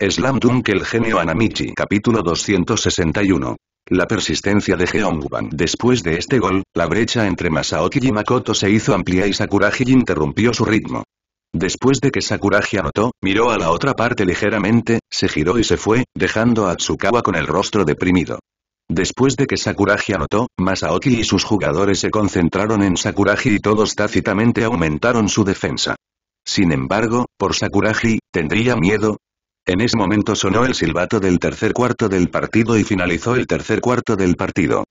Slam Dunk El genio Anamichi Capítulo 261 la persistencia de GUBAN Después de este gol, la brecha entre Masaoki y Makoto se hizo amplia y Sakuragi interrumpió su ritmo. Después de que Sakuragi anotó, miró a la otra parte ligeramente, se giró y se fue, dejando a Tsukawa con el rostro deprimido. Después de que Sakuragi anotó, Masaoki y sus jugadores se concentraron en Sakuraji y todos tácitamente aumentaron su defensa. Sin embargo, por Sakuraji tendría miedo, en ese momento sonó el silbato del tercer cuarto del partido y finalizó el tercer cuarto del partido.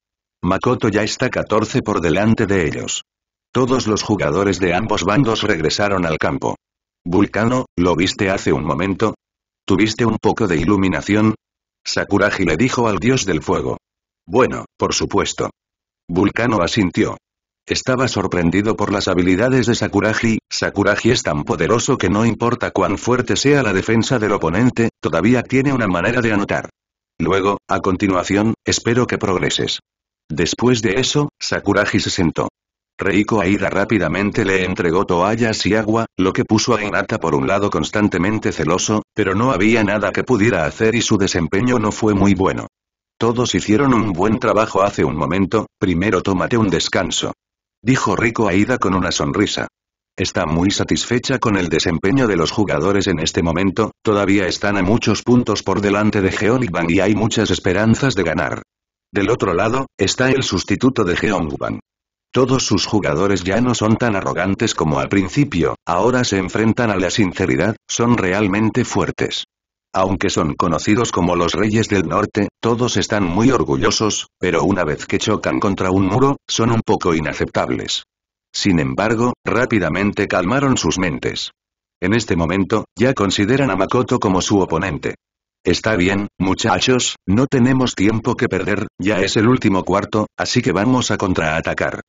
Makoto ya está 14 por delante de ellos. Todos los jugadores de ambos bandos regresaron al campo. Vulcano, ¿lo viste hace un momento? ¿Tuviste un poco de iluminación? Sakuragi le dijo al dios del fuego. Bueno, por supuesto. Vulcano asintió. Estaba sorprendido por las habilidades de Sakuraji. Sakuraji es tan poderoso que no importa cuán fuerte sea la defensa del oponente, todavía tiene una manera de anotar. Luego, a continuación, espero que progreses. Después de eso, Sakuraji se sentó. Reiko Aida rápidamente le entregó toallas y agua, lo que puso a Inata por un lado constantemente celoso, pero no había nada que pudiera hacer y su desempeño no fue muy bueno. Todos hicieron un buen trabajo hace un momento, primero tómate un descanso. Dijo Rico Aida con una sonrisa. Está muy satisfecha con el desempeño de los jugadores en este momento, todavía están a muchos puntos por delante de Geongban y hay muchas esperanzas de ganar. Del otro lado, está el sustituto de Geongban. Todos sus jugadores ya no son tan arrogantes como al principio, ahora se enfrentan a la sinceridad, son realmente fuertes. Aunque son conocidos como los Reyes del Norte, todos están muy orgullosos, pero una vez que chocan contra un muro, son un poco inaceptables. Sin embargo, rápidamente calmaron sus mentes. En este momento, ya consideran a Makoto como su oponente. Está bien, muchachos, no tenemos tiempo que perder, ya es el último cuarto, así que vamos a contraatacar.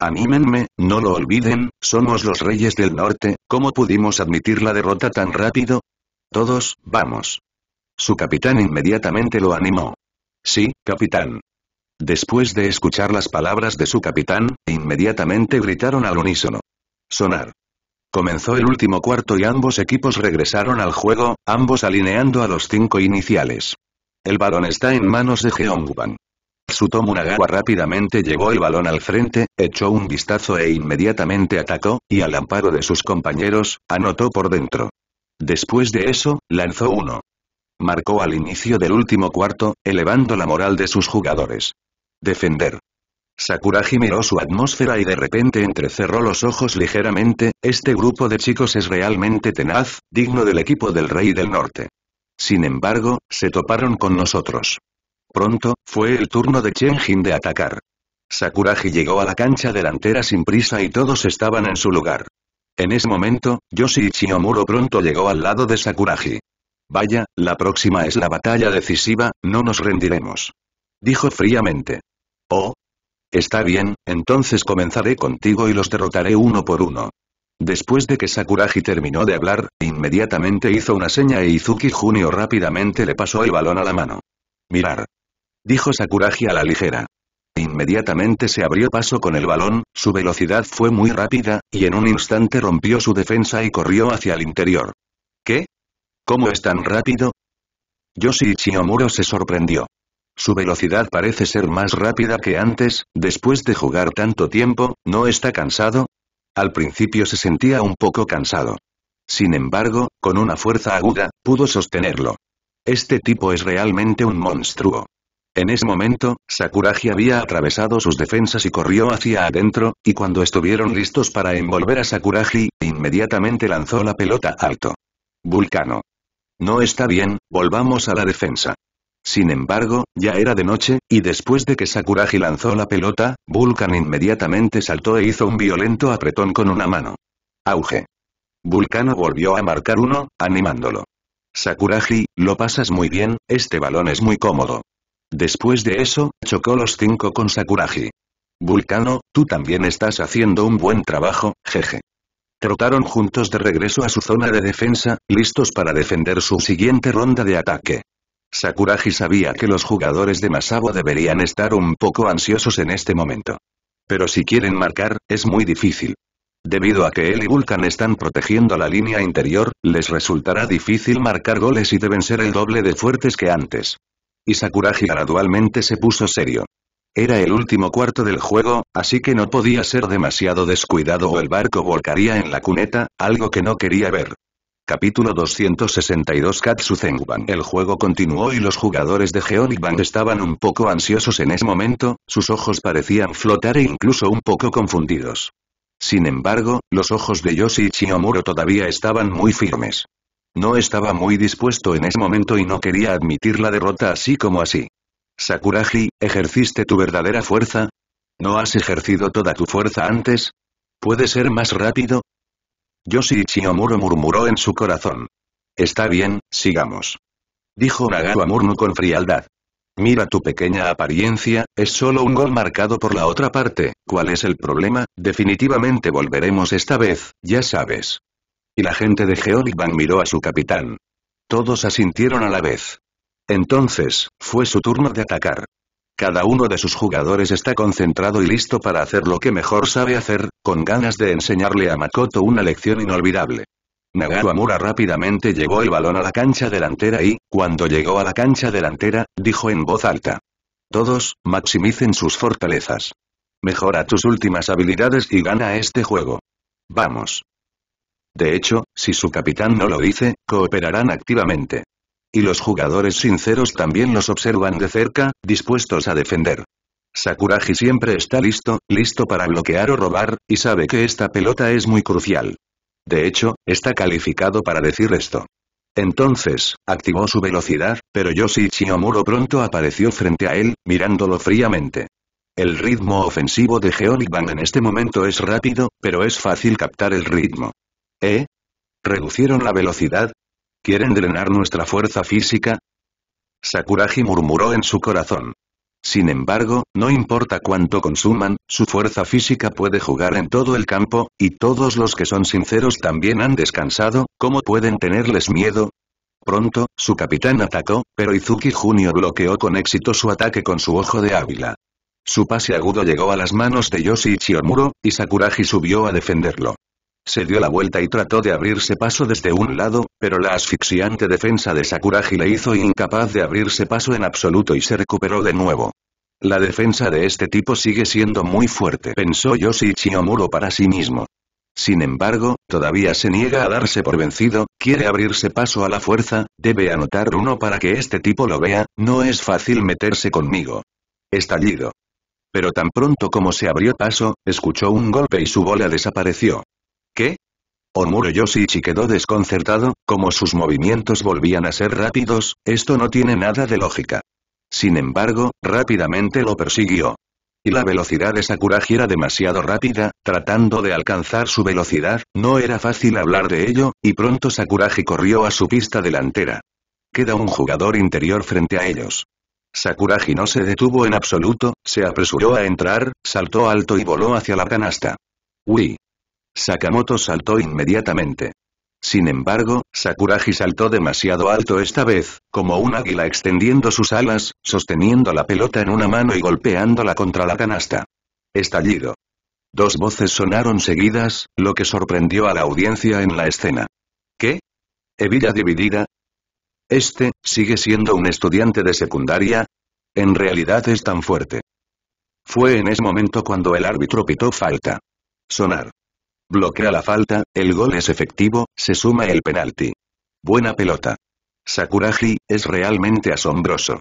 Anímenme, no lo olviden, somos los reyes del norte, ¿cómo pudimos admitir la derrota tan rápido? Todos, vamos. Su capitán inmediatamente lo animó. Sí, capitán. Después de escuchar las palabras de su capitán, inmediatamente gritaron al unísono. Sonar. Comenzó el último cuarto y ambos equipos regresaron al juego, ambos alineando a los cinco iniciales. El balón está en manos de Jeongban. Tsutomu Nagawa rápidamente llevó el balón al frente, echó un vistazo e inmediatamente atacó, y al amparo de sus compañeros, anotó por dentro. Después de eso, lanzó uno. Marcó al inicio del último cuarto, elevando la moral de sus jugadores. Defender. Sakuragi miró su atmósfera y de repente entrecerró los ojos ligeramente, este grupo de chicos es realmente tenaz, digno del equipo del Rey del Norte. Sin embargo, se toparon con nosotros. Pronto, fue el turno de Chenjin de atacar. Sakuraji llegó a la cancha delantera sin prisa y todos estaban en su lugar. En ese momento, Yoshi Muro pronto llegó al lado de Sakuragi. Vaya, la próxima es la batalla decisiva, no nos rendiremos. Dijo fríamente. Oh. Está bien, entonces comenzaré contigo y los derrotaré uno por uno. Después de que Sakuragi terminó de hablar, inmediatamente hizo una seña e Izuki Junio rápidamente le pasó el balón a la mano. Mirar. Dijo Sakuragi a la ligera. Inmediatamente se abrió paso con el balón, su velocidad fue muy rápida, y en un instante rompió su defensa y corrió hacia el interior. ¿Qué? ¿Cómo es tan rápido? Yoshi Chiomuro se sorprendió. Su velocidad parece ser más rápida que antes, después de jugar tanto tiempo, ¿no está cansado? Al principio se sentía un poco cansado. Sin embargo, con una fuerza aguda, pudo sostenerlo. Este tipo es realmente un monstruo. En ese momento, Sakuragi había atravesado sus defensas y corrió hacia adentro, y cuando estuvieron listos para envolver a Sakuragi, inmediatamente lanzó la pelota alto. Vulcano. No está bien, volvamos a la defensa. Sin embargo, ya era de noche, y después de que Sakuragi lanzó la pelota, Vulcan inmediatamente saltó e hizo un violento apretón con una mano. Auge. Vulcano volvió a marcar uno, animándolo. Sakuragi, lo pasas muy bien, este balón es muy cómodo. Después de eso, chocó los cinco con Sakuragi. Vulcano, tú también estás haciendo un buen trabajo, jeje. Trotaron juntos de regreso a su zona de defensa, listos para defender su siguiente ronda de ataque. Sakuragi sabía que los jugadores de Masabo deberían estar un poco ansiosos en este momento. Pero si quieren marcar, es muy difícil. Debido a que él y Vulcan están protegiendo la línea interior, les resultará difícil marcar goles y deben ser el doble de fuertes que antes y Sakuragi gradualmente se puso serio. Era el último cuarto del juego, así que no podía ser demasiado descuidado o el barco volcaría en la cuneta, algo que no quería ver. Capítulo 262 Zengban. El juego continuó y los jugadores de Geonic estaban un poco ansiosos en ese momento, sus ojos parecían flotar e incluso un poco confundidos. Sin embargo, los ojos de Yoshi y Chiyomuro todavía estaban muy firmes. No estaba muy dispuesto en ese momento y no quería admitir la derrota así como así. «Sakuragi, ¿ejerciste tu verdadera fuerza? ¿No has ejercido toda tu fuerza antes? ¿Puede ser más rápido? Yoshi Omuro murmuró en su corazón. Está bien, sigamos. Dijo Nagato Murno con frialdad. Mira tu pequeña apariencia, es solo un gol marcado por la otra parte, ¿cuál es el problema? Definitivamente volveremos esta vez, ya sabes. Y la gente de Geoligban miró a su capitán. Todos asintieron a la vez. Entonces, fue su turno de atacar. Cada uno de sus jugadores está concentrado y listo para hacer lo que mejor sabe hacer, con ganas de enseñarle a Makoto una lección inolvidable. Nagao Amura rápidamente llevó el balón a la cancha delantera y, cuando llegó a la cancha delantera, dijo en voz alta. Todos, maximicen sus fortalezas. Mejora tus últimas habilidades y gana este juego. Vamos. De hecho, si su capitán no lo dice, cooperarán activamente. Y los jugadores sinceros también los observan de cerca, dispuestos a defender. Sakuragi siempre está listo, listo para bloquear o robar, y sabe que esta pelota es muy crucial. De hecho, está calificado para decir esto. Entonces, activó su velocidad, pero Yoshi pronto apareció frente a él, mirándolo fríamente. El ritmo ofensivo de Geoligban en este momento es rápido, pero es fácil captar el ritmo. ¿Eh? ¿Reducieron la velocidad? ¿Quieren drenar nuestra fuerza física? Sakuragi murmuró en su corazón. Sin embargo, no importa cuánto consuman, su fuerza física puede jugar en todo el campo, y todos los que son sinceros también han descansado, ¿cómo pueden tenerles miedo? Pronto, su capitán atacó, pero Izuki Junio bloqueó con éxito su ataque con su ojo de águila. Su pase agudo llegó a las manos de Yoshi Chiomuro, y Sakuragi subió a defenderlo. Se dio la vuelta y trató de abrirse paso desde un lado, pero la asfixiante defensa de Sakuragi le hizo incapaz de abrirse paso en absoluto y se recuperó de nuevo. La defensa de este tipo sigue siendo muy fuerte, pensó Yoshi Chiyomuro para sí mismo. Sin embargo, todavía se niega a darse por vencido, quiere abrirse paso a la fuerza, debe anotar uno para que este tipo lo vea, no es fácil meterse conmigo. Estallido. Pero tan pronto como se abrió paso, escuchó un golpe y su bola desapareció. Omuro Yoshichi quedó desconcertado, como sus movimientos volvían a ser rápidos, esto no tiene nada de lógica. Sin embargo, rápidamente lo persiguió. Y la velocidad de Sakuragi era demasiado rápida, tratando de alcanzar su velocidad, no era fácil hablar de ello, y pronto Sakuragi corrió a su pista delantera. Queda un jugador interior frente a ellos. Sakuragi no se detuvo en absoluto, se apresuró a entrar, saltó alto y voló hacia la canasta. Uy, Sakamoto saltó inmediatamente. Sin embargo, Sakuragi saltó demasiado alto esta vez, como un águila extendiendo sus alas, sosteniendo la pelota en una mano y golpeándola contra la canasta. Estallido. Dos voces sonaron seguidas, lo que sorprendió a la audiencia en la escena. ¿Qué? ¿Evilla dividida? ¿Este, sigue siendo un estudiante de secundaria? En realidad es tan fuerte. Fue en ese momento cuando el árbitro pitó falta. Sonar. Bloquea la falta, el gol es efectivo, se suma el penalti. Buena pelota. Sakuragi, es realmente asombroso.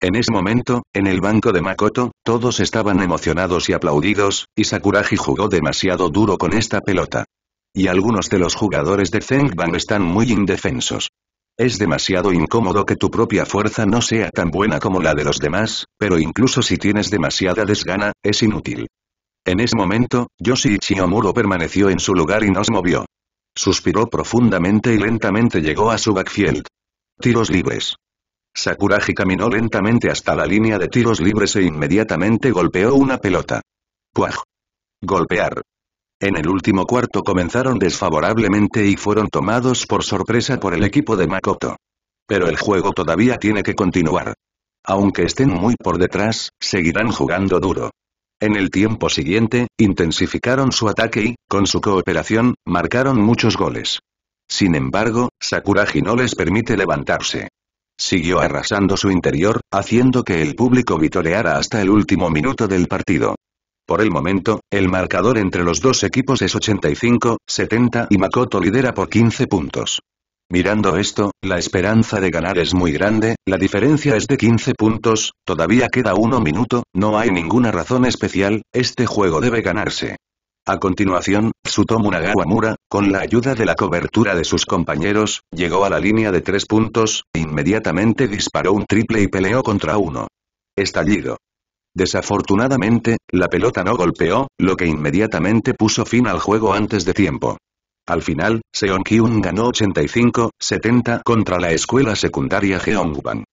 En ese momento, en el banco de Makoto, todos estaban emocionados y aplaudidos, y Sakuragi jugó demasiado duro con esta pelota. Y algunos de los jugadores de Zengban están muy indefensos. Es demasiado incómodo que tu propia fuerza no sea tan buena como la de los demás, pero incluso si tienes demasiada desgana, es inútil. En ese momento, Yoshi permaneció en su lugar y nos movió. Suspiró profundamente y lentamente llegó a su backfield. Tiros libres. Sakuragi caminó lentamente hasta la línea de tiros libres e inmediatamente golpeó una pelota. Puaj. Golpear. En el último cuarto comenzaron desfavorablemente y fueron tomados por sorpresa por el equipo de Makoto. Pero el juego todavía tiene que continuar. Aunque estén muy por detrás, seguirán jugando duro. En el tiempo siguiente, intensificaron su ataque y, con su cooperación, marcaron muchos goles. Sin embargo, Sakuragi no les permite levantarse. Siguió arrasando su interior, haciendo que el público vitoreara hasta el último minuto del partido. Por el momento, el marcador entre los dos equipos es 85-70 y Makoto lidera por 15 puntos. Mirando esto, la esperanza de ganar es muy grande, la diferencia es de 15 puntos, todavía queda 1 minuto, no hay ninguna razón especial, este juego debe ganarse. A continuación, Tsutomu Nagawamura, con la ayuda de la cobertura de sus compañeros, llegó a la línea de 3 puntos, e inmediatamente disparó un triple y peleó contra uno. Estallido. Desafortunadamente, la pelota no golpeó, lo que inmediatamente puso fin al juego antes de tiempo. Al final, Seon Kyun ganó 85-70 contra la escuela secundaria Jeongban.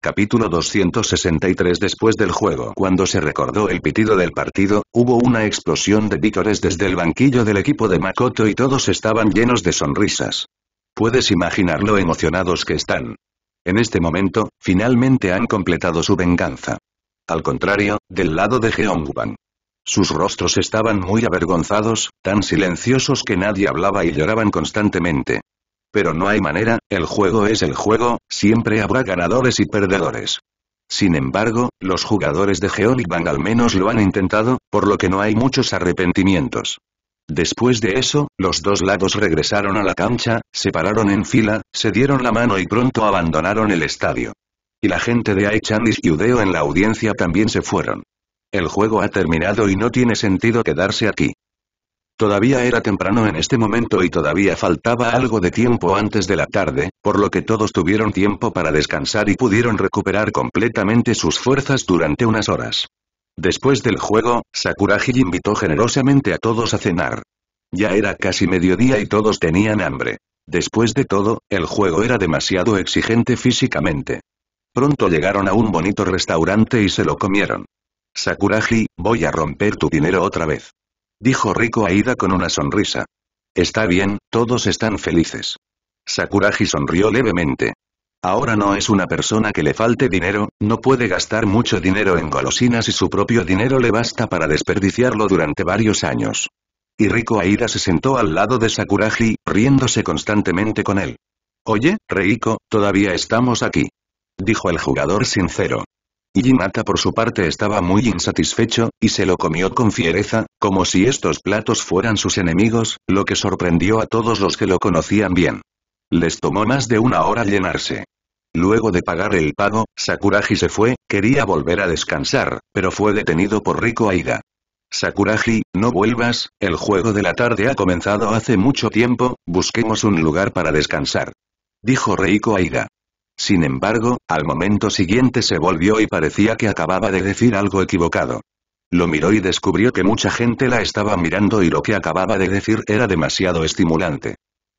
Capítulo 263 Después del juego Cuando se recordó el pitido del partido, hubo una explosión de vítores desde el banquillo del equipo de Makoto y todos estaban llenos de sonrisas. Puedes imaginar lo emocionados que están. En este momento, finalmente han completado su venganza. Al contrario, del lado de Jeongban. Sus rostros estaban muy avergonzados, tan silenciosos que nadie hablaba y lloraban constantemente. Pero no hay manera, el juego es el juego, siempre habrá ganadores y perdedores. Sin embargo, los jugadores de Geonic Bang al menos lo han intentado, por lo que no hay muchos arrepentimientos. Después de eso, los dos lados regresaron a la cancha, se pararon en fila, se dieron la mano y pronto abandonaron el estadio. Y la gente de Aichanis y Udeo en la audiencia también se fueron. El juego ha terminado y no tiene sentido quedarse aquí. Todavía era temprano en este momento y todavía faltaba algo de tiempo antes de la tarde, por lo que todos tuvieron tiempo para descansar y pudieron recuperar completamente sus fuerzas durante unas horas. Después del juego, Sakuraji invitó generosamente a todos a cenar. Ya era casi mediodía y todos tenían hambre. Después de todo, el juego era demasiado exigente físicamente. Pronto llegaron a un bonito restaurante y se lo comieron. Sakuragi, voy a romper tu dinero otra vez. Dijo Rico Aida con una sonrisa. Está bien, todos están felices. Sakuragi sonrió levemente. Ahora no es una persona que le falte dinero, no puede gastar mucho dinero en golosinas y su propio dinero le basta para desperdiciarlo durante varios años. Y Rico Aida se sentó al lado de Sakuragi, riéndose constantemente con él. Oye, Reiko, todavía estamos aquí. Dijo el jugador sincero. Yinata por su parte estaba muy insatisfecho, y se lo comió con fiereza, como si estos platos fueran sus enemigos, lo que sorprendió a todos los que lo conocían bien. Les tomó más de una hora llenarse. Luego de pagar el pago, Sakuragi se fue, quería volver a descansar, pero fue detenido por Rico Aida. Sakuragi, no vuelvas, el juego de la tarde ha comenzado hace mucho tiempo, busquemos un lugar para descansar. Dijo Reiko Aida. Sin embargo, al momento siguiente se volvió y parecía que acababa de decir algo equivocado. Lo miró y descubrió que mucha gente la estaba mirando y lo que acababa de decir era demasiado estimulante.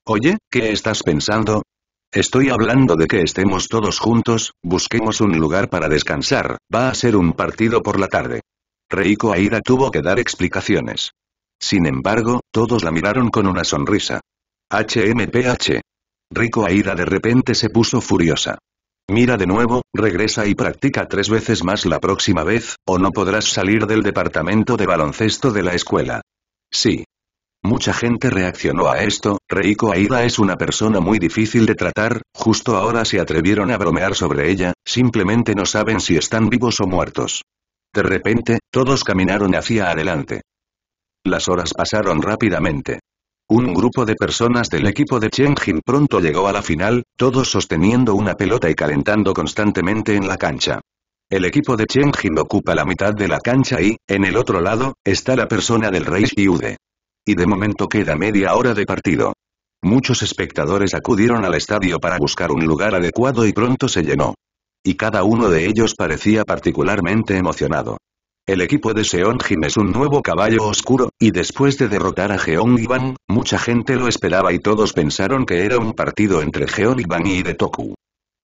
Oye, ¿qué estás pensando? Estoy hablando de que estemos todos juntos, busquemos un lugar para descansar, va a ser un partido por la tarde. Reiko Aida tuvo que dar explicaciones. Sin embargo, todos la miraron con una sonrisa. HMPH. Rico Aida de repente se puso furiosa. Mira de nuevo, regresa y practica tres veces más la próxima vez, o no podrás salir del departamento de baloncesto de la escuela. Sí. Mucha gente reaccionó a esto, Reiko Aida es una persona muy difícil de tratar, justo ahora se atrevieron a bromear sobre ella, simplemente no saben si están vivos o muertos. De repente, todos caminaron hacia adelante. Las horas pasaron rápidamente. Un grupo de personas del equipo de Chen pronto llegó a la final, todos sosteniendo una pelota y calentando constantemente en la cancha. El equipo de Chen ocupa la mitad de la cancha y, en el otro lado, está la persona del rey Xiude. Y de momento queda media hora de partido. Muchos espectadores acudieron al estadio para buscar un lugar adecuado y pronto se llenó. Y cada uno de ellos parecía particularmente emocionado. El equipo de Seon Jin es un nuevo caballo oscuro, y después de derrotar a Jeon Ivan, mucha gente lo esperaba y todos pensaron que era un partido entre Jeon Ivan y Toku.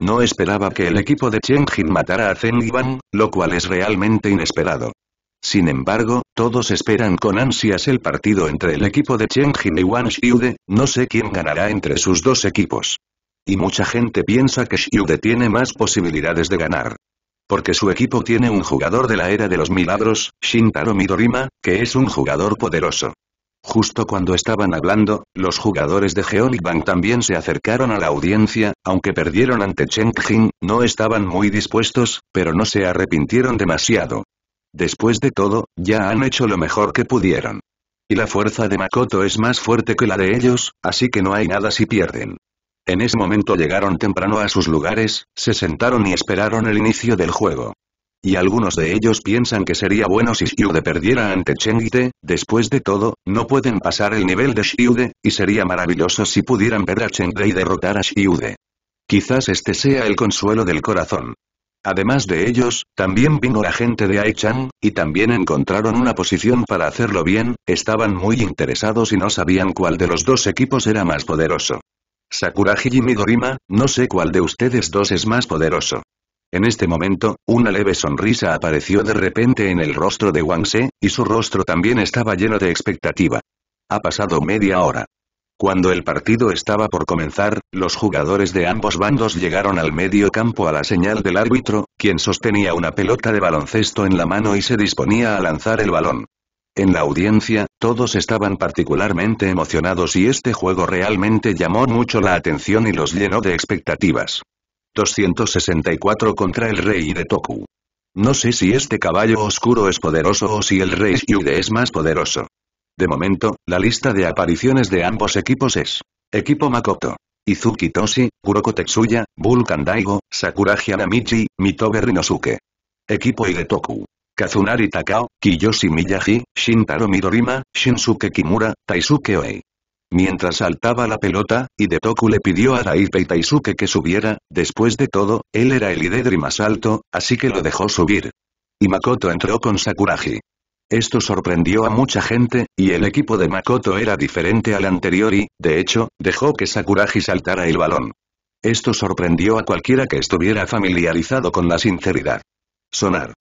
No esperaba que el equipo de Chen Jin matara a Zen Ivan, lo cual es realmente inesperado. Sin embargo, todos esperan con ansias el partido entre el equipo de Chen Jin y Xiu De, no sé quién ganará entre sus dos equipos. Y mucha gente piensa que De tiene más posibilidades de ganar porque su equipo tiene un jugador de la era de los milagros, Shintaro Midorima, que es un jugador poderoso. Justo cuando estaban hablando, los jugadores de Geonic Bank también se acercaron a la audiencia, aunque perdieron ante Cheng Jin, no estaban muy dispuestos, pero no se arrepintieron demasiado. Después de todo, ya han hecho lo mejor que pudieron. Y la fuerza de Makoto es más fuerte que la de ellos, así que no hay nada si pierden. En ese momento llegaron temprano a sus lugares, se sentaron y esperaron el inicio del juego. Y algunos de ellos piensan que sería bueno si Shiude perdiera ante Chengite, después de todo, no pueden pasar el nivel de Shiude, y sería maravilloso si pudieran ver a Chengde y derrotar a Shiude. Quizás este sea el consuelo del corazón. Además de ellos, también vino la gente de Aichan, y también encontraron una posición para hacerlo bien, estaban muy interesados y no sabían cuál de los dos equipos era más poderoso. Sakuragi y Midorima, no sé cuál de ustedes dos es más poderoso. En este momento, una leve sonrisa apareció de repente en el rostro de Wang y su rostro también estaba lleno de expectativa. Ha pasado media hora. Cuando el partido estaba por comenzar, los jugadores de ambos bandos llegaron al medio campo a la señal del árbitro, quien sostenía una pelota de baloncesto en la mano y se disponía a lanzar el balón. En la audiencia, todos estaban particularmente emocionados y este juego realmente llamó mucho la atención y los llenó de expectativas. 264 contra el rey de Toku. No sé si este caballo oscuro es poderoso o si el rey Yude es más poderoso. De momento, la lista de apariciones de ambos equipos es Equipo Makoto. Izuki Toshi, Kuroko Tetsuya, Vulcan Daigo, Sakura Hanamichi, Mitobe Rinosuke. Equipo Hidetoku. Kazunari Takao, Kiyoshi Miyagi, Shintaro Midorima, Shinsuke Kimura, Taisuke Oei. Mientras saltaba la pelota, Hidetoku le pidió a Raipe y Taisuke que subiera, después de todo, él era el Idedri más alto, así que lo dejó subir. Y Makoto entró con Sakuragi. Esto sorprendió a mucha gente, y el equipo de Makoto era diferente al anterior y, de hecho, dejó que Sakuragi saltara el balón. Esto sorprendió a cualquiera que estuviera familiarizado con la sinceridad. Sonar.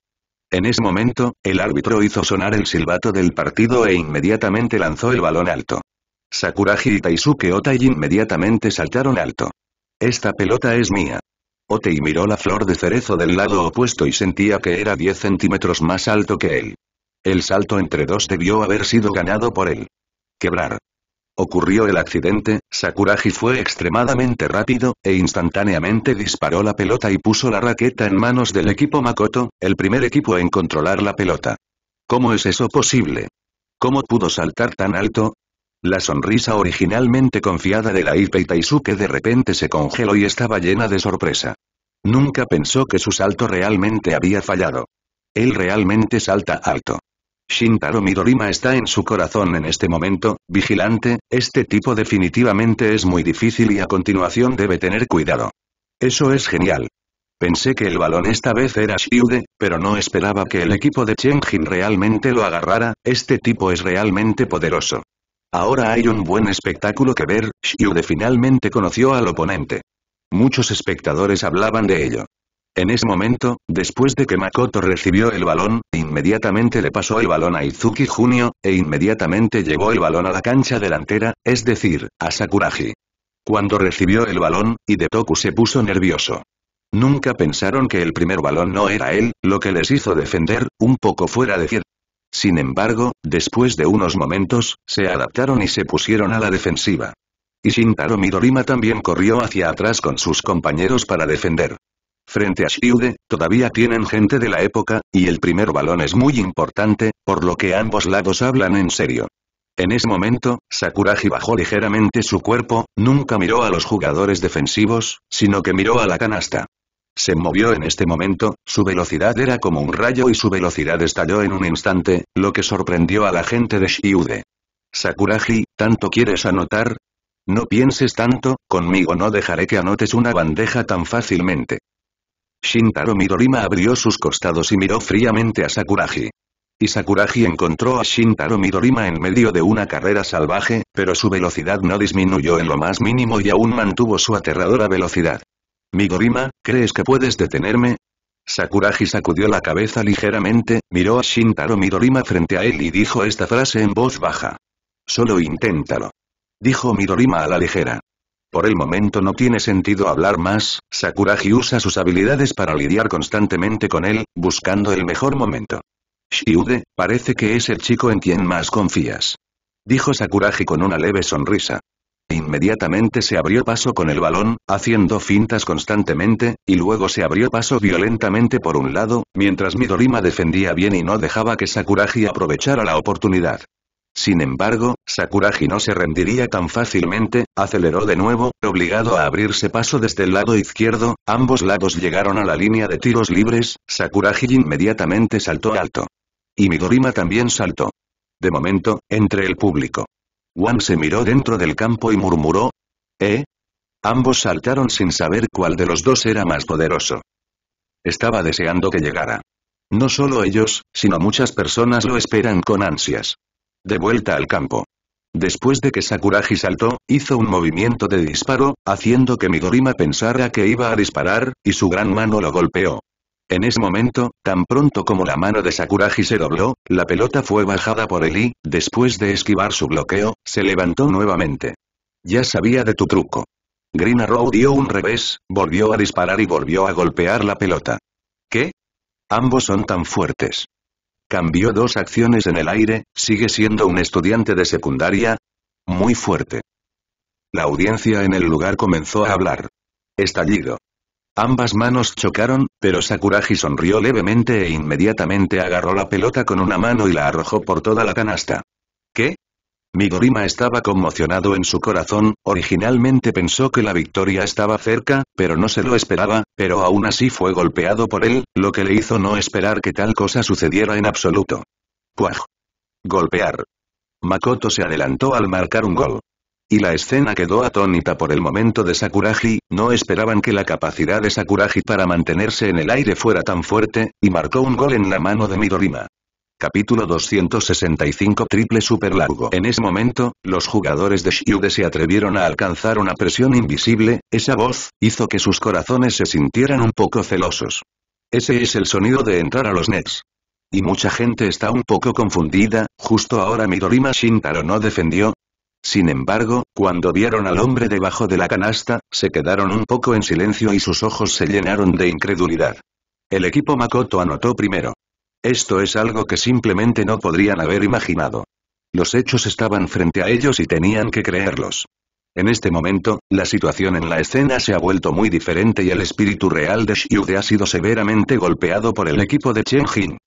En ese momento, el árbitro hizo sonar el silbato del partido e inmediatamente lanzó el balón alto. Sakuragi y Taisuke Otai inmediatamente saltaron alto. Esta pelota es mía. Otei miró la flor de cerezo del lado opuesto y sentía que era 10 centímetros más alto que él. El salto entre dos debió haber sido ganado por él. Quebrar ocurrió el accidente, Sakuragi fue extremadamente rápido, e instantáneamente disparó la pelota y puso la raqueta en manos del equipo Makoto, el primer equipo en controlar la pelota. ¿Cómo es eso posible? ¿Cómo pudo saltar tan alto? La sonrisa originalmente confiada de la Ipe Taisuke de repente se congeló y estaba llena de sorpresa. Nunca pensó que su salto realmente había fallado. Él realmente salta alto. Shintaro Midorima está en su corazón en este momento, vigilante, este tipo definitivamente es muy difícil y a continuación debe tener cuidado. Eso es genial. Pensé que el balón esta vez era Shiude, pero no esperaba que el equipo de Chenjin realmente lo agarrara, este tipo es realmente poderoso. Ahora hay un buen espectáculo que ver, Shiude finalmente conoció al oponente. Muchos espectadores hablaban de ello. En ese momento, después de que Makoto recibió el balón, inmediatamente le pasó el balón a Izuki Junio, e inmediatamente llevó el balón a la cancha delantera, es decir, a Sakuragi. Cuando recibió el balón, Hidetoku se puso nervioso. Nunca pensaron que el primer balón no era él, lo que les hizo defender, un poco fuera de cierto. Sin embargo, después de unos momentos, se adaptaron y se pusieron a la defensiva. Y Shintaro Midorima también corrió hacia atrás con sus compañeros para defender frente a Shiude, todavía tienen gente de la época, y el primer balón es muy importante, por lo que ambos lados hablan en serio. En ese momento, Sakuragi bajó ligeramente su cuerpo, nunca miró a los jugadores defensivos, sino que miró a la canasta. Se movió en este momento, su velocidad era como un rayo y su velocidad estalló en un instante, lo que sorprendió a la gente de Shiude. Sakuragi, ¿tanto quieres anotar? No pienses tanto, conmigo no dejaré que anotes una bandeja tan fácilmente. Shintaro Midorima abrió sus costados y miró fríamente a Sakuragi. Y Sakuragi encontró a Shintaro Midorima en medio de una carrera salvaje, pero su velocidad no disminuyó en lo más mínimo y aún mantuvo su aterradora velocidad. Midorima, ¿crees que puedes detenerme? Sakuragi sacudió la cabeza ligeramente, miró a Shintaro Midorima frente a él y dijo esta frase en voz baja. Solo inténtalo. Dijo Midorima a la ligera. Por el momento no tiene sentido hablar más, Sakuragi usa sus habilidades para lidiar constantemente con él, buscando el mejor momento. Shiude, parece que es el chico en quien más confías. Dijo Sakuragi con una leve sonrisa. Inmediatamente se abrió paso con el balón, haciendo fintas constantemente, y luego se abrió paso violentamente por un lado, mientras Midorima defendía bien y no dejaba que Sakuragi aprovechara la oportunidad. Sin embargo, Sakuragi no se rendiría tan fácilmente, aceleró de nuevo, obligado a abrirse paso desde el lado izquierdo, ambos lados llegaron a la línea de tiros libres, Sakuragi inmediatamente saltó alto. Y Midorima también saltó. De momento, entre el público. Wan se miró dentro del campo y murmuró. ¿Eh? Ambos saltaron sin saber cuál de los dos era más poderoso. Estaba deseando que llegara. No solo ellos, sino muchas personas lo esperan con ansias. De vuelta al campo. Después de que Sakuragi saltó, hizo un movimiento de disparo, haciendo que Midorima pensara que iba a disparar, y su gran mano lo golpeó. En ese momento, tan pronto como la mano de Sakuraji se dobló, la pelota fue bajada por él después de esquivar su bloqueo, se levantó nuevamente. Ya sabía de tu truco. Green Arrow dio un revés, volvió a disparar y volvió a golpear la pelota. ¿Qué? Ambos son tan fuertes. Cambió dos acciones en el aire, sigue siendo un estudiante de secundaria. Muy fuerte. La audiencia en el lugar comenzó a hablar. Estallido. Ambas manos chocaron, pero Sakuragi sonrió levemente e inmediatamente agarró la pelota con una mano y la arrojó por toda la canasta. ¿Qué? Midorima estaba conmocionado en su corazón, originalmente pensó que la victoria estaba cerca, pero no se lo esperaba, pero aún así fue golpeado por él, lo que le hizo no esperar que tal cosa sucediera en absoluto. ¡Cuaj! Golpear. Makoto se adelantó al marcar un gol. Y la escena quedó atónita por el momento de Sakuragi, no esperaban que la capacidad de Sakuraji para mantenerse en el aire fuera tan fuerte, y marcó un gol en la mano de Midorima. Capítulo 265 Triple super largo En ese momento, los jugadores de Shiude se atrevieron a alcanzar una presión invisible, esa voz, hizo que sus corazones se sintieran un poco celosos. Ese es el sonido de entrar a los Nets. Y mucha gente está un poco confundida, justo ahora Midorima Shintaro no defendió. Sin embargo, cuando vieron al hombre debajo de la canasta, se quedaron un poco en silencio y sus ojos se llenaron de incredulidad. El equipo Makoto anotó primero. Esto es algo que simplemente no podrían haber imaginado. Los hechos estaban frente a ellos y tenían que creerlos. En este momento, la situación en la escena se ha vuelto muy diferente y el espíritu real de de ha sido severamente golpeado por el equipo de Chen Jin.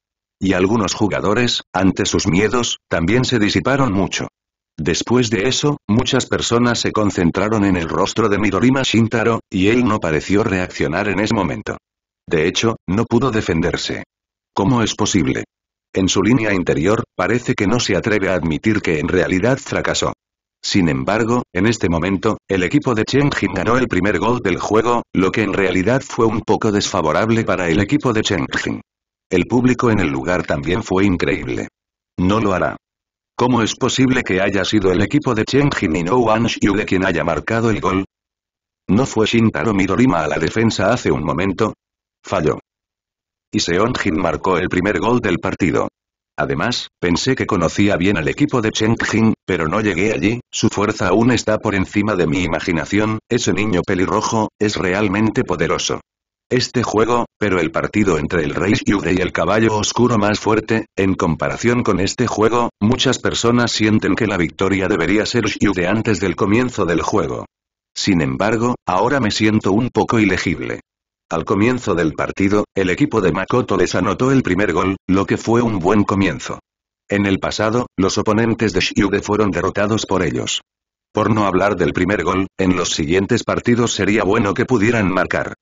Y algunos jugadores, ante sus miedos, también se disiparon mucho. Después de eso, muchas personas se concentraron en el rostro de Midorima Shintaro, y él no pareció reaccionar en ese momento. De hecho, no pudo defenderse. ¿Cómo es posible? En su línea interior, parece que no se atreve a admitir que en realidad fracasó. Sin embargo, en este momento, el equipo de Chengjin ganó el primer gol del juego, lo que en realidad fue un poco desfavorable para el equipo de Jing. El público en el lugar también fue increíble. No lo hará. ¿Cómo es posible que haya sido el equipo de Jin y no Wang de quien haya marcado el gol? ¿No fue Shintaro Midorima a la defensa hace un momento? Falló y Seongjin marcó el primer gol del partido. Además, pensé que conocía bien al equipo de Jin, pero no llegué allí, su fuerza aún está por encima de mi imaginación, ese niño pelirrojo, es realmente poderoso. Este juego, pero el partido entre el Rey Yude y el Caballo Oscuro más fuerte, en comparación con este juego, muchas personas sienten que la victoria debería ser Yude antes del comienzo del juego. Sin embargo, ahora me siento un poco ilegible. Al comienzo del partido, el equipo de Makoto les anotó el primer gol, lo que fue un buen comienzo. En el pasado, los oponentes de Shiuge fueron derrotados por ellos. Por no hablar del primer gol, en los siguientes partidos sería bueno que pudieran marcar.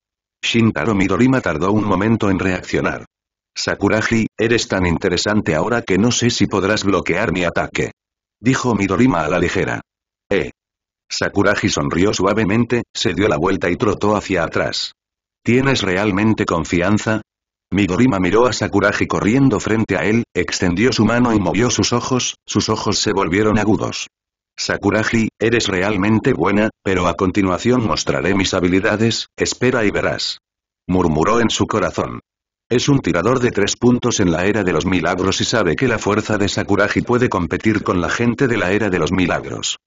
Shintaro Midorima tardó un momento en reaccionar. «Sakuragi, eres tan interesante ahora que no sé si podrás bloquear mi ataque. Dijo Midorima a la ligera. Eh. Sakuragi sonrió suavemente, se dio la vuelta y trotó hacia atrás. ¿Tienes realmente confianza? Midorima miró a Sakuragi corriendo frente a él, extendió su mano y movió sus ojos, sus ojos se volvieron agudos. Sakuragi, eres realmente buena, pero a continuación mostraré mis habilidades, espera y verás. Murmuró en su corazón. Es un tirador de tres puntos en la era de los milagros y sabe que la fuerza de Sakuragi puede competir con la gente de la era de los milagros.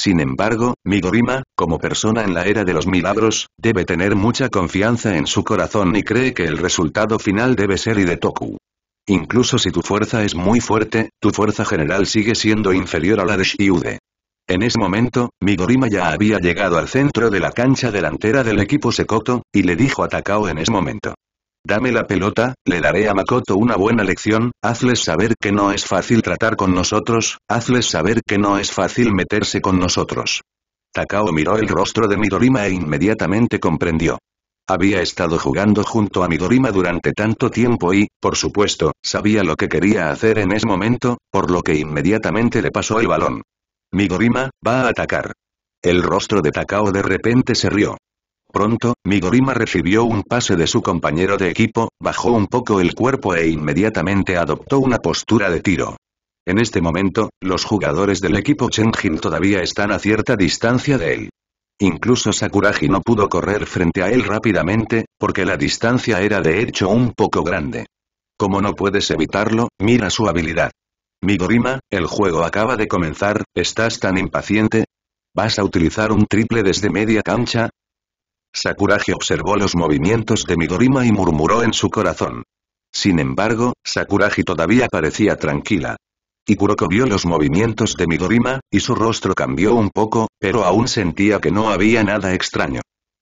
Sin embargo, Migorima, como persona en la era de los milagros, debe tener mucha confianza en su corazón y cree que el resultado final debe ser Toku. Incluso si tu fuerza es muy fuerte, tu fuerza general sigue siendo inferior a la de Shiude. En ese momento, Migorima ya había llegado al centro de la cancha delantera del equipo Sekoto, y le dijo a Takao en ese momento. Dame la pelota, le daré a Makoto una buena lección, hazles saber que no es fácil tratar con nosotros, hazles saber que no es fácil meterse con nosotros. Takao miró el rostro de Midorima e inmediatamente comprendió. Había estado jugando junto a Midorima durante tanto tiempo y, por supuesto, sabía lo que quería hacer en ese momento, por lo que inmediatamente le pasó el balón. Midorima, va a atacar. El rostro de Takao de repente se rió. Pronto, Migorima recibió un pase de su compañero de equipo, bajó un poco el cuerpo e inmediatamente adoptó una postura de tiro. En este momento, los jugadores del equipo Chenjin todavía están a cierta distancia de él. Incluso Sakuragi no pudo correr frente a él rápidamente, porque la distancia era de hecho un poco grande. Como no puedes evitarlo, mira su habilidad. Migorima, el juego acaba de comenzar, ¿estás tan impaciente? ¿Vas a utilizar un triple desde media cancha? Sakuragi observó los movimientos de Midorima y murmuró en su corazón. Sin embargo, Sakuragi todavía parecía tranquila. Y Kuroko vio los movimientos de Midorima, y su rostro cambió un poco, pero aún sentía que no había nada extraño.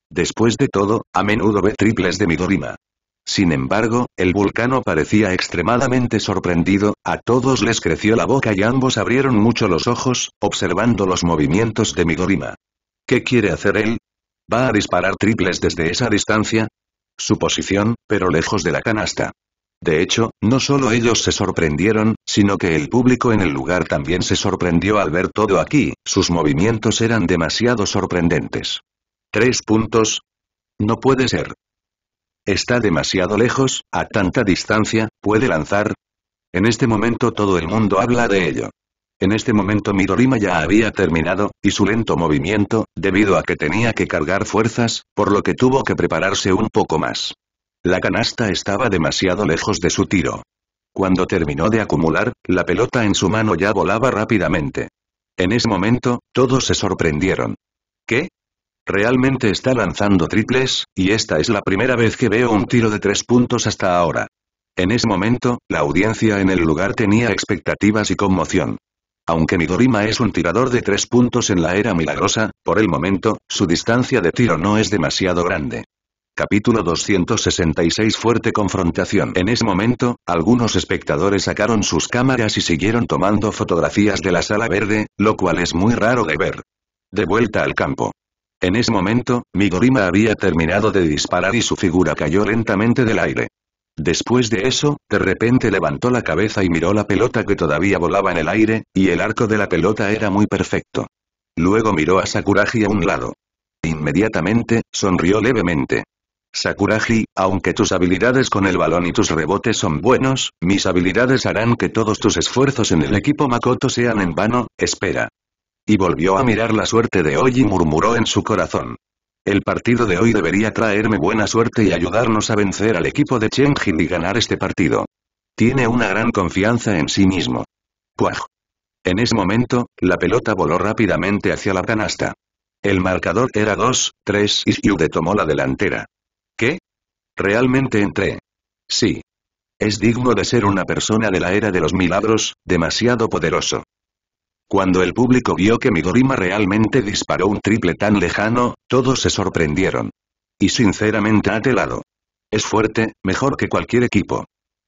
Después de todo, a menudo ve triples de Midorima. Sin embargo, el vulcano parecía extremadamente sorprendido, a todos les creció la boca y ambos abrieron mucho los ojos, observando los movimientos de Midorima. ¿Qué quiere hacer él? ¿Va a disparar triples desde esa distancia? Su posición, pero lejos de la canasta. De hecho, no solo ellos se sorprendieron, sino que el público en el lugar también se sorprendió al ver todo aquí, sus movimientos eran demasiado sorprendentes. Tres puntos. No puede ser. Está demasiado lejos, a tanta distancia, puede lanzar. En este momento todo el mundo habla de ello. En este momento Midorima ya había terminado, y su lento movimiento, debido a que tenía que cargar fuerzas, por lo que tuvo que prepararse un poco más. La canasta estaba demasiado lejos de su tiro. Cuando terminó de acumular, la pelota en su mano ya volaba rápidamente. En ese momento, todos se sorprendieron. ¿Qué? Realmente está lanzando triples, y esta es la primera vez que veo un tiro de tres puntos hasta ahora. En ese momento, la audiencia en el lugar tenía expectativas y conmoción. Aunque Midorima es un tirador de tres puntos en la era milagrosa, por el momento, su distancia de tiro no es demasiado grande. Capítulo 266 Fuerte confrontación En ese momento, algunos espectadores sacaron sus cámaras y siguieron tomando fotografías de la sala verde, lo cual es muy raro de ver. De vuelta al campo. En ese momento, Midorima había terminado de disparar y su figura cayó lentamente del aire. Después de eso, de repente levantó la cabeza y miró la pelota que todavía volaba en el aire, y el arco de la pelota era muy perfecto. Luego miró a Sakuragi a un lado. Inmediatamente, sonrió levemente. Sakuragi, aunque tus habilidades con el balón y tus rebotes son buenos, mis habilidades harán que todos tus esfuerzos en el equipo Makoto sean en vano, espera. Y volvió a mirar la suerte de Oji y murmuró en su corazón. El partido de hoy debería traerme buena suerte y ayudarnos a vencer al equipo de Chengjin y ganar este partido. Tiene una gran confianza en sí mismo. Cuaj. En ese momento, la pelota voló rápidamente hacia la canasta. El marcador era 2, 3 y de tomó la delantera. ¿Qué? Realmente entré. Sí. Es digno de ser una persona de la era de los milagros, demasiado poderoso. Cuando el público vio que Midorima realmente disparó un triple tan lejano, todos se sorprendieron. Y sinceramente ha telado. Es fuerte, mejor que cualquier equipo.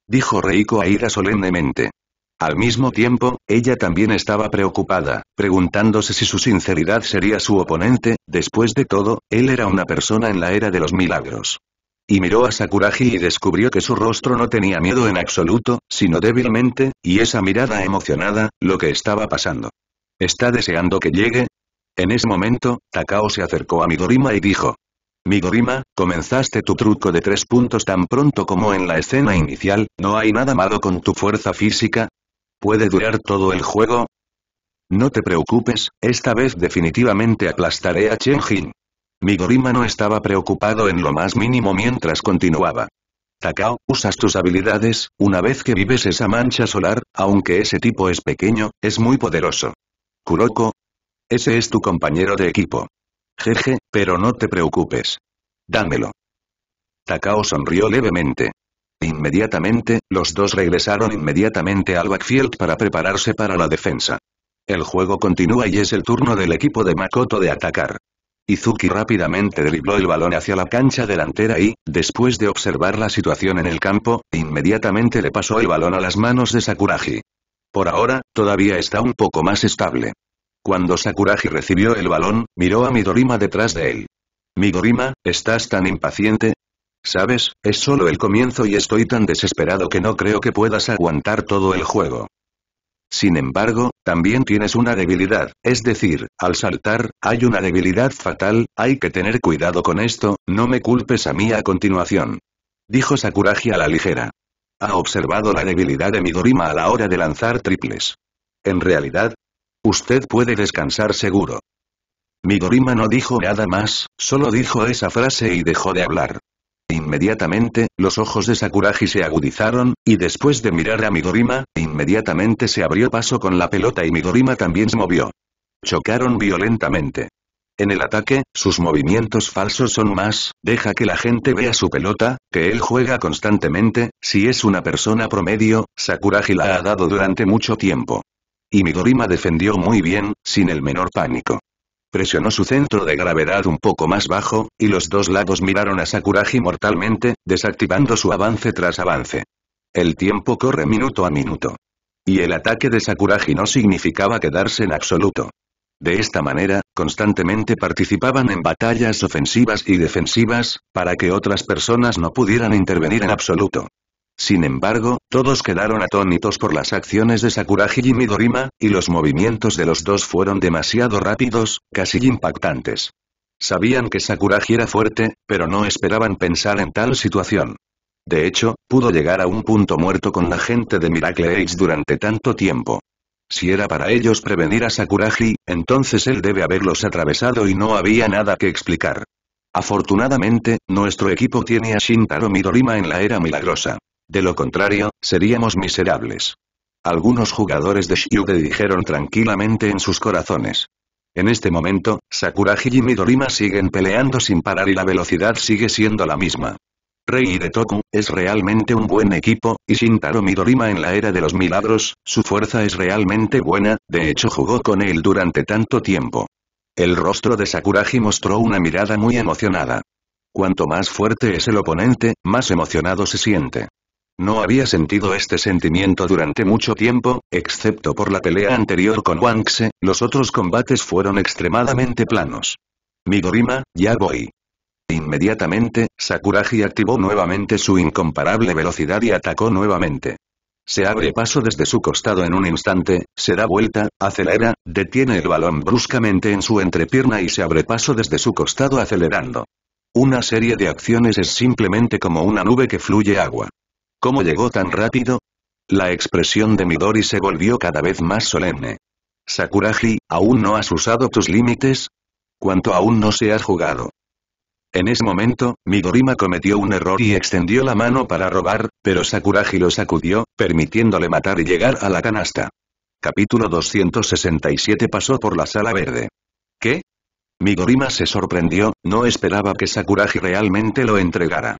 Dijo Reiko Aira solemnemente. Al mismo tiempo, ella también estaba preocupada, preguntándose si su sinceridad sería su oponente, después de todo, él era una persona en la era de los milagros y miró a Sakuragi y descubrió que su rostro no tenía miedo en absoluto, sino débilmente, y esa mirada emocionada, lo que estaba pasando. ¿Está deseando que llegue? En ese momento, Takao se acercó a Midorima y dijo. Midorima, comenzaste tu truco de tres puntos tan pronto como en la escena inicial, ¿no hay nada malo con tu fuerza física? ¿Puede durar todo el juego? No te preocupes, esta vez definitivamente aplastaré a Chen Jin. Migorima no estaba preocupado en lo más mínimo mientras continuaba. Takao, usas tus habilidades, una vez que vives esa mancha solar, aunque ese tipo es pequeño, es muy poderoso. Kuroko. Ese es tu compañero de equipo. Jeje, pero no te preocupes. Dámelo. Takao sonrió levemente. Inmediatamente, los dos regresaron inmediatamente al backfield para prepararse para la defensa. El juego continúa y es el turno del equipo de Makoto de atacar. Izuki rápidamente dribló el balón hacia la cancha delantera y, después de observar la situación en el campo, inmediatamente le pasó el balón a las manos de Sakuragi. Por ahora, todavía está un poco más estable. Cuando Sakuragi recibió el balón, miró a Midorima detrás de él. Midorima, ¿estás tan impaciente? Sabes, es solo el comienzo y estoy tan desesperado que no creo que puedas aguantar todo el juego. Sin embargo, también tienes una debilidad, es decir, al saltar, hay una debilidad fatal, hay que tener cuidado con esto, no me culpes a mí a continuación. Dijo Sakuragi a la ligera. Ha observado la debilidad de Midorima a la hora de lanzar triples. En realidad, usted puede descansar seguro. Midorima no dijo nada más, solo dijo esa frase y dejó de hablar. Inmediatamente, los ojos de Sakuragi se agudizaron, y después de mirar a Midorima, inmediatamente se abrió paso con la pelota y Midorima también se movió. Chocaron violentamente. En el ataque, sus movimientos falsos son más, deja que la gente vea su pelota, que él juega constantemente, si es una persona promedio, Sakuragi la ha dado durante mucho tiempo. Y Midorima defendió muy bien, sin el menor pánico. Presionó su centro de gravedad un poco más bajo, y los dos lados miraron a Sakuragi mortalmente, desactivando su avance tras avance. El tiempo corre minuto a minuto. Y el ataque de Sakuragi no significaba quedarse en absoluto. De esta manera, constantemente participaban en batallas ofensivas y defensivas, para que otras personas no pudieran intervenir en absoluto. Sin embargo, todos quedaron atónitos por las acciones de Sakuragi y Midorima, y los movimientos de los dos fueron demasiado rápidos, casi impactantes. Sabían que Sakuragi era fuerte, pero no esperaban pensar en tal situación. De hecho, pudo llegar a un punto muerto con la gente de Miracle Age durante tanto tiempo. Si era para ellos prevenir a Sakuragi, entonces él debe haberlos atravesado y no había nada que explicar. Afortunadamente, nuestro equipo tiene a Shintaro Midorima en la era milagrosa. De lo contrario, seríamos miserables. Algunos jugadores de Shiude dijeron tranquilamente en sus corazones. En este momento, Sakuraji y Midorima siguen peleando sin parar y la velocidad sigue siendo la misma. Rei de Toku, es realmente un buen equipo, y Shintaro Midorima en la era de los milagros, su fuerza es realmente buena, de hecho jugó con él durante tanto tiempo. El rostro de Sakuragi mostró una mirada muy emocionada. Cuanto más fuerte es el oponente, más emocionado se siente. No había sentido este sentimiento durante mucho tiempo, excepto por la pelea anterior con Wang Wangse, los otros combates fueron extremadamente planos. Midorima, ya voy. Inmediatamente, Sakuragi activó nuevamente su incomparable velocidad y atacó nuevamente. Se abre paso desde su costado en un instante, se da vuelta, acelera, detiene el balón bruscamente en su entrepierna y se abre paso desde su costado acelerando. Una serie de acciones es simplemente como una nube que fluye agua. ¿Cómo llegó tan rápido? La expresión de Midori se volvió cada vez más solemne. Sakuragi, ¿aún no has usado tus límites? ¿Cuánto aún no se has jugado? En ese momento, Midorima cometió un error y extendió la mano para robar, pero Sakuraji lo sacudió, permitiéndole matar y llegar a la canasta. Capítulo 267 pasó por la sala verde. ¿Qué? Midorima se sorprendió, no esperaba que Sakuraji realmente lo entregara.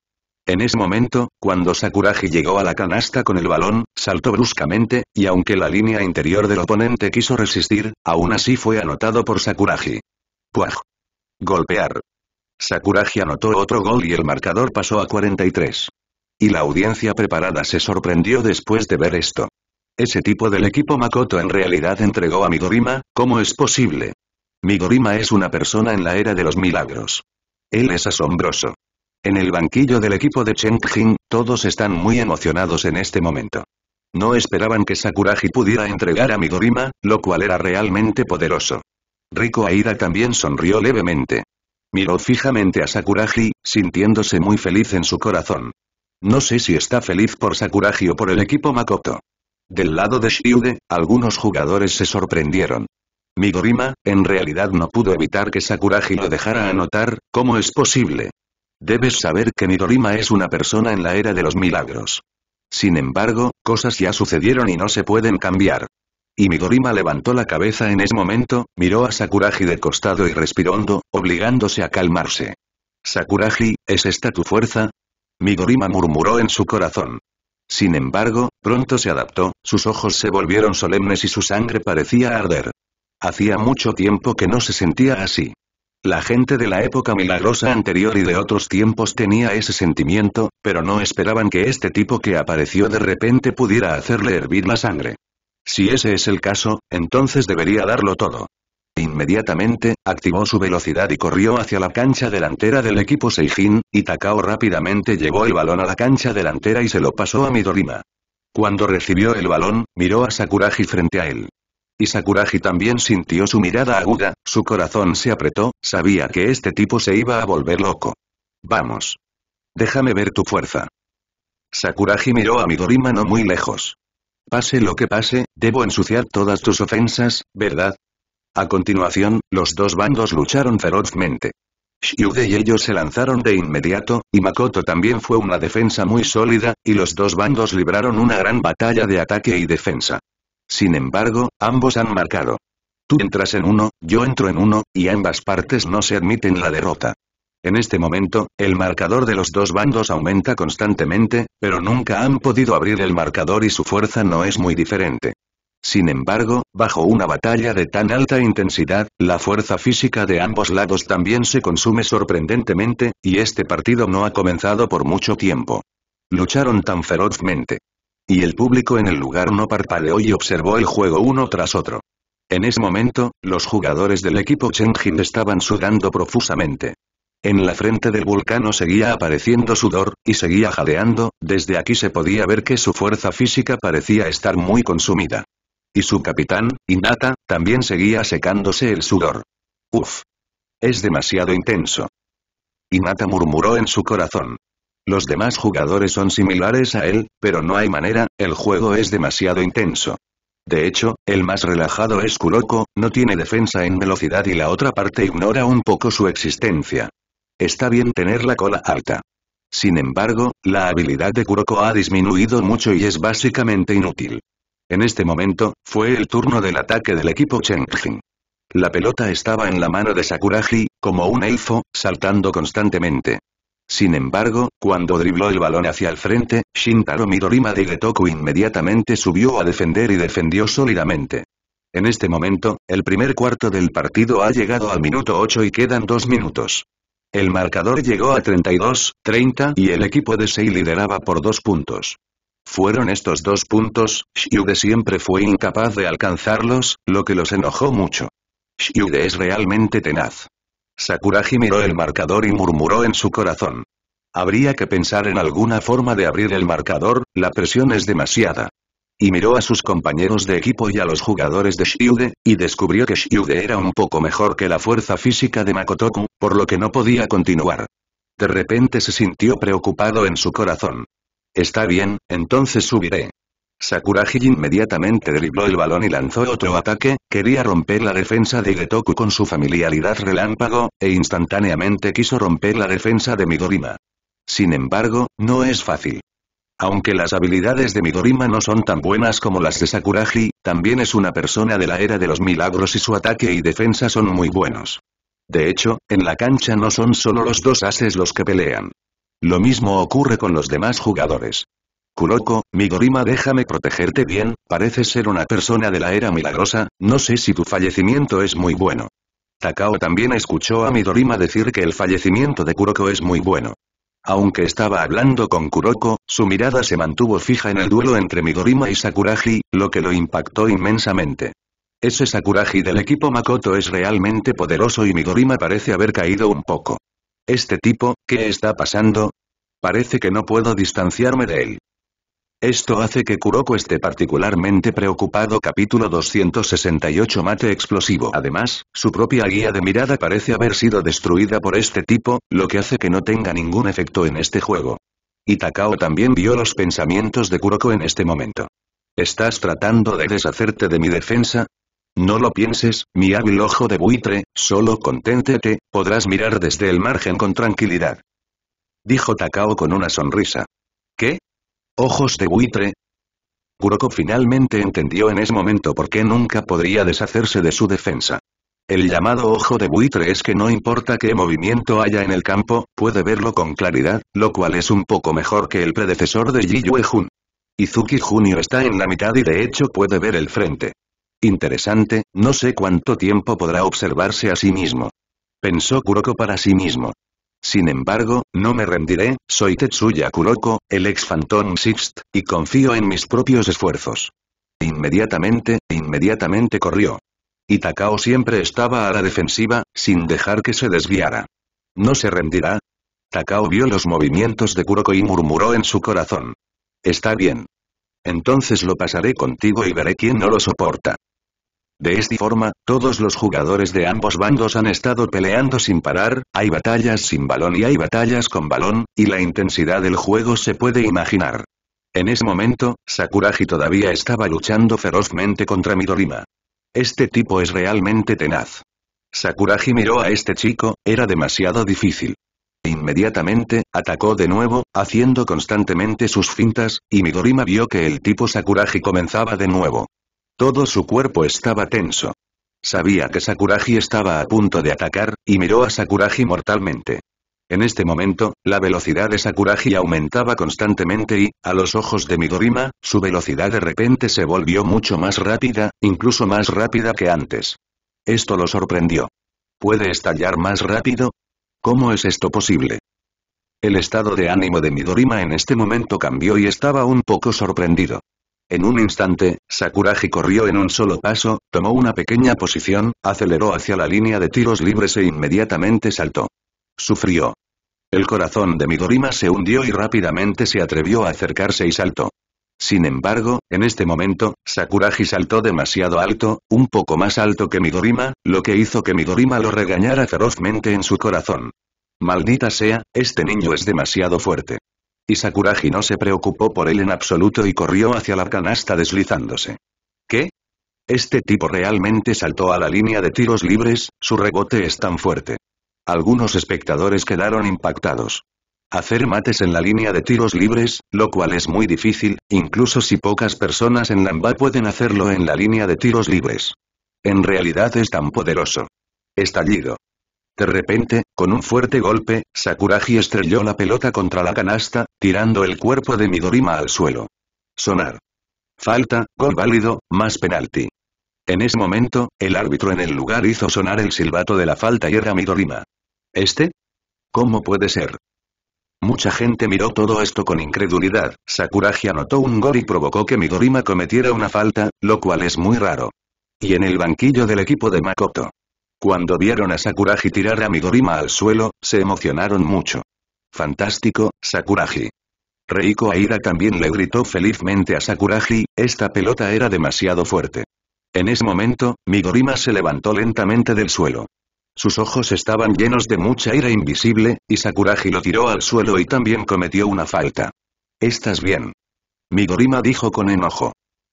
En ese momento, cuando Sakuragi llegó a la canasta con el balón, saltó bruscamente, y aunque la línea interior del oponente quiso resistir, aún así fue anotado por Sakuragi. ¡Puaj! Golpear. Sakuragi anotó otro gol y el marcador pasó a 43. Y la audiencia preparada se sorprendió después de ver esto. Ese tipo del equipo Makoto en realidad entregó a Migorima, ¿cómo es posible? Migorima es una persona en la era de los milagros. Él es asombroso. En el banquillo del equipo de Jing, todos están muy emocionados en este momento. No esperaban que Sakuragi pudiera entregar a Midorima, lo cual era realmente poderoso. Rico Aida también sonrió levemente. Miró fijamente a Sakuragi, sintiéndose muy feliz en su corazón. No sé si está feliz por Sakuragi o por el equipo Makoto. Del lado de Shiude, algunos jugadores se sorprendieron. Migorima, en realidad no pudo evitar que Sakuragi lo dejara anotar, ¿cómo es posible? Debes saber que Midorima es una persona en la era de los milagros. Sin embargo, cosas ya sucedieron y no se pueden cambiar. Y Midorima levantó la cabeza en ese momento, miró a Sakuraji de costado y respiró hondo, obligándose a calmarse. Sakuragi, ¿es esta tu fuerza? Midorima murmuró en su corazón. Sin embargo, pronto se adaptó, sus ojos se volvieron solemnes y su sangre parecía arder. Hacía mucho tiempo que no se sentía así. La gente de la época milagrosa anterior y de otros tiempos tenía ese sentimiento, pero no esperaban que este tipo que apareció de repente pudiera hacerle hervir la sangre. Si ese es el caso, entonces debería darlo todo. Inmediatamente, activó su velocidad y corrió hacia la cancha delantera del equipo Seijin, y Takao rápidamente llevó el balón a la cancha delantera y se lo pasó a Midorima. Cuando recibió el balón, miró a Sakuragi frente a él. Y Sakuragi también sintió su mirada aguda, su corazón se apretó, sabía que este tipo se iba a volver loco. Vamos. Déjame ver tu fuerza. Sakuragi miró a Midorima no muy lejos. Pase lo que pase, debo ensuciar todas tus ofensas, ¿verdad? A continuación, los dos bandos lucharon ferozmente. Shiude y ellos se lanzaron de inmediato, y Makoto también fue una defensa muy sólida, y los dos bandos libraron una gran batalla de ataque y defensa. Sin embargo, ambos han marcado. Tú entras en uno, yo entro en uno, y ambas partes no se admiten la derrota. En este momento, el marcador de los dos bandos aumenta constantemente, pero nunca han podido abrir el marcador y su fuerza no es muy diferente. Sin embargo, bajo una batalla de tan alta intensidad, la fuerza física de ambos lados también se consume sorprendentemente, y este partido no ha comenzado por mucho tiempo. Lucharon tan ferozmente. Y el público en el lugar no parpadeó y observó el juego uno tras otro. En ese momento, los jugadores del equipo Chenjin estaban sudando profusamente. En la frente del vulcano seguía apareciendo sudor, y seguía jadeando, desde aquí se podía ver que su fuerza física parecía estar muy consumida. Y su capitán, Inata, también seguía secándose el sudor. Uf. Es demasiado intenso. Inata murmuró en su corazón. Los demás jugadores son similares a él, pero no hay manera, el juego es demasiado intenso. De hecho, el más relajado es Kuroko, no tiene defensa en velocidad y la otra parte ignora un poco su existencia. Está bien tener la cola alta. Sin embargo, la habilidad de Kuroko ha disminuido mucho y es básicamente inútil. En este momento, fue el turno del ataque del equipo Chengjin. La pelota estaba en la mano de Sakuragi, como un elfo, saltando constantemente. Sin embargo, cuando dribló el balón hacia el frente, Shintaro Midorima de Getoku inmediatamente subió a defender y defendió sólidamente. En este momento, el primer cuarto del partido ha llegado al minuto 8 y quedan dos minutos. El marcador llegó a 32-30 y el equipo de Sei lideraba por dos puntos. Fueron estos dos puntos, Shiude siempre fue incapaz de alcanzarlos, lo que los enojó mucho. Shiude es realmente tenaz. Sakuragi miró el marcador y murmuró en su corazón. Habría que pensar en alguna forma de abrir el marcador, la presión es demasiada. Y miró a sus compañeros de equipo y a los jugadores de Shiude, y descubrió que Shiude era un poco mejor que la fuerza física de Makotoku, por lo que no podía continuar. De repente se sintió preocupado en su corazón. Está bien, entonces subiré. Sakuragi inmediatamente dribló el balón y lanzó otro ataque, quería romper la defensa de Getoku con su familiaridad relámpago, e instantáneamente quiso romper la defensa de Midorima. Sin embargo, no es fácil. Aunque las habilidades de Midorima no son tan buenas como las de Sakuragi, también es una persona de la era de los milagros y su ataque y defensa son muy buenos. De hecho, en la cancha no son solo los dos ases los que pelean. Lo mismo ocurre con los demás jugadores. Kuroko, Midorima déjame protegerte bien, pareces ser una persona de la era milagrosa, no sé si tu fallecimiento es muy bueno. Takao también escuchó a Midorima decir que el fallecimiento de Kuroko es muy bueno. Aunque estaba hablando con Kuroko, su mirada se mantuvo fija en el duelo entre Midorima y Sakuragi, lo que lo impactó inmensamente. Ese Sakuragi del equipo Makoto es realmente poderoso y Midorima parece haber caído un poco. Este tipo, ¿qué está pasando? Parece que no puedo distanciarme de él. Esto hace que Kuroko esté particularmente preocupado capítulo 268 mate explosivo. Además, su propia guía de mirada parece haber sido destruida por este tipo, lo que hace que no tenga ningún efecto en este juego. Y Takao también vio los pensamientos de Kuroko en este momento. ¿Estás tratando de deshacerte de mi defensa? No lo pienses, mi hábil ojo de buitre, solo conténtete, podrás mirar desde el margen con tranquilidad. Dijo Takao con una sonrisa. ¿Qué? ¿Ojos de buitre? Kuroko finalmente entendió en ese momento por qué nunca podría deshacerse de su defensa. El llamado ojo de buitre es que no importa qué movimiento haya en el campo, puede verlo con claridad, lo cual es un poco mejor que el predecesor de Jiyue Jun. Izuki Junio está en la mitad y de hecho puede ver el frente. Interesante, no sé cuánto tiempo podrá observarse a sí mismo. Pensó Kuroko para sí mismo. Sin embargo, no me rendiré, soy Tetsuya Kuroko, el ex Phantom Sixth, y confío en mis propios esfuerzos. Inmediatamente, inmediatamente corrió. Y Takao siempre estaba a la defensiva, sin dejar que se desviara. ¿No se rendirá? Takao vio los movimientos de Kuroko y murmuró en su corazón. Está bien. Entonces lo pasaré contigo y veré quién no lo soporta. De esta forma, todos los jugadores de ambos bandos han estado peleando sin parar, hay batallas sin balón y hay batallas con balón, y la intensidad del juego se puede imaginar. En ese momento, Sakuragi todavía estaba luchando ferozmente contra Midorima. Este tipo es realmente tenaz. Sakuragi miró a este chico, era demasiado difícil. Inmediatamente, atacó de nuevo, haciendo constantemente sus fintas, y Midorima vio que el tipo Sakuragi comenzaba de nuevo. Todo su cuerpo estaba tenso. Sabía que Sakuragi estaba a punto de atacar, y miró a Sakuragi mortalmente. En este momento, la velocidad de Sakuragi aumentaba constantemente y, a los ojos de Midorima, su velocidad de repente se volvió mucho más rápida, incluso más rápida que antes. Esto lo sorprendió. ¿Puede estallar más rápido? ¿Cómo es esto posible? El estado de ánimo de Midorima en este momento cambió y estaba un poco sorprendido. En un instante, Sakuraji corrió en un solo paso, tomó una pequeña posición, aceleró hacia la línea de tiros libres e inmediatamente saltó. Sufrió. El corazón de Midorima se hundió y rápidamente se atrevió a acercarse y saltó. Sin embargo, en este momento, Sakuraji saltó demasiado alto, un poco más alto que Midorima, lo que hizo que Midorima lo regañara ferozmente en su corazón. Maldita sea, este niño es demasiado fuerte. Y Sakuragi no se preocupó por él en absoluto y corrió hacia la canasta deslizándose. ¿Qué? Este tipo realmente saltó a la línea de tiros libres, su rebote es tan fuerte. Algunos espectadores quedaron impactados. Hacer mates en la línea de tiros libres, lo cual es muy difícil, incluso si pocas personas en Lamba pueden hacerlo en la línea de tiros libres. En realidad es tan poderoso. Estallido. De repente, con un fuerte golpe, Sakuragi estrelló la pelota contra la canasta, tirando el cuerpo de Midorima al suelo. Sonar. Falta, gol válido, más penalti. En ese momento, el árbitro en el lugar hizo sonar el silbato de la falta y era Midorima. ¿Este? ¿Cómo puede ser? Mucha gente miró todo esto con incredulidad, Sakuragi anotó un gol y provocó que Midorima cometiera una falta, lo cual es muy raro. Y en el banquillo del equipo de Makoto. Cuando vieron a Sakuraji tirar a Migorima al suelo, se emocionaron mucho. Fantástico, Sakuraji. Reiko Aira también le gritó felizmente a Sakuraji: esta pelota era demasiado fuerte. En ese momento, Migorima se levantó lentamente del suelo. Sus ojos estaban llenos de mucha ira invisible, y Sakuraji lo tiró al suelo y también cometió una falta. «Estás bien». Migorima dijo con enojo.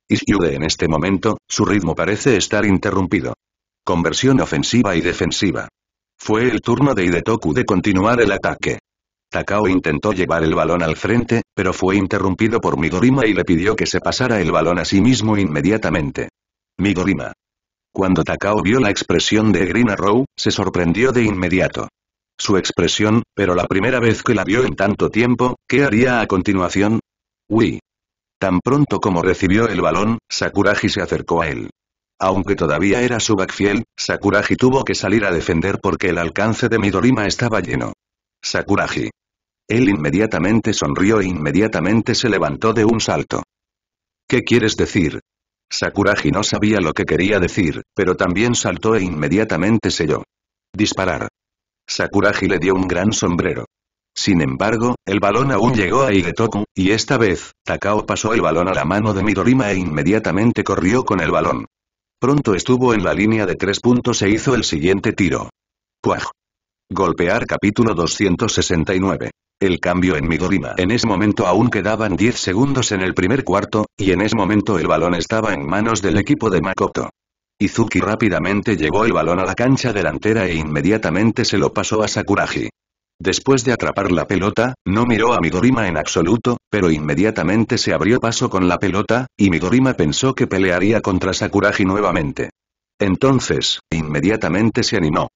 Isyude en este momento, su ritmo parece estar interrumpido. Conversión ofensiva y defensiva. Fue el turno de Hidetoku de continuar el ataque. Takao intentó llevar el balón al frente, pero fue interrumpido por Midorima y le pidió que se pasara el balón a sí mismo inmediatamente. Midorima. Cuando Takao vio la expresión de Green Arrow, se sorprendió de inmediato. Su expresión, pero la primera vez que la vio en tanto tiempo, ¿qué haría a continuación? Uy. Tan pronto como recibió el balón, Sakuragi se acercó a él. Aunque todavía era su backfield, Sakuragi tuvo que salir a defender porque el alcance de Midorima estaba lleno. Sakuraji. Él inmediatamente sonrió e inmediatamente se levantó de un salto. ¿Qué quieres decir? Sakuraji no sabía lo que quería decir, pero también saltó e inmediatamente selló. Disparar. Sakuragi le dio un gran sombrero. Sin embargo, el balón aún llegó a Igetoku, y esta vez, Takao pasó el balón a la mano de Midorima e inmediatamente corrió con el balón. Pronto estuvo en la línea de tres puntos e hizo el siguiente tiro. ¡Cuaj! Golpear capítulo 269. El cambio en Midorima. En ese momento aún quedaban 10 segundos en el primer cuarto, y en ese momento el balón estaba en manos del equipo de Makoto. Izuki rápidamente llevó el balón a la cancha delantera e inmediatamente se lo pasó a Sakuragi. Después de atrapar la pelota, no miró a Midorima en absoluto, pero inmediatamente se abrió paso con la pelota, y Midorima pensó que pelearía contra Sakuragi nuevamente. Entonces, inmediatamente se animó.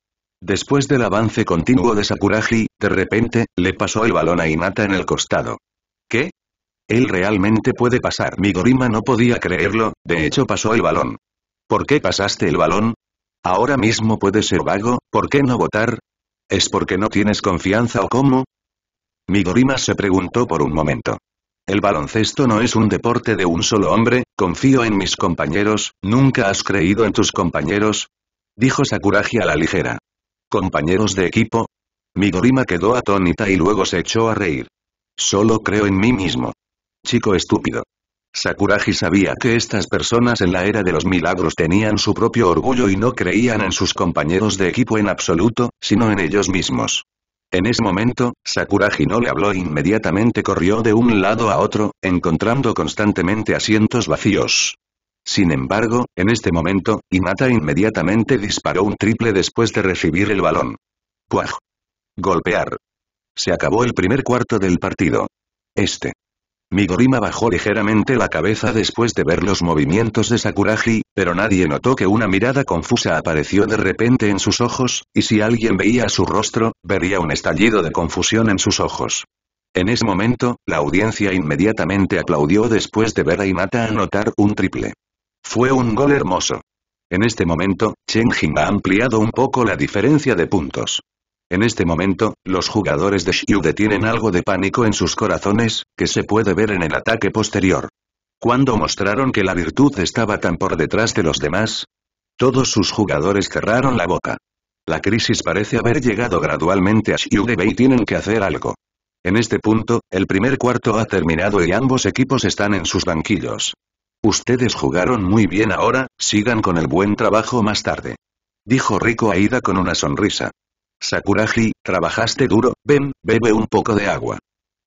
Después del avance continuo de Sakuragi, de repente, le pasó el balón a Inata en el costado. ¿Qué? Él realmente puede pasar. Midorima no podía creerlo, de hecho pasó el balón. ¿Por qué pasaste el balón? Ahora mismo puede ser vago, ¿por qué no votar? ¿Es porque no tienes confianza o cómo? Migorima se preguntó por un momento. El baloncesto no es un deporte de un solo hombre, confío en mis compañeros, ¿nunca has creído en tus compañeros? Dijo Sakuragi a la ligera. ¿Compañeros de equipo? Migorima quedó atónita y luego se echó a reír. Solo creo en mí mismo. Chico estúpido. Sakuragi sabía que estas personas en la era de los milagros tenían su propio orgullo y no creían en sus compañeros de equipo en absoluto, sino en ellos mismos. En ese momento, Sakuragi no le habló e inmediatamente corrió de un lado a otro, encontrando constantemente asientos vacíos. Sin embargo, en este momento, Inata inmediatamente disparó un triple después de recibir el balón. ¡Cuaj! Golpear. Se acabó el primer cuarto del partido. Este. Migorima bajó ligeramente la cabeza después de ver los movimientos de Sakuraji, pero nadie notó que una mirada confusa apareció de repente en sus ojos, y si alguien veía su rostro, vería un estallido de confusión en sus ojos. En ese momento, la audiencia inmediatamente aplaudió después de ver a Imata anotar un triple. Fue un gol hermoso. En este momento, Chen ha ampliado un poco la diferencia de puntos. En este momento, los jugadores de Shiude tienen algo de pánico en sus corazones, que se puede ver en el ataque posterior. ¿Cuándo mostraron que la virtud estaba tan por detrás de los demás? Todos sus jugadores cerraron la boca. La crisis parece haber llegado gradualmente a Shiude y tienen que hacer algo. En este punto, el primer cuarto ha terminado y ambos equipos están en sus banquillos. Ustedes jugaron muy bien ahora, sigan con el buen trabajo más tarde. Dijo Rico Aida con una sonrisa. Sakuragi, trabajaste duro, ven, bebe un poco de agua.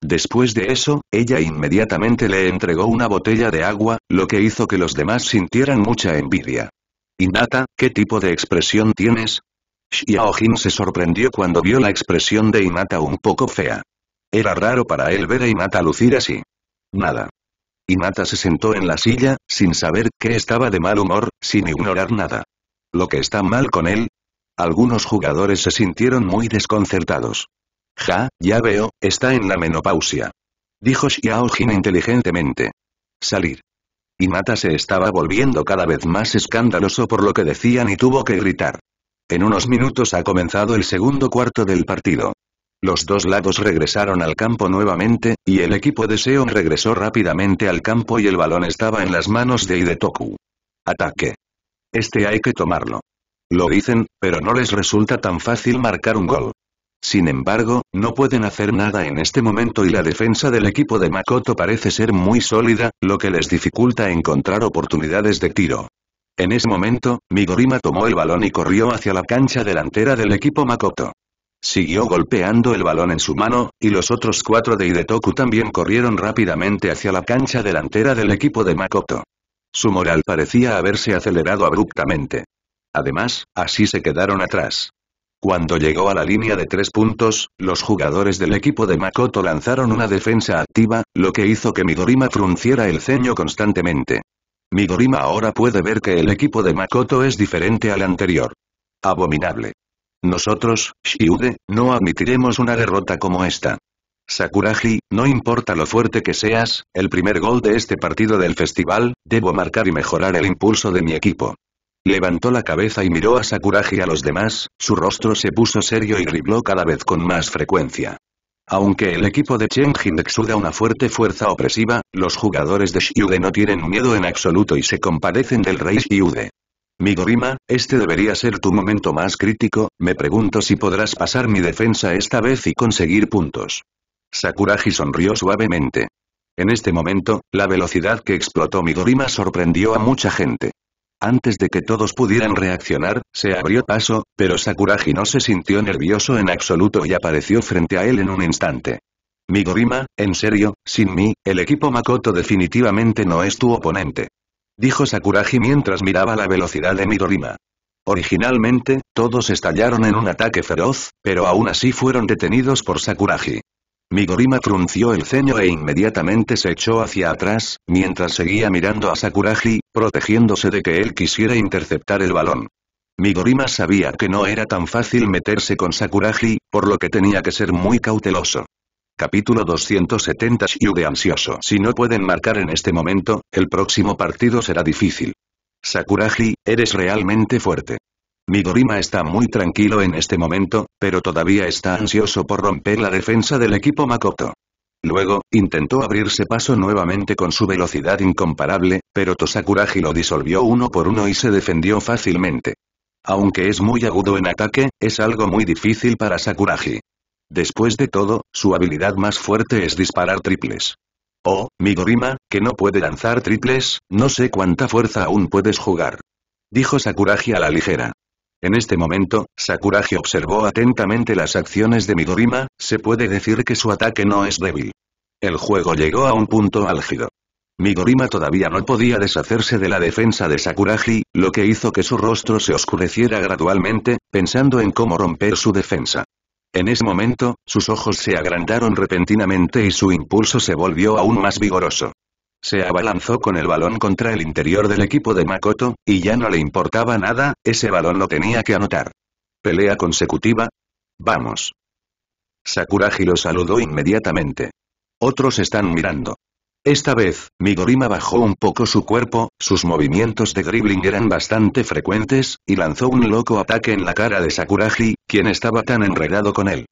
Después de eso, ella inmediatamente le entregó una botella de agua, lo que hizo que los demás sintieran mucha envidia. Inata, ¿qué tipo de expresión tienes? Xiaojin se sorprendió cuando vio la expresión de Inata un poco fea. Era raro para él ver a Inata lucir así. Nada. Inata se sentó en la silla, sin saber que estaba de mal humor, sin ignorar nada. Lo que está mal con él, algunos jugadores se sintieron muy desconcertados. Ja, ya veo, está en la menopausia. Dijo Xiao Jin inteligentemente. Salir. Y Mata se estaba volviendo cada vez más escandaloso por lo que decían y tuvo que gritar. En unos minutos ha comenzado el segundo cuarto del partido. Los dos lados regresaron al campo nuevamente, y el equipo de Seon regresó rápidamente al campo y el balón estaba en las manos de Hidetoku. Ataque. Este hay que tomarlo. Lo dicen, pero no les resulta tan fácil marcar un gol. Sin embargo, no pueden hacer nada en este momento y la defensa del equipo de Makoto parece ser muy sólida, lo que les dificulta encontrar oportunidades de tiro. En ese momento, Migorima tomó el balón y corrió hacia la cancha delantera del equipo Makoto. Siguió golpeando el balón en su mano, y los otros cuatro de Hidetoku también corrieron rápidamente hacia la cancha delantera del equipo de Makoto. Su moral parecía haberse acelerado abruptamente. Además, así se quedaron atrás. Cuando llegó a la línea de tres puntos, los jugadores del equipo de Makoto lanzaron una defensa activa, lo que hizo que Midorima frunciera el ceño constantemente. Midorima ahora puede ver que el equipo de Makoto es diferente al anterior. Abominable. Nosotros, Shiude, no admitiremos una derrota como esta. Sakuragi, no importa lo fuerte que seas, el primer gol de este partido del festival, debo marcar y mejorar el impulso de mi equipo. Levantó la cabeza y miró a Sakuragi y a los demás, su rostro se puso serio y ribló cada vez con más frecuencia. Aunque el equipo de Jin exuda una fuerte fuerza opresiva, los jugadores de Shiude no tienen miedo en absoluto y se compadecen del rey Shiude. Migorima, este debería ser tu momento más crítico, me pregunto si podrás pasar mi defensa esta vez y conseguir puntos. Sakuragi sonrió suavemente. En este momento, la velocidad que explotó Migorima sorprendió a mucha gente. Antes de que todos pudieran reaccionar, se abrió paso, pero Sakuragi no se sintió nervioso en absoluto y apareció frente a él en un instante. Midorima, en serio, sin mí, el equipo Makoto definitivamente no es tu oponente. Dijo Sakuragi mientras miraba la velocidad de Midorima. Originalmente, todos estallaron en un ataque feroz, pero aún así fueron detenidos por Sakuragi. Migorima frunció el ceño e inmediatamente se echó hacia atrás, mientras seguía mirando a Sakuraji, protegiéndose de que él quisiera interceptar el balón. Migorima sabía que no era tan fácil meterse con Sakuraji, por lo que tenía que ser muy cauteloso. Capítulo 270 de ansioso Si no pueden marcar en este momento, el próximo partido será difícil. Sakuraji, eres realmente fuerte. Midorima está muy tranquilo en este momento, pero todavía está ansioso por romper la defensa del equipo Makoto. Luego, intentó abrirse paso nuevamente con su velocidad incomparable, pero Tosakuragi lo disolvió uno por uno y se defendió fácilmente. Aunque es muy agudo en ataque, es algo muy difícil para Sakuragi. Después de todo, su habilidad más fuerte es disparar triples. Oh, Midorima, que no puede lanzar triples, no sé cuánta fuerza aún puedes jugar. Dijo Sakuragi a la ligera. En este momento, Sakuragi observó atentamente las acciones de Midorima, se puede decir que su ataque no es débil. El juego llegó a un punto álgido. Midorima todavía no podía deshacerse de la defensa de Sakuragi, lo que hizo que su rostro se oscureciera gradualmente, pensando en cómo romper su defensa. En ese momento, sus ojos se agrandaron repentinamente y su impulso se volvió aún más vigoroso se abalanzó con el balón contra el interior del equipo de Makoto, y ya no le importaba nada, ese balón lo tenía que anotar. ¿Pelea consecutiva? Vamos. Sakuragi lo saludó inmediatamente. Otros están mirando. Esta vez, Migorima bajó un poco su cuerpo, sus movimientos de dribbling eran bastante frecuentes, y lanzó un loco ataque en la cara de Sakuraji, quien estaba tan enredado con él.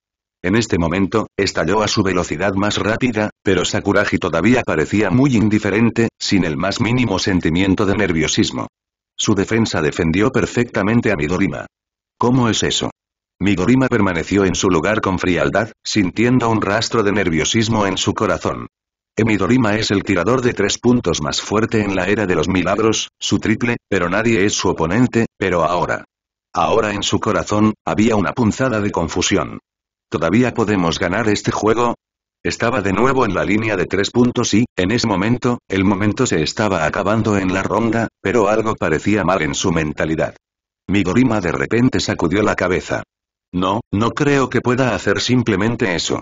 En este momento, estalló a su velocidad más rápida, pero Sakuragi todavía parecía muy indiferente, sin el más mínimo sentimiento de nerviosismo. Su defensa defendió perfectamente a Midorima. ¿Cómo es eso? Midorima permaneció en su lugar con frialdad, sintiendo un rastro de nerviosismo en su corazón. Midorima es el tirador de tres puntos más fuerte en la era de los milagros, su triple, pero nadie es su oponente, pero ahora. Ahora en su corazón, había una punzada de confusión. ¿Todavía podemos ganar este juego? Estaba de nuevo en la línea de tres puntos y, en ese momento, el momento se estaba acabando en la ronda, pero algo parecía mal en su mentalidad. Migorima de repente sacudió la cabeza. No, no creo que pueda hacer simplemente eso.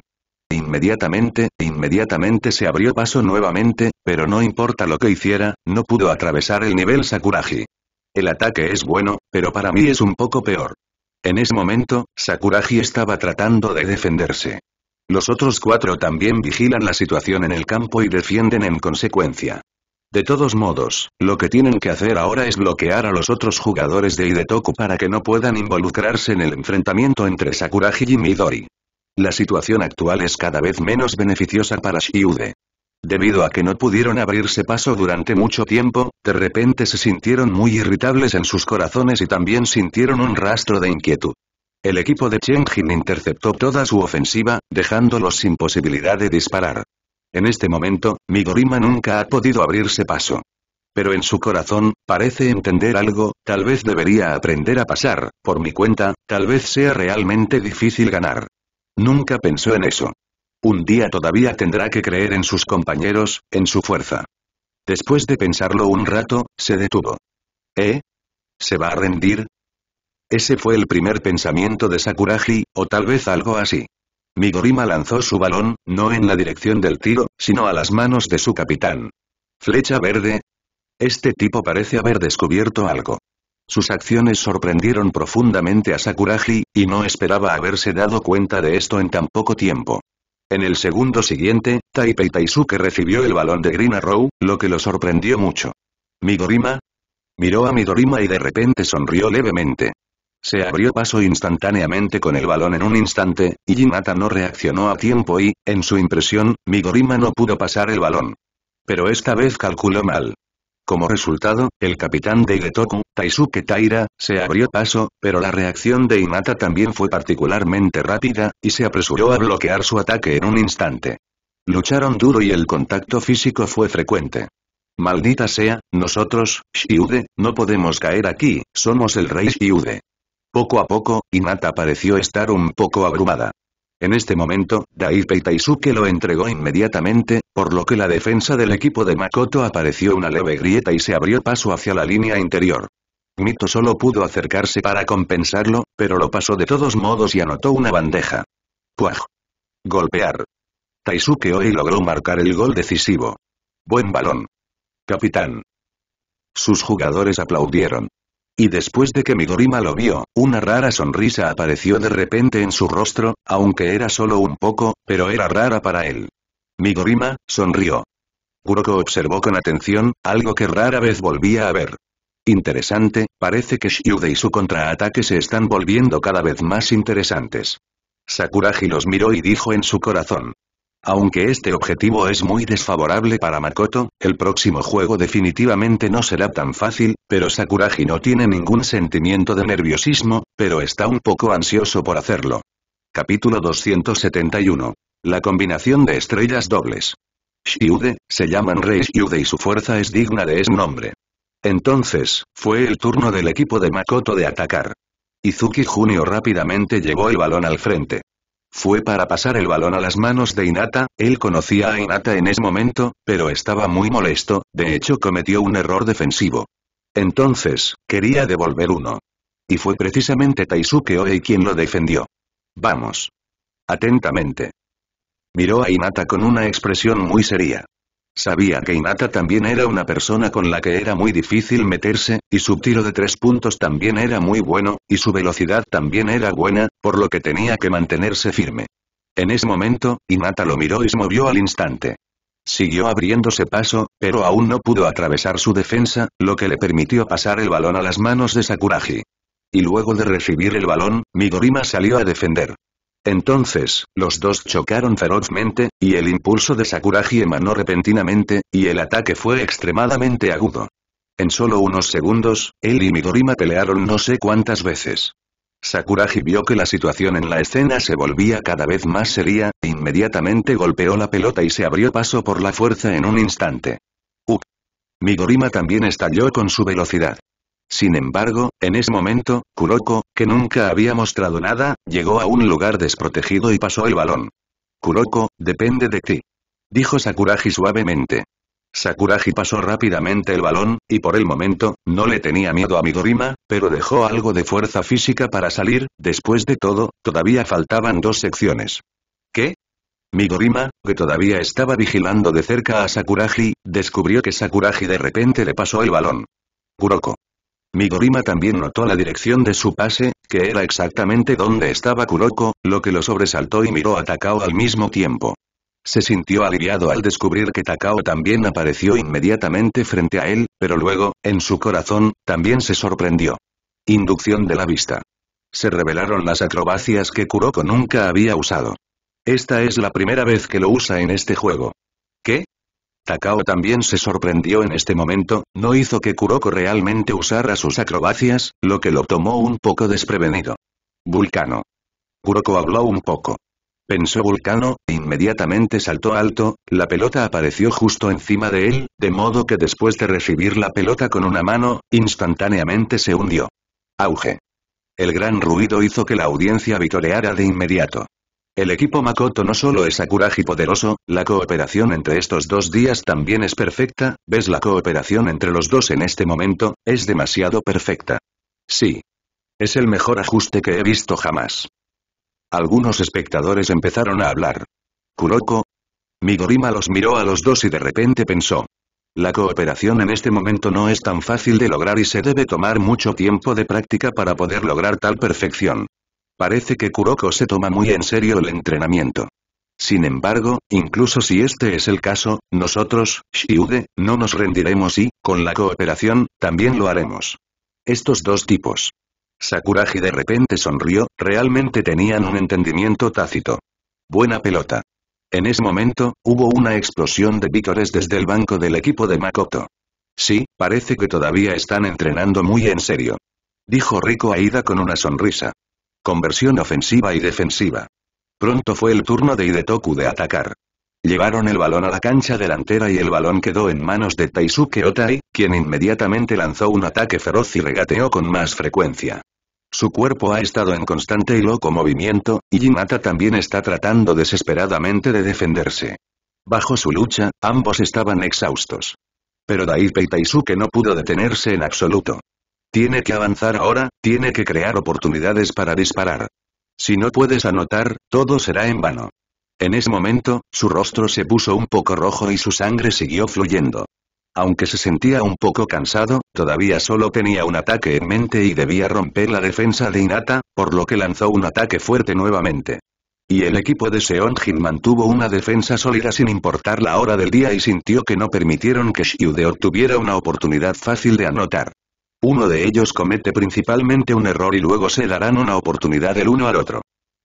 Inmediatamente, inmediatamente se abrió paso nuevamente, pero no importa lo que hiciera, no pudo atravesar el nivel Sakuragi. El ataque es bueno, pero para mí es un poco peor. En ese momento, Sakuragi estaba tratando de defenderse. Los otros cuatro también vigilan la situación en el campo y defienden en consecuencia. De todos modos, lo que tienen que hacer ahora es bloquear a los otros jugadores de Idetoku para que no puedan involucrarse en el enfrentamiento entre Sakuragi y Midori. La situación actual es cada vez menos beneficiosa para Shiude. Debido a que no pudieron abrirse paso durante mucho tiempo, de repente se sintieron muy irritables en sus corazones y también sintieron un rastro de inquietud. El equipo de Cheng interceptó toda su ofensiva, dejándolos sin posibilidad de disparar. En este momento, Midorima nunca ha podido abrirse paso. Pero en su corazón, parece entender algo, tal vez debería aprender a pasar, por mi cuenta, tal vez sea realmente difícil ganar. Nunca pensó en eso. Un día todavía tendrá que creer en sus compañeros, en su fuerza. Después de pensarlo un rato, se detuvo. ¿Eh? ¿Se va a rendir? Ese fue el primer pensamiento de Sakuragi, o tal vez algo así. Migorima lanzó su balón, no en la dirección del tiro, sino a las manos de su capitán. Flecha verde. Este tipo parece haber descubierto algo. Sus acciones sorprendieron profundamente a Sakuragi, y no esperaba haberse dado cuenta de esto en tan poco tiempo. En el segundo siguiente, Taipei Taisuke recibió el balón de Green Arrow, lo que lo sorprendió mucho. ¿Midorima? Miró a Midorima y de repente sonrió levemente. Se abrió paso instantáneamente con el balón en un instante, y Jinata no reaccionó a tiempo y, en su impresión, Migorima no pudo pasar el balón. Pero esta vez calculó mal. Como resultado, el capitán de Getoku, Taisuke Taira, se abrió paso, pero la reacción de Inata también fue particularmente rápida, y se apresuró a bloquear su ataque en un instante. Lucharon duro y el contacto físico fue frecuente. Maldita sea, nosotros, Shiude, no podemos caer aquí, somos el rey Shiude. Poco a poco, Inata pareció estar un poco abrumada. En este momento, Daipei Taisuke lo entregó inmediatamente, por lo que la defensa del equipo de Makoto apareció una leve grieta y se abrió paso hacia la línea interior. Mito solo pudo acercarse para compensarlo, pero lo pasó de todos modos y anotó una bandeja. ¡Puaj! Golpear. Taisuke hoy logró marcar el gol decisivo. Buen balón. Capitán. Sus jugadores aplaudieron y después de que Midorima lo vio, una rara sonrisa apareció de repente en su rostro, aunque era solo un poco, pero era rara para él. Midorima, sonrió. Kuroko observó con atención, algo que rara vez volvía a ver. Interesante, parece que Shiude y su contraataque se están volviendo cada vez más interesantes. Sakuragi los miró y dijo en su corazón. Aunque este objetivo es muy desfavorable para Makoto, el próximo juego definitivamente no será tan fácil, pero Sakuragi no tiene ningún sentimiento de nerviosismo, pero está un poco ansioso por hacerlo. Capítulo 271. La combinación de estrellas dobles. Shiude, se llaman Rey Shiude y su fuerza es digna de ese nombre. Entonces, fue el turno del equipo de Makoto de atacar. Izuki Junio rápidamente llevó el balón al frente. Fue para pasar el balón a las manos de Inata, él conocía a Inata en ese momento, pero estaba muy molesto, de hecho cometió un error defensivo. Entonces, quería devolver uno. Y fue precisamente Taisuke Oei quien lo defendió. Vamos. Atentamente. Miró a Inata con una expresión muy seria. Sabía que Inata también era una persona con la que era muy difícil meterse, y su tiro de tres puntos también era muy bueno, y su velocidad también era buena, por lo que tenía que mantenerse firme. En ese momento, Inata lo miró y se movió al instante. Siguió abriéndose paso, pero aún no pudo atravesar su defensa, lo que le permitió pasar el balón a las manos de Sakuragi. Y luego de recibir el balón, Midorima salió a defender. Entonces, los dos chocaron ferozmente, y el impulso de Sakuragi emanó repentinamente, y el ataque fue extremadamente agudo. En solo unos segundos, él y Midorima pelearon no sé cuántas veces. Sakuragi vio que la situación en la escena se volvía cada vez más seria, e inmediatamente golpeó la pelota y se abrió paso por la fuerza en un instante. Uh. Midorima también estalló con su velocidad. Sin embargo, en ese momento, Kuroko, que nunca había mostrado nada, llegó a un lugar desprotegido y pasó el balón. Kuroko, depende de ti. Dijo Sakuragi suavemente. Sakuragi pasó rápidamente el balón, y por el momento, no le tenía miedo a Midorima, pero dejó algo de fuerza física para salir, después de todo, todavía faltaban dos secciones. ¿Qué? Midorima, que todavía estaba vigilando de cerca a Sakuragi, descubrió que Sakuragi de repente le pasó el balón. Kuroko. Migorima también notó la dirección de su pase, que era exactamente donde estaba Kuroko, lo que lo sobresaltó y miró a Takao al mismo tiempo. Se sintió aliviado al descubrir que Takao también apareció inmediatamente frente a él, pero luego, en su corazón, también se sorprendió. Inducción de la vista. Se revelaron las acrobacias que Kuroko nunca había usado. Esta es la primera vez que lo usa en este juego. ¿Qué? Takao también se sorprendió en este momento, no hizo que Kuroko realmente usara sus acrobacias, lo que lo tomó un poco desprevenido. Vulcano. Kuroko habló un poco. Pensó Vulcano, e inmediatamente saltó alto, la pelota apareció justo encima de él, de modo que después de recibir la pelota con una mano, instantáneamente se hundió. Auge. El gran ruido hizo que la audiencia vitoreara de inmediato. El equipo Makoto no solo es y poderoso, la cooperación entre estos dos días también es perfecta, ¿ves la cooperación entre los dos en este momento? Es demasiado perfecta. Sí. Es el mejor ajuste que he visto jamás. Algunos espectadores empezaron a hablar. Kuroko. Migorima los miró a los dos y de repente pensó. La cooperación en este momento no es tan fácil de lograr y se debe tomar mucho tiempo de práctica para poder lograr tal perfección. Parece que Kuroko se toma muy en serio el entrenamiento. Sin embargo, incluso si este es el caso, nosotros, Shiude, no nos rendiremos y, con la cooperación, también lo haremos. Estos dos tipos. Sakuragi de repente sonrió, realmente tenían un entendimiento tácito. Buena pelota. En ese momento, hubo una explosión de vítores desde el banco del equipo de Makoto. Sí, parece que todavía están entrenando muy en serio. Dijo Rico Aida con una sonrisa. Conversión ofensiva y defensiva. Pronto fue el turno de Hidetoku de atacar. Llevaron el balón a la cancha delantera y el balón quedó en manos de Taisuke Otai, quien inmediatamente lanzó un ataque feroz y regateó con más frecuencia. Su cuerpo ha estado en constante y loco movimiento, y Jinata también está tratando desesperadamente de defenderse. Bajo su lucha, ambos estaban exhaustos. Pero Daipe y Taisuke no pudo detenerse en absoluto. Tiene que avanzar ahora, tiene que crear oportunidades para disparar. Si no puedes anotar, todo será en vano. En ese momento, su rostro se puso un poco rojo y su sangre siguió fluyendo. Aunque se sentía un poco cansado, todavía solo tenía un ataque en mente y debía romper la defensa de Inata, por lo que lanzó un ataque fuerte nuevamente. Y el equipo de Seon mantuvo una defensa sólida sin importar la hora del día y sintió que no permitieron que Shiude tuviera una oportunidad fácil de anotar. Uno de ellos comete principalmente un error y luego se darán una oportunidad el uno al otro.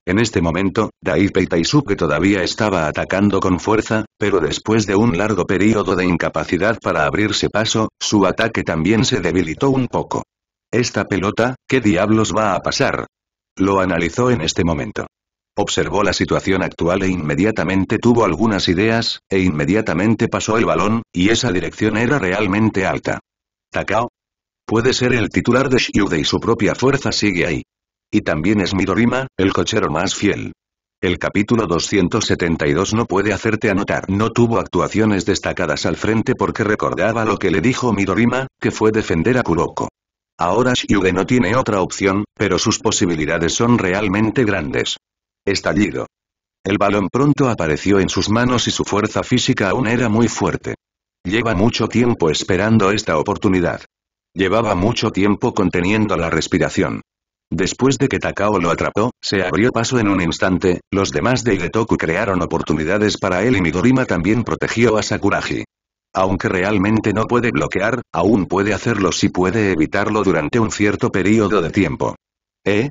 En este momento, y Taisuke todavía estaba atacando con fuerza, pero después de un largo periodo de incapacidad para abrirse paso, su ataque también se debilitó un poco. Esta pelota, ¿qué diablos va a pasar? Lo analizó en este momento. Observó la situación actual e inmediatamente tuvo algunas ideas, e inmediatamente pasó el balón, y esa dirección era realmente alta. Takao, Puede ser el titular de Shiude y su propia fuerza sigue ahí. Y también es Midorima, el cochero más fiel. El capítulo 272 no puede hacerte anotar. No tuvo actuaciones destacadas al frente porque recordaba lo que le dijo Midorima, que fue defender a Kuroko. Ahora Shiude no tiene otra opción, pero sus posibilidades son realmente grandes. Estallido. El balón pronto apareció en sus manos y su fuerza física aún era muy fuerte. Lleva mucho tiempo esperando esta oportunidad. Llevaba mucho tiempo conteniendo la respiración. Después de que Takao lo atrapó, se abrió paso en un instante, los demás de Igetoku crearon oportunidades para él y Midorima también protegió a Sakuragi. Aunque realmente no puede bloquear, aún puede hacerlo si puede evitarlo durante un cierto periodo de tiempo. ¿Eh?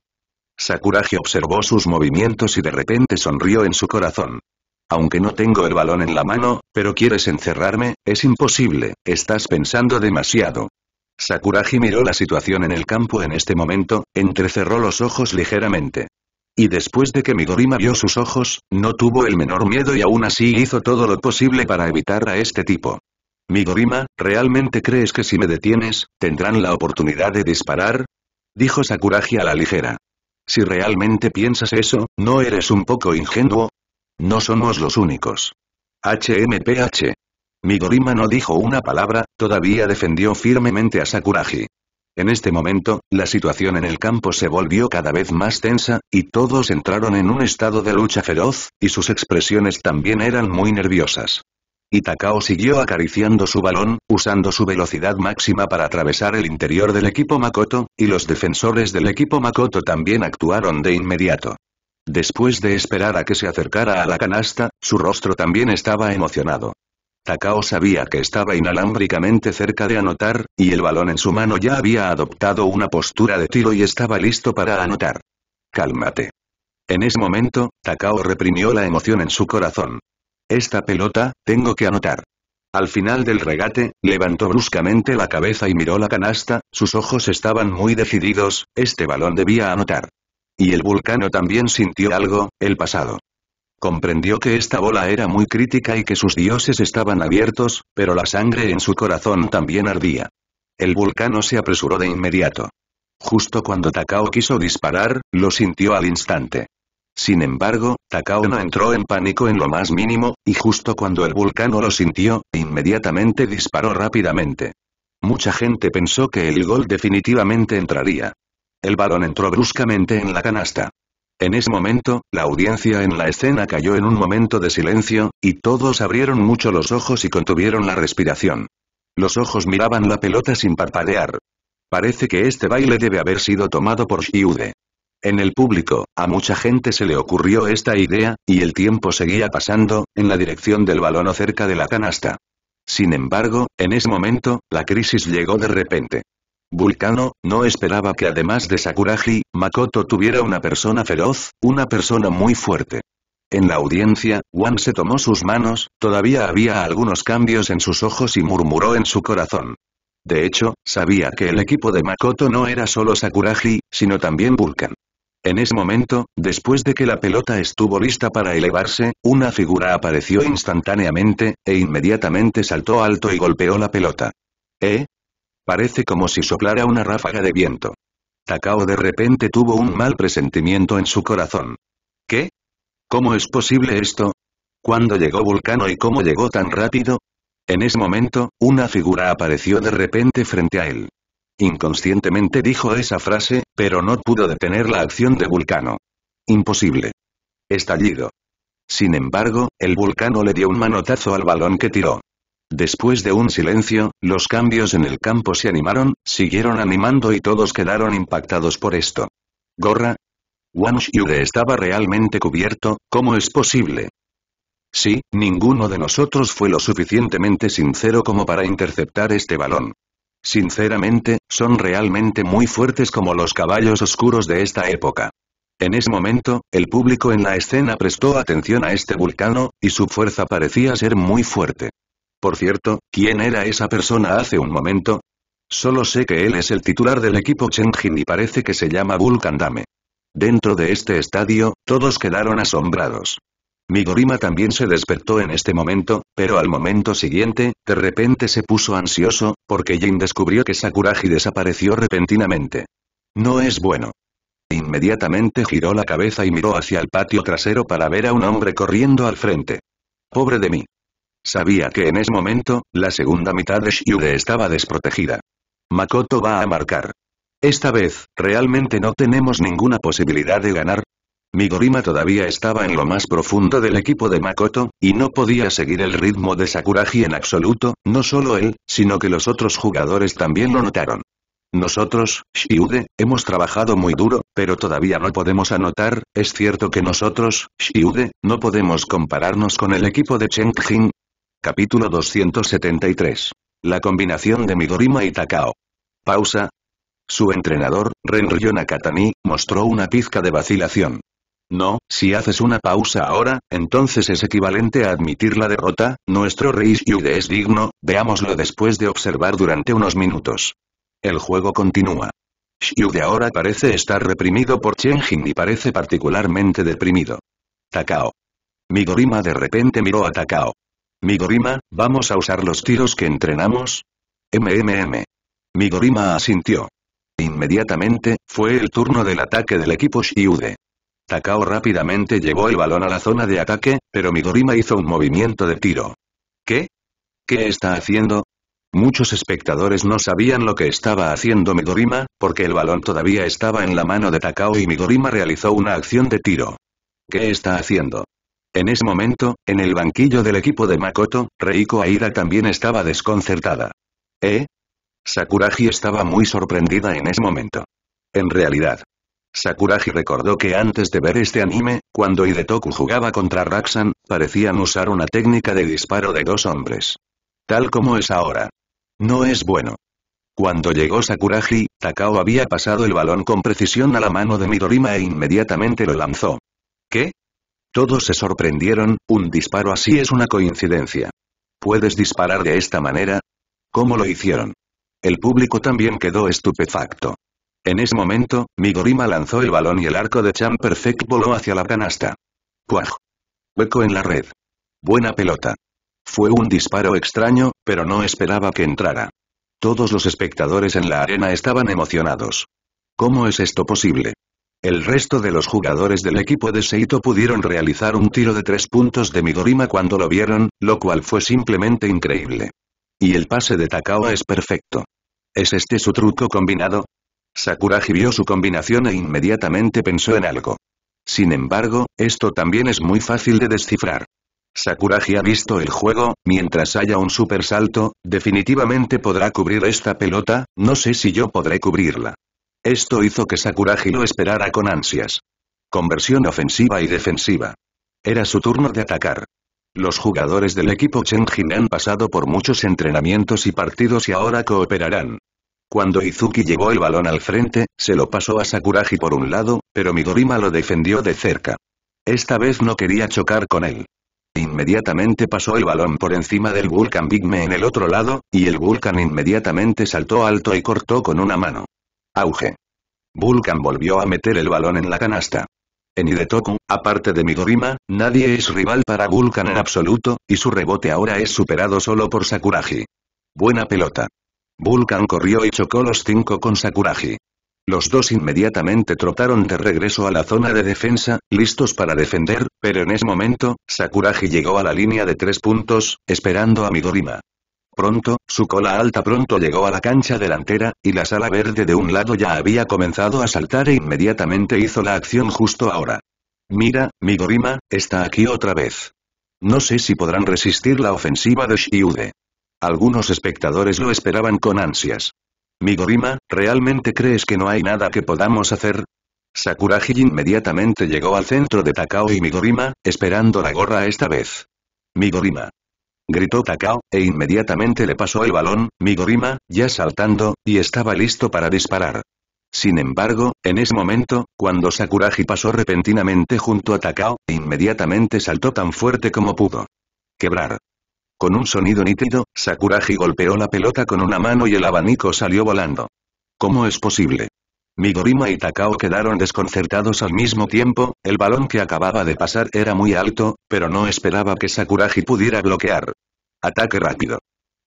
Sakuragi observó sus movimientos y de repente sonrió en su corazón. Aunque no tengo el balón en la mano, pero quieres encerrarme, es imposible, estás pensando demasiado. Sakuragi miró la situación en el campo en este momento, entrecerró los ojos ligeramente. Y después de que Midorima vio sus ojos, no tuvo el menor miedo y aún así hizo todo lo posible para evitar a este tipo. Midorima, ¿realmente crees que si me detienes, tendrán la oportunidad de disparar? Dijo Sakuragi a la ligera. Si realmente piensas eso, ¿no eres un poco ingenuo? No somos los únicos. HMPH. Migorima no dijo una palabra, todavía defendió firmemente a Sakuragi. En este momento, la situación en el campo se volvió cada vez más tensa, y todos entraron en un estado de lucha feroz, y sus expresiones también eran muy nerviosas. Itakao siguió acariciando su balón, usando su velocidad máxima para atravesar el interior del equipo Makoto, y los defensores del equipo Makoto también actuaron de inmediato. Después de esperar a que se acercara a la canasta, su rostro también estaba emocionado. Takao sabía que estaba inalámbricamente cerca de anotar, y el balón en su mano ya había adoptado una postura de tiro y estaba listo para anotar. Cálmate. En ese momento, Takao reprimió la emoción en su corazón. Esta pelota, tengo que anotar. Al final del regate, levantó bruscamente la cabeza y miró la canasta, sus ojos estaban muy decididos, este balón debía anotar. Y el vulcano también sintió algo, el pasado. Comprendió que esta bola era muy crítica y que sus dioses estaban abiertos, pero la sangre en su corazón también ardía. El vulcano se apresuró de inmediato. Justo cuando Takao quiso disparar, lo sintió al instante. Sin embargo, Takao no entró en pánico en lo más mínimo, y justo cuando el vulcano lo sintió, inmediatamente disparó rápidamente. Mucha gente pensó que el gol definitivamente entraría. El balón entró bruscamente en la canasta. En ese momento, la audiencia en la escena cayó en un momento de silencio, y todos abrieron mucho los ojos y contuvieron la respiración. Los ojos miraban la pelota sin parpadear. Parece que este baile debe haber sido tomado por Shiude. En el público, a mucha gente se le ocurrió esta idea, y el tiempo seguía pasando, en la dirección del balón o cerca de la canasta. Sin embargo, en ese momento, la crisis llegó de repente. Vulcano, no esperaba que además de Sakuraji, Makoto tuviera una persona feroz, una persona muy fuerte. En la audiencia, Wan se tomó sus manos, todavía había algunos cambios en sus ojos y murmuró en su corazón. De hecho, sabía que el equipo de Makoto no era solo Sakuraji, sino también Vulcan. En ese momento, después de que la pelota estuvo lista para elevarse, una figura apareció instantáneamente, e inmediatamente saltó alto y golpeó la pelota. ¿Eh? Parece como si soplara una ráfaga de viento. Takao de repente tuvo un mal presentimiento en su corazón. ¿Qué? ¿Cómo es posible esto? ¿Cuándo llegó Vulcano y cómo llegó tan rápido? En ese momento, una figura apareció de repente frente a él. Inconscientemente dijo esa frase, pero no pudo detener la acción de Vulcano. Imposible. Estallido. Sin embargo, el Vulcano le dio un manotazo al balón que tiró. Después de un silencio, los cambios en el campo se animaron, siguieron animando y todos quedaron impactados por esto. ¿Gorra? Wang estaba realmente cubierto, ¿cómo es posible? Sí, ninguno de nosotros fue lo suficientemente sincero como para interceptar este balón. Sinceramente, son realmente muy fuertes como los caballos oscuros de esta época. En ese momento, el público en la escena prestó atención a este vulcano, y su fuerza parecía ser muy fuerte. Por cierto, ¿quién era esa persona hace un momento? Solo sé que él es el titular del equipo Chenjin y parece que se llama Vulcan Dame. Dentro de este estadio, todos quedaron asombrados. Migorima también se despertó en este momento, pero al momento siguiente, de repente se puso ansioso, porque Jin descubrió que Sakuragi desapareció repentinamente. No es bueno. Inmediatamente giró la cabeza y miró hacia el patio trasero para ver a un hombre corriendo al frente. Pobre de mí. Sabía que en ese momento, la segunda mitad de Shiude estaba desprotegida. Makoto va a marcar. Esta vez, ¿realmente no tenemos ninguna posibilidad de ganar? Migorima todavía estaba en lo más profundo del equipo de Makoto, y no podía seguir el ritmo de Sakuragi en absoluto, no solo él, sino que los otros jugadores también lo notaron. Nosotros, Shiude, hemos trabajado muy duro, pero todavía no podemos anotar, es cierto que nosotros, Shiude, no podemos compararnos con el equipo de Cheng Capítulo 273. La combinación de Midorima y Takao. Pausa. Su entrenador, Renryo Nakatani, mostró una pizca de vacilación. No, si haces una pausa ahora, entonces es equivalente a admitir la derrota, nuestro rey Yude es digno, veámoslo después de observar durante unos minutos. El juego continúa. de ahora parece estar reprimido por Chenjin y parece particularmente deprimido. Takao. Midorima de repente miró a Takao. Migorima, ¿vamos a usar los tiros que entrenamos? MMM. Migorima asintió. Inmediatamente, fue el turno del ataque del equipo Shiude. Takao rápidamente llevó el balón a la zona de ataque, pero Migorima hizo un movimiento de tiro. ¿Qué? ¿Qué está haciendo? Muchos espectadores no sabían lo que estaba haciendo Migorima, porque el balón todavía estaba en la mano de Takao y Migorima realizó una acción de tiro. ¿Qué está haciendo? En ese momento, en el banquillo del equipo de Makoto, Reiko Aira también estaba desconcertada. ¿Eh? Sakuragi estaba muy sorprendida en ese momento. En realidad. Sakuragi recordó que antes de ver este anime, cuando Hidetoku jugaba contra Raxan, parecían usar una técnica de disparo de dos hombres. Tal como es ahora. No es bueno. Cuando llegó Sakuraji, Takao había pasado el balón con precisión a la mano de Midorima e inmediatamente lo lanzó. ¿Qué? Todos se sorprendieron, un disparo así es una coincidencia. ¿Puedes disparar de esta manera? ¿Cómo lo hicieron? El público también quedó estupefacto. En ese momento, Migorima lanzó el balón y el arco de Champ Perfect voló hacia la canasta. Cuaj. Hueco en la red. Buena pelota. Fue un disparo extraño, pero no esperaba que entrara. Todos los espectadores en la arena estaban emocionados. ¿Cómo es esto posible? El resto de los jugadores del equipo de Seito pudieron realizar un tiro de tres puntos de Midorima cuando lo vieron, lo cual fue simplemente increíble. Y el pase de Takao es perfecto. ¿Es este su truco combinado? Sakuragi vio su combinación e inmediatamente pensó en algo. Sin embargo, esto también es muy fácil de descifrar. Sakuragi ha visto el juego, mientras haya un supersalto, definitivamente podrá cubrir esta pelota, no sé si yo podré cubrirla. Esto hizo que Sakuragi lo esperara con ansias. Conversión ofensiva y defensiva. Era su turno de atacar. Los jugadores del equipo Chenjin han pasado por muchos entrenamientos y partidos y ahora cooperarán. Cuando Izuki llevó el balón al frente, se lo pasó a Sakuragi por un lado, pero Midorima lo defendió de cerca. Esta vez no quería chocar con él. Inmediatamente pasó el balón por encima del Vulcan Bigme en el otro lado, y el Vulcan inmediatamente saltó alto y cortó con una mano. Auge. Vulcan volvió a meter el balón en la canasta. En Idetoku, aparte de Midorima, nadie es rival para Vulcan en absoluto, y su rebote ahora es superado solo por Sakuragi. Buena pelota. Vulcan corrió y chocó los cinco con Sakuragi. Los dos inmediatamente trotaron de regreso a la zona de defensa, listos para defender, pero en ese momento, Sakuragi llegó a la línea de tres puntos, esperando a Midorima. Pronto, su cola alta pronto llegó a la cancha delantera, y la sala verde de un lado ya había comenzado a saltar e inmediatamente hizo la acción justo ahora. Mira, Migorima, está aquí otra vez. No sé si podrán resistir la ofensiva de Shiude. Algunos espectadores lo esperaban con ansias. Migorima, ¿realmente crees que no hay nada que podamos hacer? Sakuragi inmediatamente llegó al centro de Takao y Migorima, esperando la gorra esta vez. Migorima, gritó Takao, e inmediatamente le pasó el balón, Migorima, ya saltando, y estaba listo para disparar. Sin embargo, en ese momento, cuando Sakuragi pasó repentinamente junto a Takao, e inmediatamente saltó tan fuerte como pudo. Quebrar. Con un sonido nítido, Sakuragi golpeó la pelota con una mano y el abanico salió volando. ¿Cómo es posible? Midorima y Takao quedaron desconcertados al mismo tiempo, el balón que acababa de pasar era muy alto, pero no esperaba que Sakuragi pudiera bloquear. Ataque rápido.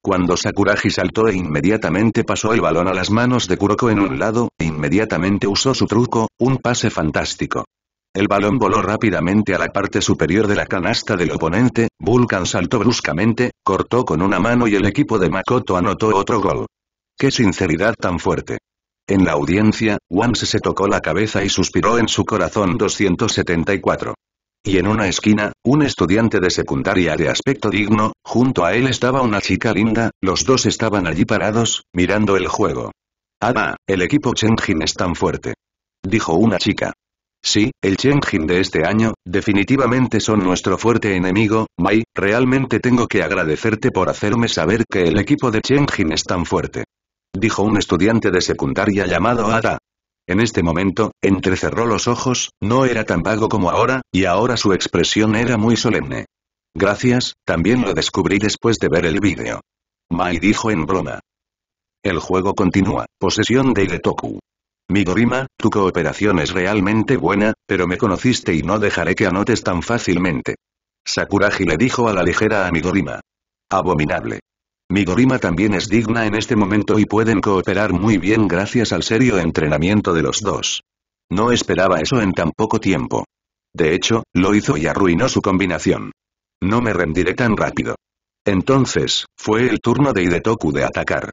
Cuando Sakuragi saltó e inmediatamente pasó el balón a las manos de Kuroko en un lado, e inmediatamente usó su truco, un pase fantástico. El balón voló rápidamente a la parte superior de la canasta del oponente, Vulcan saltó bruscamente, cortó con una mano y el equipo de Makoto anotó otro gol. ¡Qué sinceridad tan fuerte! En la audiencia, Wans se tocó la cabeza y suspiró en su corazón 274. Y en una esquina, un estudiante de secundaria de aspecto digno, junto a él estaba una chica linda, los dos estaban allí parados, mirando el juego. ah, el equipo Chenjin es tan fuerte». Dijo una chica. Sí, el Chenjin de este año, definitivamente son nuestro fuerte enemigo, Mai, realmente tengo que agradecerte por hacerme saber que el equipo de Chenjin es tan fuerte dijo un estudiante de secundaria llamado Ada. En este momento, entrecerró los ojos, no era tan vago como ahora, y ahora su expresión era muy solemne. Gracias, también lo descubrí después de ver el vídeo. Mai dijo en broma. El juego continúa, posesión de Iretoku. Migorima, tu cooperación es realmente buena, pero me conociste y no dejaré que anotes tan fácilmente. Sakuragi le dijo a la ligera a Midorima. Abominable. Mi Gorima también es digna en este momento y pueden cooperar muy bien gracias al serio entrenamiento de los dos. No esperaba eso en tan poco tiempo. De hecho, lo hizo y arruinó su combinación. No me rendiré tan rápido. Entonces, fue el turno de Hidetoku de atacar.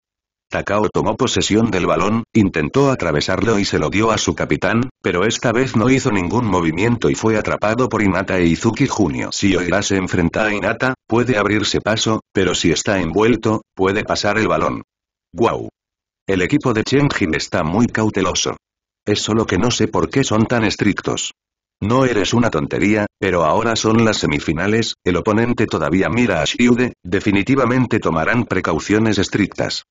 Takao tomó posesión del balón, intentó atravesarlo y se lo dio a su capitán, pero esta vez no hizo ningún movimiento y fue atrapado por Inata e Izuki Junio. Si Oira se enfrenta a Inata, puede abrirse paso, pero si está envuelto, puede pasar el balón. ¡Guau! El equipo de Chenjin está muy cauteloso. Es solo que no sé por qué son tan estrictos. No eres una tontería, pero ahora son las semifinales, el oponente todavía mira a Shiude, definitivamente tomarán precauciones estrictas.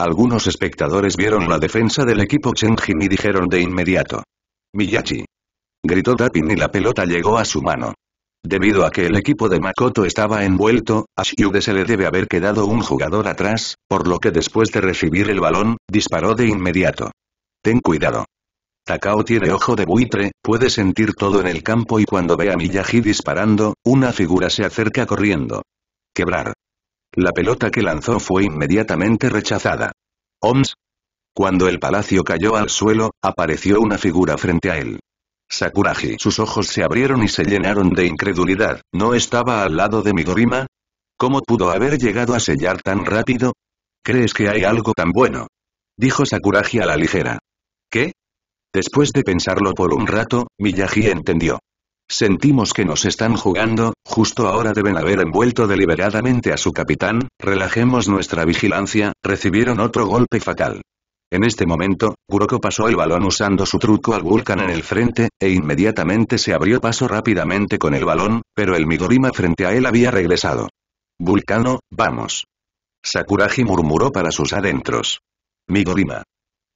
Algunos espectadores vieron la defensa del equipo Chenjin y dijeron de inmediato. Miyachi. Gritó Dapin y la pelota llegó a su mano. Debido a que el equipo de Makoto estaba envuelto, a se le debe haber quedado un jugador atrás, por lo que después de recibir el balón, disparó de inmediato. Ten cuidado. Takao tiene ojo de buitre, puede sentir todo en el campo y cuando ve a Miyagi disparando, una figura se acerca corriendo. Quebrar. La pelota que lanzó fue inmediatamente rechazada. ¡Oms! Cuando el palacio cayó al suelo, apareció una figura frente a él. Sakuragi. Sus ojos se abrieron y se llenaron de incredulidad. ¿No estaba al lado de Midorima? ¿Cómo pudo haber llegado a sellar tan rápido? ¿Crees que hay algo tan bueno? Dijo Sakuragi a la ligera. ¿Qué? Después de pensarlo por un rato, Miyagi entendió. Sentimos que nos están jugando, justo ahora deben haber envuelto deliberadamente a su capitán, relajemos nuestra vigilancia, recibieron otro golpe fatal. En este momento, Kuroko pasó el balón usando su truco al Vulcan en el frente, e inmediatamente se abrió paso rápidamente con el balón, pero el Midorima frente a él había regresado. Vulcano, vamos. Sakuraji murmuró para sus adentros. Midorima.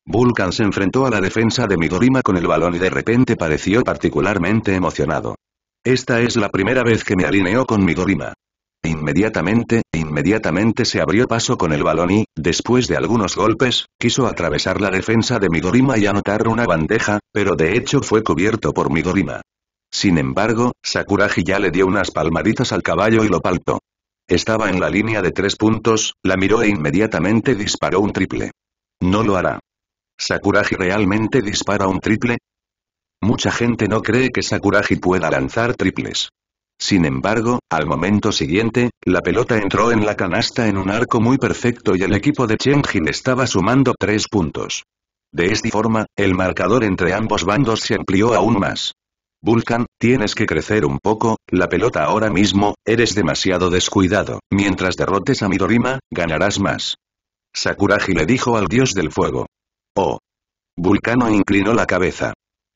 Vulcan se enfrentó a la defensa de Midorima con el balón y de repente pareció particularmente emocionado. Esta es la primera vez que me alineó con Midorima. Inmediatamente, inmediatamente se abrió paso con el balón y, después de algunos golpes, quiso atravesar la defensa de Midorima y anotar una bandeja, pero de hecho fue cubierto por Midorima. Sin embargo, Sakuragi ya le dio unas palmaditas al caballo y lo palpó. Estaba en la línea de tres puntos, la miró e inmediatamente disparó un triple. No lo hará. ¿Sakuragi realmente dispara un triple? Mucha gente no cree que Sakuragi pueda lanzar triples. Sin embargo, al momento siguiente, la pelota entró en la canasta en un arco muy perfecto y el equipo de Chenjin estaba sumando tres puntos. De esta forma, el marcador entre ambos bandos se amplió aún más. Vulcan, tienes que crecer un poco, la pelota ahora mismo, eres demasiado descuidado, mientras derrotes a Midorima, ganarás más. Sakuragi le dijo al dios del fuego. Oh. Vulcano inclinó la cabeza.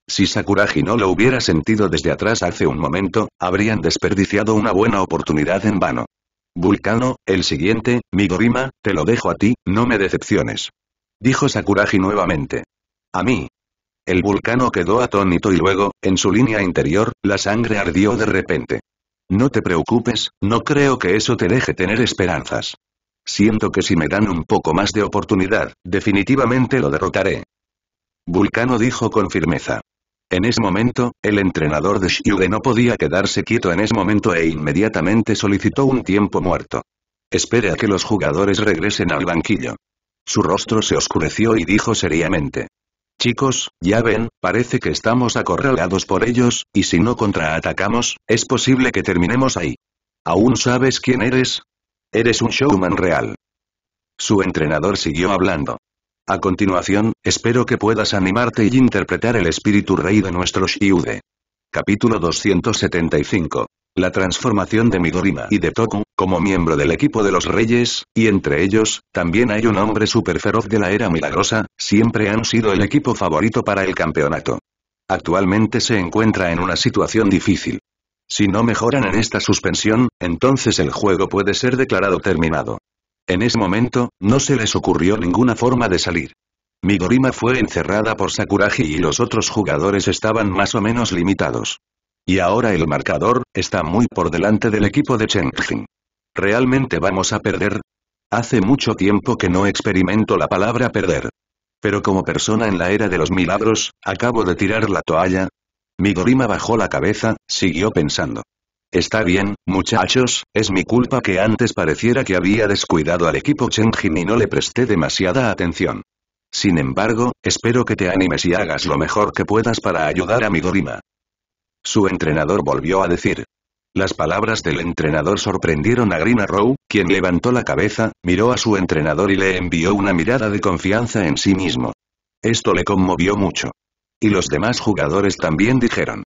Si Sakuragi no lo hubiera sentido desde atrás hace un momento, habrían desperdiciado una buena oportunidad en vano. Vulcano, el siguiente, Midorima, te lo dejo a ti, no me decepciones. Dijo Sakuragi nuevamente. A mí. El vulcano quedó atónito y luego, en su línea interior, la sangre ardió de repente. No te preocupes, no creo que eso te deje tener esperanzas. Siento que si me dan un poco más de oportunidad, definitivamente lo derrotaré. Vulcano dijo con firmeza. En ese momento, el entrenador de Shuge no podía quedarse quieto en ese momento e inmediatamente solicitó un tiempo muerto. «Espere a que los jugadores regresen al banquillo. Su rostro se oscureció y dijo seriamente. Chicos, ya ven, parece que estamos acorralados por ellos, y si no contraatacamos, es posible que terminemos ahí. ¿Aún sabes quién eres? Eres un showman real. Su entrenador siguió hablando. A continuación, espero que puedas animarte y interpretar el espíritu rey de nuestro Shiude. Capítulo 275. La transformación de Midorima y de Toku, como miembro del equipo de los reyes, y entre ellos, también hay un hombre super feroz de la era milagrosa, siempre han sido el equipo favorito para el campeonato. Actualmente se encuentra en una situación difícil. Si no mejoran en esta suspensión, entonces el juego puede ser declarado terminado. En ese momento, no se les ocurrió ninguna forma de salir. Midorima fue encerrada por Sakuragi y los otros jugadores estaban más o menos limitados. Y ahora el marcador, está muy por delante del equipo de Chengjin. ¿Realmente vamos a perder? Hace mucho tiempo que no experimento la palabra perder. Pero como persona en la era de los milagros, acabo de tirar la toalla, Midorima bajó la cabeza, siguió pensando. Está bien, muchachos, es mi culpa que antes pareciera que había descuidado al equipo Chenjin y no le presté demasiada atención. Sin embargo, espero que te animes y hagas lo mejor que puedas para ayudar a Midorima. Su entrenador volvió a decir. Las palabras del entrenador sorprendieron a Green Arrow, quien levantó la cabeza, miró a su entrenador y le envió una mirada de confianza en sí mismo. Esto le conmovió mucho. Y los demás jugadores también dijeron.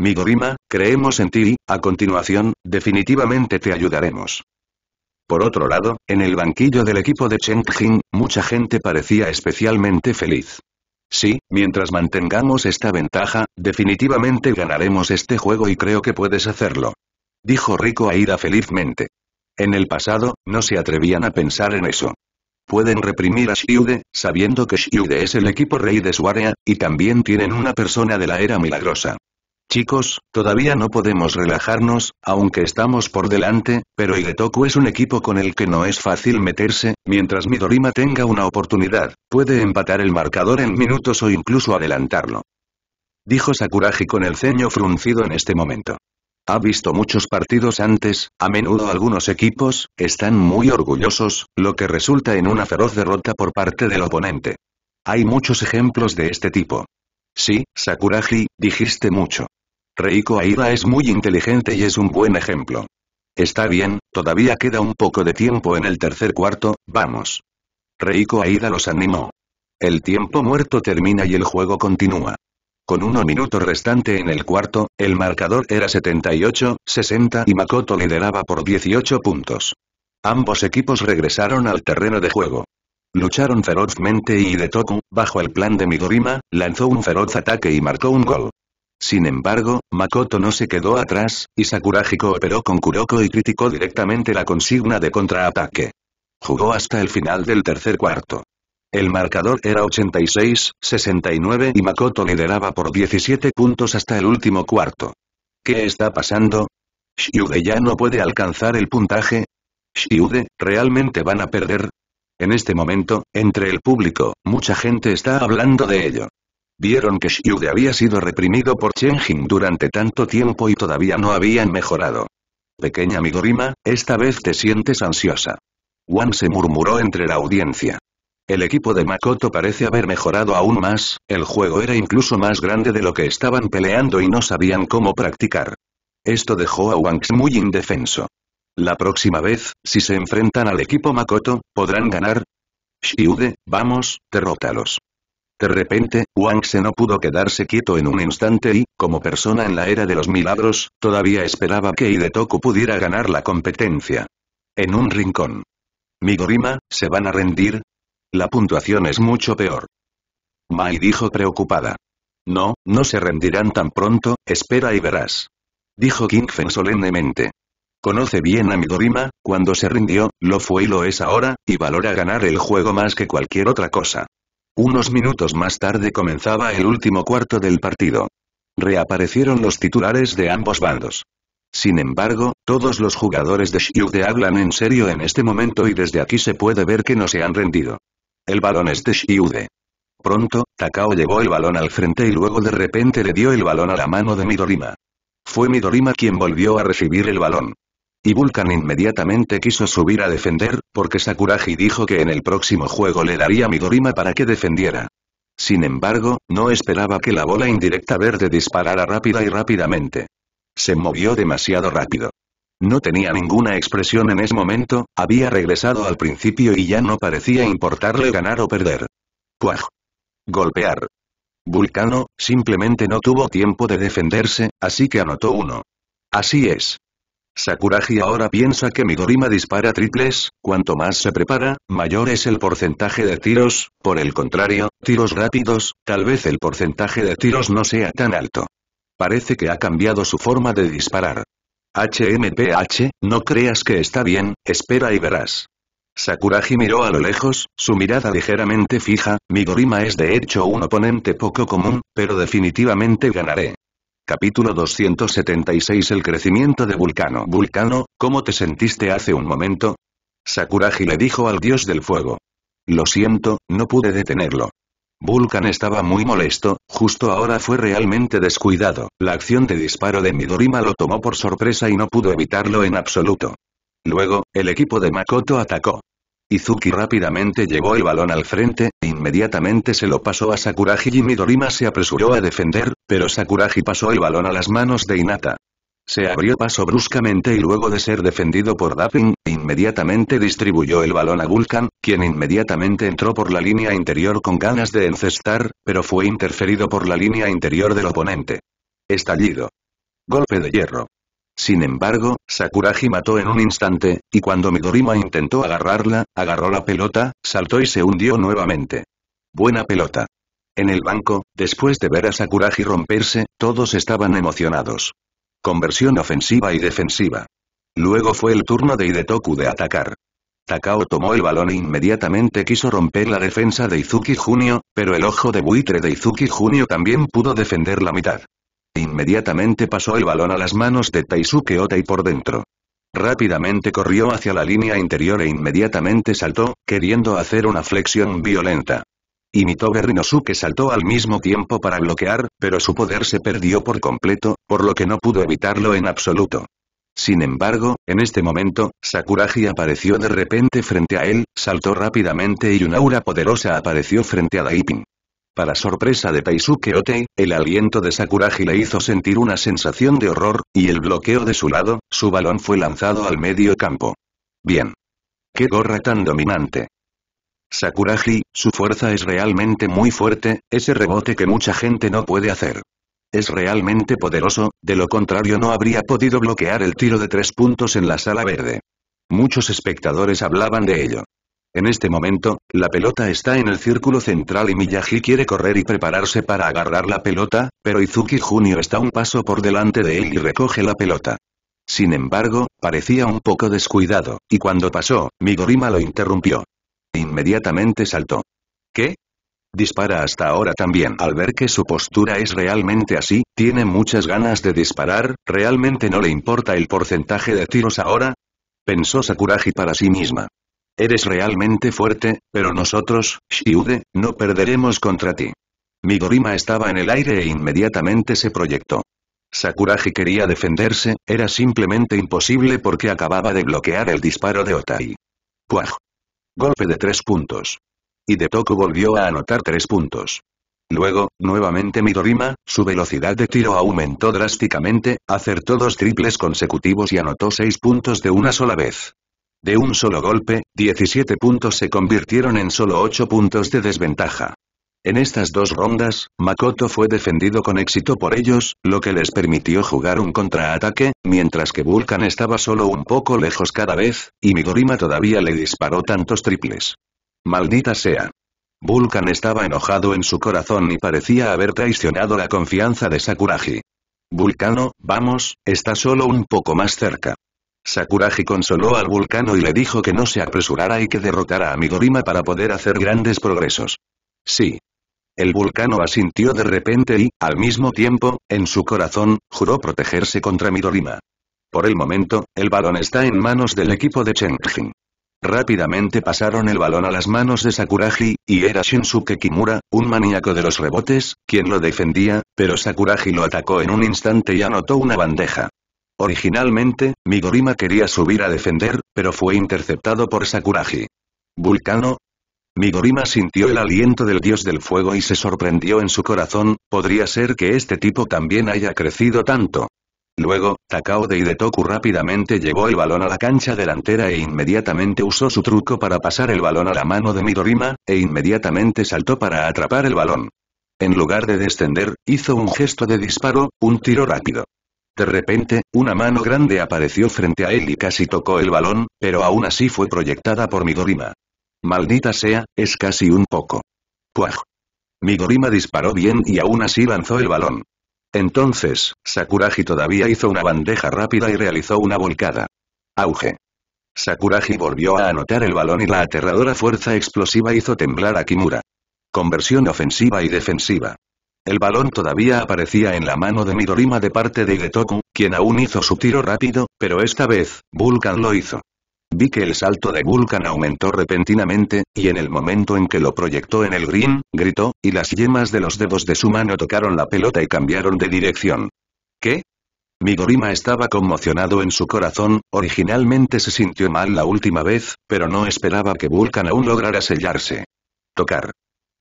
Migorima, creemos en ti a continuación, definitivamente te ayudaremos. Por otro lado, en el banquillo del equipo de Cheng mucha gente parecía especialmente feliz. Sí, mientras mantengamos esta ventaja, definitivamente ganaremos este juego y creo que puedes hacerlo. Dijo Rico Aida felizmente. En el pasado, no se atrevían a pensar en eso. Pueden reprimir a Shiude, sabiendo que Shiude es el equipo rey de su área, y también tienen una persona de la era milagrosa. Chicos, todavía no podemos relajarnos, aunque estamos por delante, pero Igetoku es un equipo con el que no es fácil meterse, mientras Midorima tenga una oportunidad, puede empatar el marcador en minutos o incluso adelantarlo. Dijo Sakuragi con el ceño fruncido en este momento. Ha visto muchos partidos antes, a menudo algunos equipos, están muy orgullosos, lo que resulta en una feroz derrota por parte del oponente. Hay muchos ejemplos de este tipo. Sí, Sakuraji, dijiste mucho. Reiko Aida es muy inteligente y es un buen ejemplo. Está bien, todavía queda un poco de tiempo en el tercer cuarto, vamos. Reiko Aida los animó. El tiempo muerto termina y el juego continúa. Con uno minuto restante en el cuarto, el marcador era 78-60 y Makoto lideraba por 18 puntos. Ambos equipos regresaron al terreno de juego. Lucharon ferozmente y Hidetoku, bajo el plan de Midorima, lanzó un feroz ataque y marcó un gol. Sin embargo, Makoto no se quedó atrás, y Sakuragi cooperó con Kuroko y criticó directamente la consigna de contraataque. Jugó hasta el final del tercer cuarto. El marcador era 86-69 y Makoto lideraba por 17 puntos hasta el último cuarto. ¿Qué está pasando? ¿Shiude ya no puede alcanzar el puntaje? ¿Shiude, realmente van a perder? En este momento, entre el público, mucha gente está hablando de ello. Vieron que Shiude había sido reprimido por Chenjin durante tanto tiempo y todavía no habían mejorado. Pequeña Midorima, esta vez te sientes ansiosa. Wan se murmuró entre la audiencia. El equipo de Makoto parece haber mejorado aún más, el juego era incluso más grande de lo que estaban peleando y no sabían cómo practicar. Esto dejó a Wangs muy indefenso. La próxima vez, si se enfrentan al equipo Makoto, ¿podrán ganar? Shiude, vamos, derrótalos. De repente, se no pudo quedarse quieto en un instante y, como persona en la era de los milagros, todavía esperaba que Toku pudiera ganar la competencia. En un rincón. Migorima, ¿se van a rendir? La puntuación es mucho peor. Mai dijo preocupada. No, no se rendirán tan pronto, espera y verás. Dijo Kingfen solemnemente. Conoce bien a Midorima, cuando se rindió, lo fue y lo es ahora, y valora ganar el juego más que cualquier otra cosa. Unos minutos más tarde comenzaba el último cuarto del partido. Reaparecieron los titulares de ambos bandos. Sin embargo, todos los jugadores de de hablan en serio en este momento y desde aquí se puede ver que no se han rendido. El balón es de Shiude. Pronto, Takao llevó el balón al frente y luego de repente le dio el balón a la mano de Midorima. Fue Midorima quien volvió a recibir el balón. Y Vulcan inmediatamente quiso subir a defender, porque Sakuragi dijo que en el próximo juego le daría Midorima para que defendiera. Sin embargo, no esperaba que la bola indirecta verde disparara rápida y rápidamente. Se movió demasiado rápido. No tenía ninguna expresión en ese momento, había regresado al principio y ya no parecía importarle ganar o perder. Cuaj. Golpear. Vulcano, simplemente no tuvo tiempo de defenderse, así que anotó uno. Así es. Sakuragi ahora piensa que Midorima dispara triples, cuanto más se prepara, mayor es el porcentaje de tiros, por el contrario, tiros rápidos, tal vez el porcentaje de tiros no sea tan alto. Parece que ha cambiado su forma de disparar. HMPH, no creas que está bien, espera y verás. Sakuragi miró a lo lejos, su mirada ligeramente fija, «Mi gorima es de hecho un oponente poco común, pero definitivamente ganaré. Capítulo 276 El crecimiento de Vulcano Vulcano, ¿cómo te sentiste hace un momento? Sakuragi le dijo al dios del fuego. Lo siento, no pude detenerlo. Vulcan estaba muy molesto, justo ahora fue realmente descuidado, la acción de disparo de Midorima lo tomó por sorpresa y no pudo evitarlo en absoluto. Luego, el equipo de Makoto atacó. Izuki rápidamente llevó el balón al frente, e inmediatamente se lo pasó a Sakuragi y Midorima se apresuró a defender, pero Sakuragi pasó el balón a las manos de Inata. Se abrió paso bruscamente y luego de ser defendido por Dapping, inmediatamente distribuyó el balón a Vulcan, quien inmediatamente entró por la línea interior con ganas de encestar, pero fue interferido por la línea interior del oponente. Estallido. Golpe de hierro. Sin embargo, Sakuragi mató en un instante, y cuando Midorima intentó agarrarla, agarró la pelota, saltó y se hundió nuevamente. Buena pelota. En el banco, después de ver a Sakuragi romperse, todos estaban emocionados. Conversión ofensiva y defensiva. Luego fue el turno de Hidetoku de atacar. Takao tomó el balón e inmediatamente quiso romper la defensa de Izuki Junio, pero el ojo de buitre de Izuki Junio también pudo defender la mitad. Inmediatamente pasó el balón a las manos de Taisuke y por dentro. Rápidamente corrió hacia la línea interior e inmediatamente saltó, queriendo hacer una flexión violenta y Mitobe Rinosuke saltó al mismo tiempo para bloquear, pero su poder se perdió por completo, por lo que no pudo evitarlo en absoluto. Sin embargo, en este momento, Sakuragi apareció de repente frente a él, saltó rápidamente y una aura poderosa apareció frente a Daipin. Para sorpresa de Taisuke Otei, el aliento de Sakuragi le hizo sentir una sensación de horror, y el bloqueo de su lado, su balón fue lanzado al medio campo. Bien. ¡Qué gorra tan dominante! Sakuragi, su fuerza es realmente muy fuerte, ese rebote que mucha gente no puede hacer. Es realmente poderoso, de lo contrario no habría podido bloquear el tiro de tres puntos en la sala verde. Muchos espectadores hablaban de ello. En este momento, la pelota está en el círculo central y Miyagi quiere correr y prepararse para agarrar la pelota, pero Izuki Junior está un paso por delante de él y recoge la pelota. Sin embargo, parecía un poco descuidado, y cuando pasó, Migorima lo interrumpió. Inmediatamente saltó. ¿Qué? Dispara hasta ahora también. Al ver que su postura es realmente así, tiene muchas ganas de disparar, ¿realmente no le importa el porcentaje de tiros ahora? Pensó Sakuragi para sí misma. Eres realmente fuerte, pero nosotros, Shiude, no perderemos contra ti. Migorima estaba en el aire e inmediatamente se proyectó. Sakuragi quería defenderse, era simplemente imposible porque acababa de bloquear el disparo de Otai. ¡Puaj! golpe de tres puntos. Y de Toku volvió a anotar tres puntos. Luego, nuevamente Midorima, su velocidad de tiro aumentó drásticamente, acertó dos triples consecutivos y anotó seis puntos de una sola vez. De un solo golpe, 17 puntos se convirtieron en solo 8 puntos de desventaja. En estas dos rondas, Makoto fue defendido con éxito por ellos, lo que les permitió jugar un contraataque, mientras que Vulcan estaba solo un poco lejos cada vez, y Midorima todavía le disparó tantos triples. Maldita sea. Vulcan estaba enojado en su corazón y parecía haber traicionado la confianza de Sakuragi. Vulcano, vamos, está solo un poco más cerca. Sakuragi consoló al Vulcano y le dijo que no se apresurara y que derrotara a Midorima para poder hacer grandes progresos. Sí, el vulcano asintió de repente y, al mismo tiempo, en su corazón, juró protegerse contra Midorima. Por el momento, el balón está en manos del equipo de Chengjin. Rápidamente pasaron el balón a las manos de Sakuragi, y era Shinsuke Kimura, un maníaco de los rebotes, quien lo defendía, pero Sakuragi lo atacó en un instante y anotó una bandeja. Originalmente, Midorima quería subir a defender, pero fue interceptado por Sakuragi. Vulcano, Midorima sintió el aliento del dios del fuego y se sorprendió en su corazón, podría ser que este tipo también haya crecido tanto. Luego, Takao de Hidetoku rápidamente llevó el balón a la cancha delantera e inmediatamente usó su truco para pasar el balón a la mano de Midorima, e inmediatamente saltó para atrapar el balón. En lugar de descender, hizo un gesto de disparo, un tiro rápido. De repente, una mano grande apareció frente a él y casi tocó el balón, pero aún así fue proyectada por Midorima. Maldita sea, es casi un poco. ¡Puaj! Midorima disparó bien y aún así lanzó el balón. Entonces, Sakuragi todavía hizo una bandeja rápida y realizó una volcada. Auge. Sakuragi volvió a anotar el balón y la aterradora fuerza explosiva hizo temblar a Kimura. Conversión ofensiva y defensiva. El balón todavía aparecía en la mano de Midorima de parte de Igetoku, quien aún hizo su tiro rápido, pero esta vez, Vulcan lo hizo. Vi que el salto de Vulcan aumentó repentinamente, y en el momento en que lo proyectó en el green, gritó, y las yemas de los dedos de su mano tocaron la pelota y cambiaron de dirección. ¿Qué? Migorima estaba conmocionado en su corazón, originalmente se sintió mal la última vez, pero no esperaba que Vulcan aún lograra sellarse. Tocar.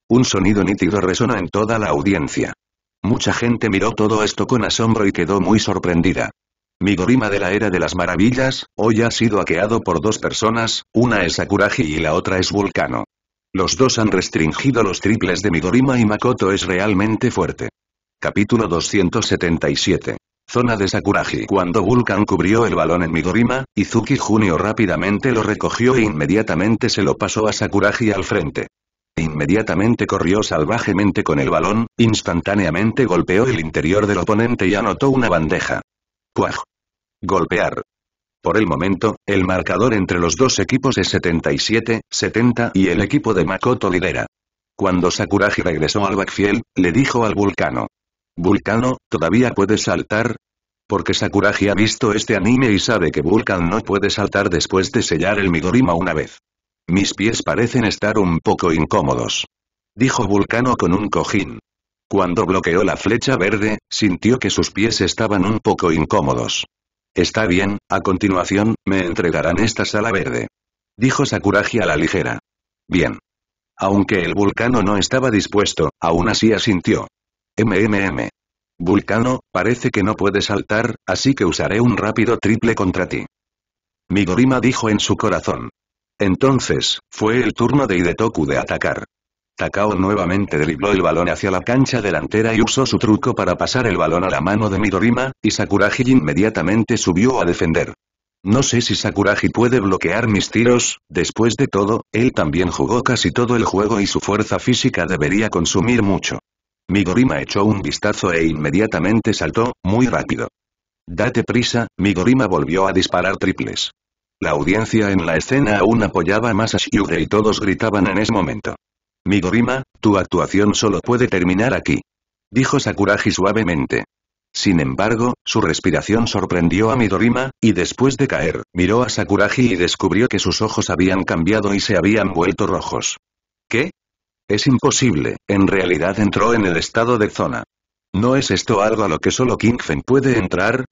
Un sonido nítido resonó en toda la audiencia. Mucha gente miró todo esto con asombro y quedó muy sorprendida. Midorima de la Era de las Maravillas, hoy ha sido aqueado por dos personas, una es Sakuraji y la otra es Vulcano. Los dos han restringido los triples de Migorima y Makoto es realmente fuerte. Capítulo 277. Zona de Sakuragi Cuando Vulcan cubrió el balón en Midorima, Izuki Junio rápidamente lo recogió e inmediatamente se lo pasó a Sakuragi al frente. Inmediatamente corrió salvajemente con el balón, instantáneamente golpeó el interior del oponente y anotó una bandeja. Cuaj. Golpear. Por el momento, el marcador entre los dos equipos es 77-70 y el equipo de Makoto lidera. Cuando Sakuragi regresó al backfield, le dijo al Vulcano. Vulcano, ¿todavía puedes saltar? Porque Sakuragi ha visto este anime y sabe que Vulcan no puede saltar después de sellar el Midorima una vez. Mis pies parecen estar un poco incómodos. Dijo Vulcano con un cojín. Cuando bloqueó la flecha verde, sintió que sus pies estaban un poco incómodos. Está bien, a continuación, me entregarán esta sala verde. Dijo Sakuragi a la ligera. Bien. Aunque el vulcano no estaba dispuesto, aún así asintió. MMM. Vulcano, parece que no puede saltar, así que usaré un rápido triple contra ti. Migorima dijo en su corazón. Entonces, fue el turno de Hidetoku de atacar. Takao nuevamente dribló el balón hacia la cancha delantera y usó su truco para pasar el balón a la mano de Midorima, y Sakuragi inmediatamente subió a defender. No sé si Sakuragi puede bloquear mis tiros, después de todo, él también jugó casi todo el juego y su fuerza física debería consumir mucho. Midorima echó un vistazo e inmediatamente saltó, muy rápido. Date prisa, Midorima volvió a disparar triples. La audiencia en la escena aún apoyaba más a Shuge y todos gritaban en ese momento. Midorima, tu actuación solo puede terminar aquí. Dijo Sakuragi suavemente. Sin embargo, su respiración sorprendió a Midorima, y después de caer, miró a Sakuragi y descubrió que sus ojos habían cambiado y se habían vuelto rojos. ¿Qué? Es imposible, en realidad entró en el estado de zona. ¿No es esto algo a lo que solo Kingfen puede entrar?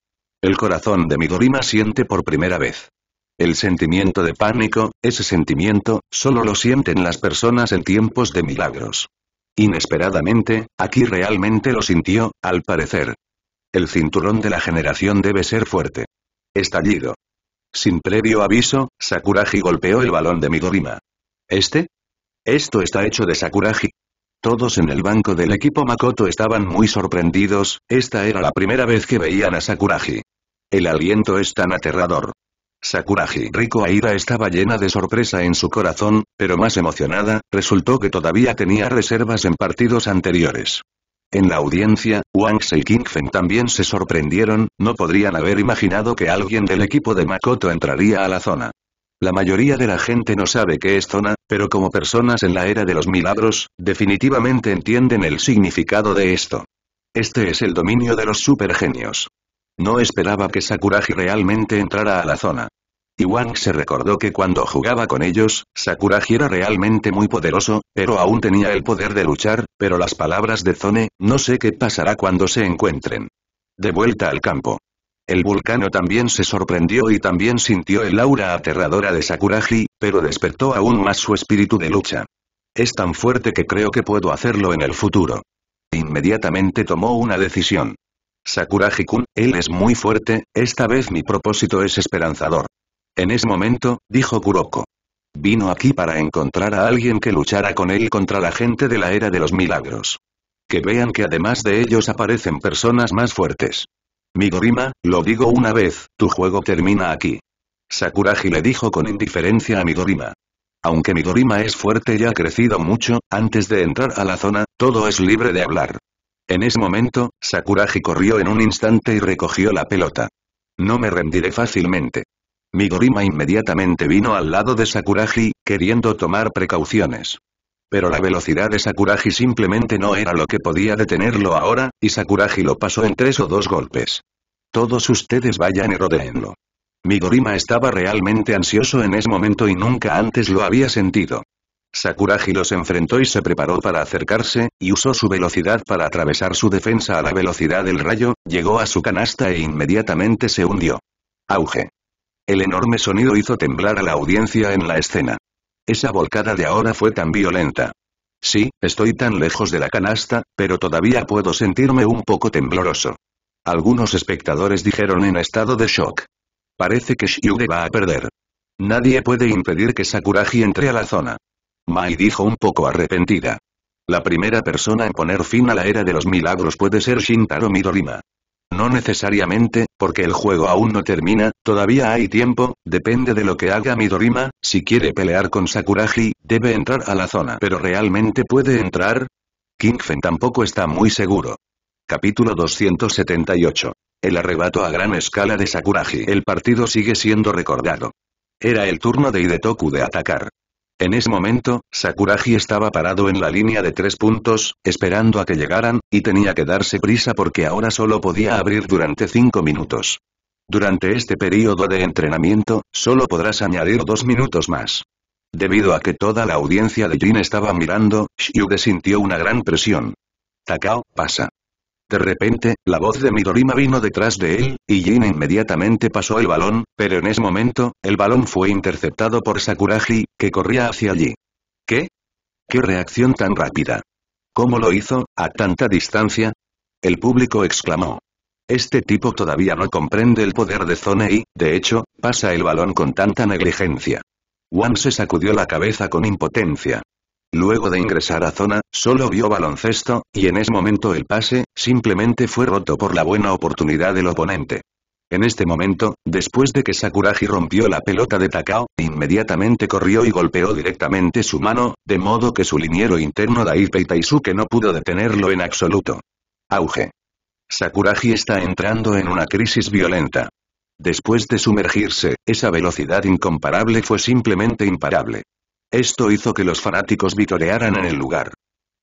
El corazón de Midorima siente por primera vez. El sentimiento de pánico, ese sentimiento, solo lo sienten las personas en tiempos de milagros. Inesperadamente, aquí realmente lo sintió, al parecer. El cinturón de la generación debe ser fuerte. Estallido. Sin previo aviso, Sakuraji golpeó el balón de Midorima. ¿Este? Esto está hecho de Sakuraji. Todos en el banco del equipo Makoto estaban muy sorprendidos, esta era la primera vez que veían a Sakuraji. El aliento es tan aterrador. Sakuragi Riko Aira estaba llena de sorpresa en su corazón, pero más emocionada, resultó que todavía tenía reservas en partidos anteriores. En la audiencia, Wang Sei Kingfen también se sorprendieron, no podrían haber imaginado que alguien del equipo de Makoto entraría a la zona. La mayoría de la gente no sabe qué es zona, pero como personas en la era de los milagros, definitivamente entienden el significado de esto. Este es el dominio de los supergenios. No esperaba que Sakuraji realmente entrara a la zona. Iwang se recordó que cuando jugaba con ellos, Sakuraji era realmente muy poderoso, pero aún tenía el poder de luchar, pero las palabras de Zone, no sé qué pasará cuando se encuentren. De vuelta al campo. El vulcano también se sorprendió y también sintió el aura aterradora de Sakuraji, pero despertó aún más su espíritu de lucha. Es tan fuerte que creo que puedo hacerlo en el futuro. Inmediatamente tomó una decisión. Sakuragi-kun, él es muy fuerte, esta vez mi propósito es esperanzador. En ese momento, dijo Kuroko. Vino aquí para encontrar a alguien que luchara con él contra la gente de la era de los milagros. Que vean que además de ellos aparecen personas más fuertes. Migorima, lo digo una vez, tu juego termina aquí. Sakuragi le dijo con indiferencia a Migorima. Aunque Migorima es fuerte y ha crecido mucho, antes de entrar a la zona, todo es libre de hablar. En ese momento, Sakuraji corrió en un instante y recogió la pelota. No me rendiré fácilmente. Migorima inmediatamente vino al lado de Sakuraji, queriendo tomar precauciones. Pero la velocidad de Sakuraji simplemente no era lo que podía detenerlo ahora, y Sakuraji lo pasó en tres o dos golpes. Todos ustedes vayan y rodeenlo. Migorima estaba realmente ansioso en ese momento y nunca antes lo había sentido. Sakuragi los enfrentó y se preparó para acercarse, y usó su velocidad para atravesar su defensa a la velocidad del rayo, llegó a su canasta e inmediatamente se hundió. Auge. El enorme sonido hizo temblar a la audiencia en la escena. Esa volcada de ahora fue tan violenta. Sí, estoy tan lejos de la canasta, pero todavía puedo sentirme un poco tembloroso. Algunos espectadores dijeron en estado de shock. Parece que Shiude va a perder. Nadie puede impedir que Sakuragi entre a la zona. Mai dijo un poco arrepentida. La primera persona en poner fin a la era de los milagros puede ser Shintaro Midorima. No necesariamente, porque el juego aún no termina, todavía hay tiempo, depende de lo que haga Midorima, si quiere pelear con Sakuragi, debe entrar a la zona. ¿Pero realmente puede entrar? Kingfen tampoco está muy seguro. Capítulo 278. El arrebato a gran escala de Sakuragi. El partido sigue siendo recordado. Era el turno de Hidetoku de atacar. En ese momento, Sakuragi estaba parado en la línea de tres puntos, esperando a que llegaran, y tenía que darse prisa porque ahora solo podía abrir durante cinco minutos. Durante este periodo de entrenamiento, solo podrás añadir dos minutos más. Debido a que toda la audiencia de Jin estaba mirando, Shiuge sintió una gran presión. Takao, pasa. De repente, la voz de Midorima vino detrás de él, y Jin inmediatamente pasó el balón, pero en ese momento, el balón fue interceptado por Sakuragi, que corría hacia allí. ¿Qué? ¿Qué reacción tan rápida? ¿Cómo lo hizo, a tanta distancia? El público exclamó. Este tipo todavía no comprende el poder de Zone y, de hecho, pasa el balón con tanta negligencia. Wan se sacudió la cabeza con impotencia. Luego de ingresar a zona, solo vio baloncesto, y en ese momento el pase, simplemente fue roto por la buena oportunidad del oponente. En este momento, después de que Sakuragi rompió la pelota de Takao, inmediatamente corrió y golpeó directamente su mano, de modo que su liniero interno Daipei Taisuke no pudo detenerlo en absoluto. Auge. Sakuragi está entrando en una crisis violenta. Después de sumergirse, esa velocidad incomparable fue simplemente imparable. Esto hizo que los fanáticos vitorearan en el lugar.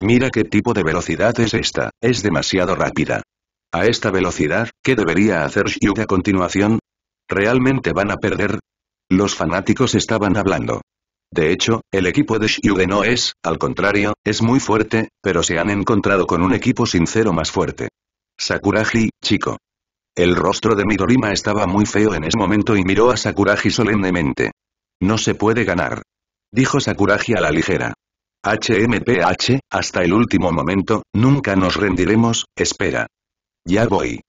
Mira qué tipo de velocidad es esta, es demasiado rápida. A esta velocidad, ¿qué debería hacer Shiyu a continuación? ¿Realmente van a perder? Los fanáticos estaban hablando. De hecho, el equipo de Shiude no es, al contrario, es muy fuerte, pero se han encontrado con un equipo sincero más fuerte. Sakuragi, chico. El rostro de Midorima estaba muy feo en ese momento y miró a Sakuragi solemnemente. No se puede ganar dijo Sakuragi a la ligera. HMPH, hasta el último momento, nunca nos rendiremos, espera. Ya voy.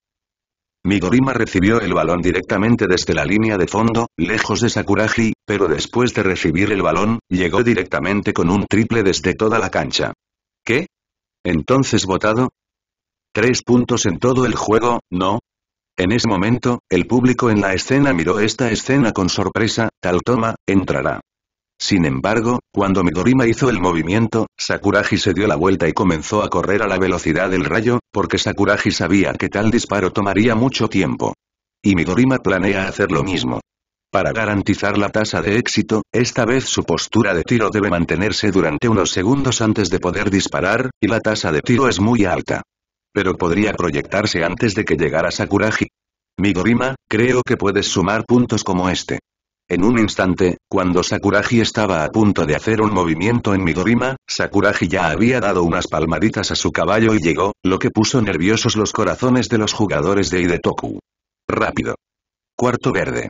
Migorima recibió el balón directamente desde la línea de fondo, lejos de Sakuragi, pero después de recibir el balón, llegó directamente con un triple desde toda la cancha. ¿Qué? Entonces votado. Tres puntos en todo el juego, ¿no? En ese momento, el público en la escena miró esta escena con sorpresa, tal toma, entrará. Sin embargo, cuando Midorima hizo el movimiento, Sakuragi se dio la vuelta y comenzó a correr a la velocidad del rayo, porque Sakuragi sabía que tal disparo tomaría mucho tiempo. Y Midorima planea hacer lo mismo. Para garantizar la tasa de éxito, esta vez su postura de tiro debe mantenerse durante unos segundos antes de poder disparar, y la tasa de tiro es muy alta. Pero podría proyectarse antes de que llegara Sakuragi. Midorima, creo que puedes sumar puntos como este. En un instante, cuando Sakuraji estaba a punto de hacer un movimiento en Midorima, Sakuragi ya había dado unas palmaditas a su caballo y llegó, lo que puso nerviosos los corazones de los jugadores de Hidetoku. Rápido. Cuarto verde.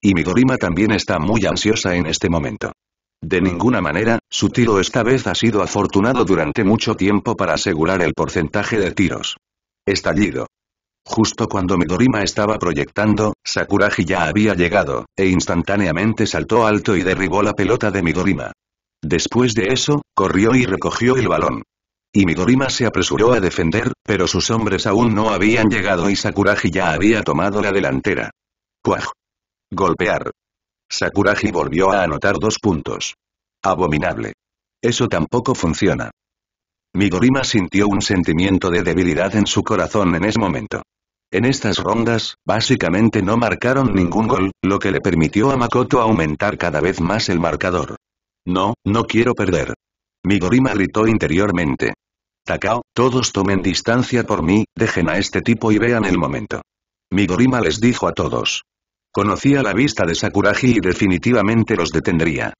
Y Midorima también está muy ansiosa en este momento. De ninguna manera, su tiro esta vez ha sido afortunado durante mucho tiempo para asegurar el porcentaje de tiros. Estallido. Justo cuando Midorima estaba proyectando, Sakuragi ya había llegado, e instantáneamente saltó alto y derribó la pelota de Midorima. Después de eso, corrió y recogió el balón. Y Midorima se apresuró a defender, pero sus hombres aún no habían llegado y Sakuragi ya había tomado la delantera. ¡Cuaj! Golpear. Sakuragi volvió a anotar dos puntos. Abominable. Eso tampoco funciona. Midorima sintió un sentimiento de debilidad en su corazón en ese momento. En estas rondas, básicamente no marcaron ningún gol, lo que le permitió a Makoto aumentar cada vez más el marcador. No, no quiero perder. Migorima gritó interiormente. Takao, todos tomen distancia por mí, dejen a este tipo y vean el momento. Migorima les dijo a todos. Conocía la vista de Sakuragi y definitivamente los detendría.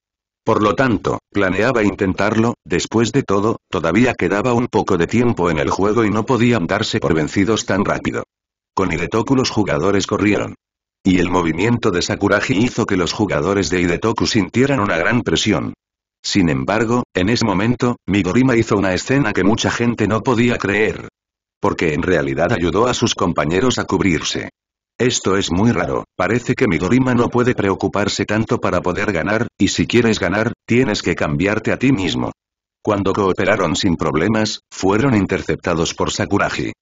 Por lo tanto, planeaba intentarlo, después de todo, todavía quedaba un poco de tiempo en el juego y no podían darse por vencidos tan rápido. Con Hidetoku los jugadores corrieron. Y el movimiento de Sakuragi hizo que los jugadores de Hidetoku sintieran una gran presión. Sin embargo, en ese momento, Migorima hizo una escena que mucha gente no podía creer. Porque en realidad ayudó a sus compañeros a cubrirse. Esto es muy raro, parece que Migorima no puede preocuparse tanto para poder ganar, y si quieres ganar, tienes que cambiarte a ti mismo. Cuando cooperaron sin problemas, fueron interceptados por Sakuragi.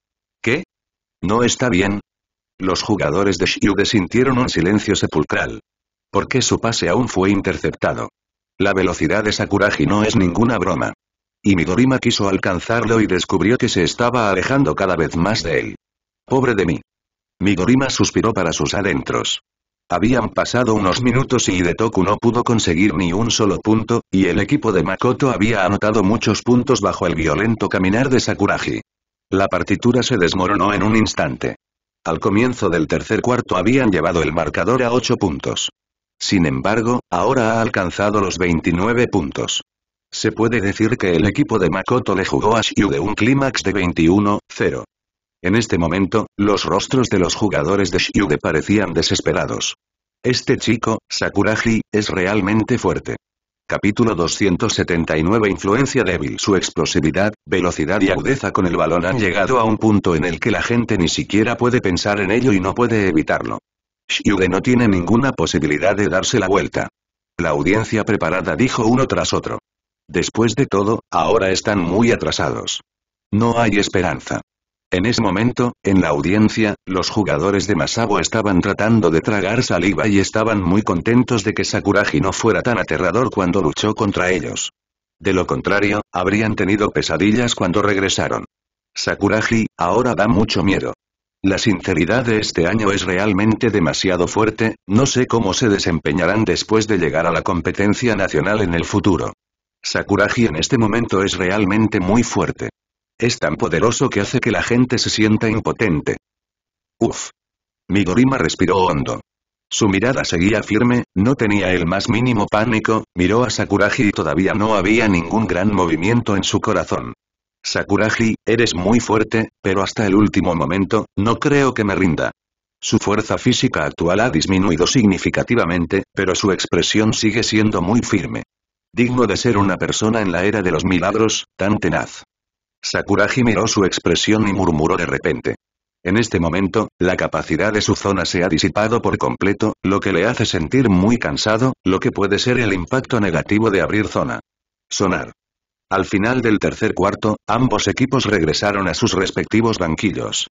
¿Qué? ¿No está bien? Los jugadores de Shiyu sintieron un silencio sepulcral. Porque su pase aún fue interceptado? La velocidad de Sakuraji no es ninguna broma. Y Midorima quiso alcanzarlo y descubrió que se estaba alejando cada vez más de él. Pobre de mí. Midorima suspiró para sus adentros. Habían pasado unos minutos y Toku no pudo conseguir ni un solo punto, y el equipo de Makoto había anotado muchos puntos bajo el violento caminar de Sakuraji. La partitura se desmoronó en un instante. Al comienzo del tercer cuarto habían llevado el marcador a 8 puntos. Sin embargo, ahora ha alcanzado los 29 puntos. Se puede decir que el equipo de Makoto le jugó a Shiu de un clímax de 21-0. En este momento, los rostros de los jugadores de Shiude parecían desesperados. Este chico, Sakuraji, es realmente fuerte. Capítulo 279 Influencia débil Su explosividad, velocidad y agudeza con el balón han llegado a un punto en el que la gente ni siquiera puede pensar en ello y no puede evitarlo. Shude no tiene ninguna posibilidad de darse la vuelta. La audiencia preparada dijo uno tras otro. Después de todo, ahora están muy atrasados. No hay esperanza. En ese momento, en la audiencia, los jugadores de Masabo estaban tratando de tragar saliva y estaban muy contentos de que Sakuragi no fuera tan aterrador cuando luchó contra ellos. De lo contrario, habrían tenido pesadillas cuando regresaron. Sakuragi, ahora da mucho miedo. La sinceridad de este año es realmente demasiado fuerte, no sé cómo se desempeñarán después de llegar a la competencia nacional en el futuro. Sakuragi en este momento es realmente muy fuerte. Es tan poderoso que hace que la gente se sienta impotente. Uf. Midorima respiró hondo. Su mirada seguía firme, no tenía el más mínimo pánico, miró a Sakuragi y todavía no había ningún gran movimiento en su corazón. Sakuragi, eres muy fuerte, pero hasta el último momento, no creo que me rinda. Su fuerza física actual ha disminuido significativamente, pero su expresión sigue siendo muy firme. Digno de ser una persona en la era de los milagros, tan tenaz. Sakuraji miró su expresión y murmuró de repente. En este momento, la capacidad de su zona se ha disipado por completo, lo que le hace sentir muy cansado, lo que puede ser el impacto negativo de abrir zona. Sonar. Al final del tercer cuarto, ambos equipos regresaron a sus respectivos banquillos.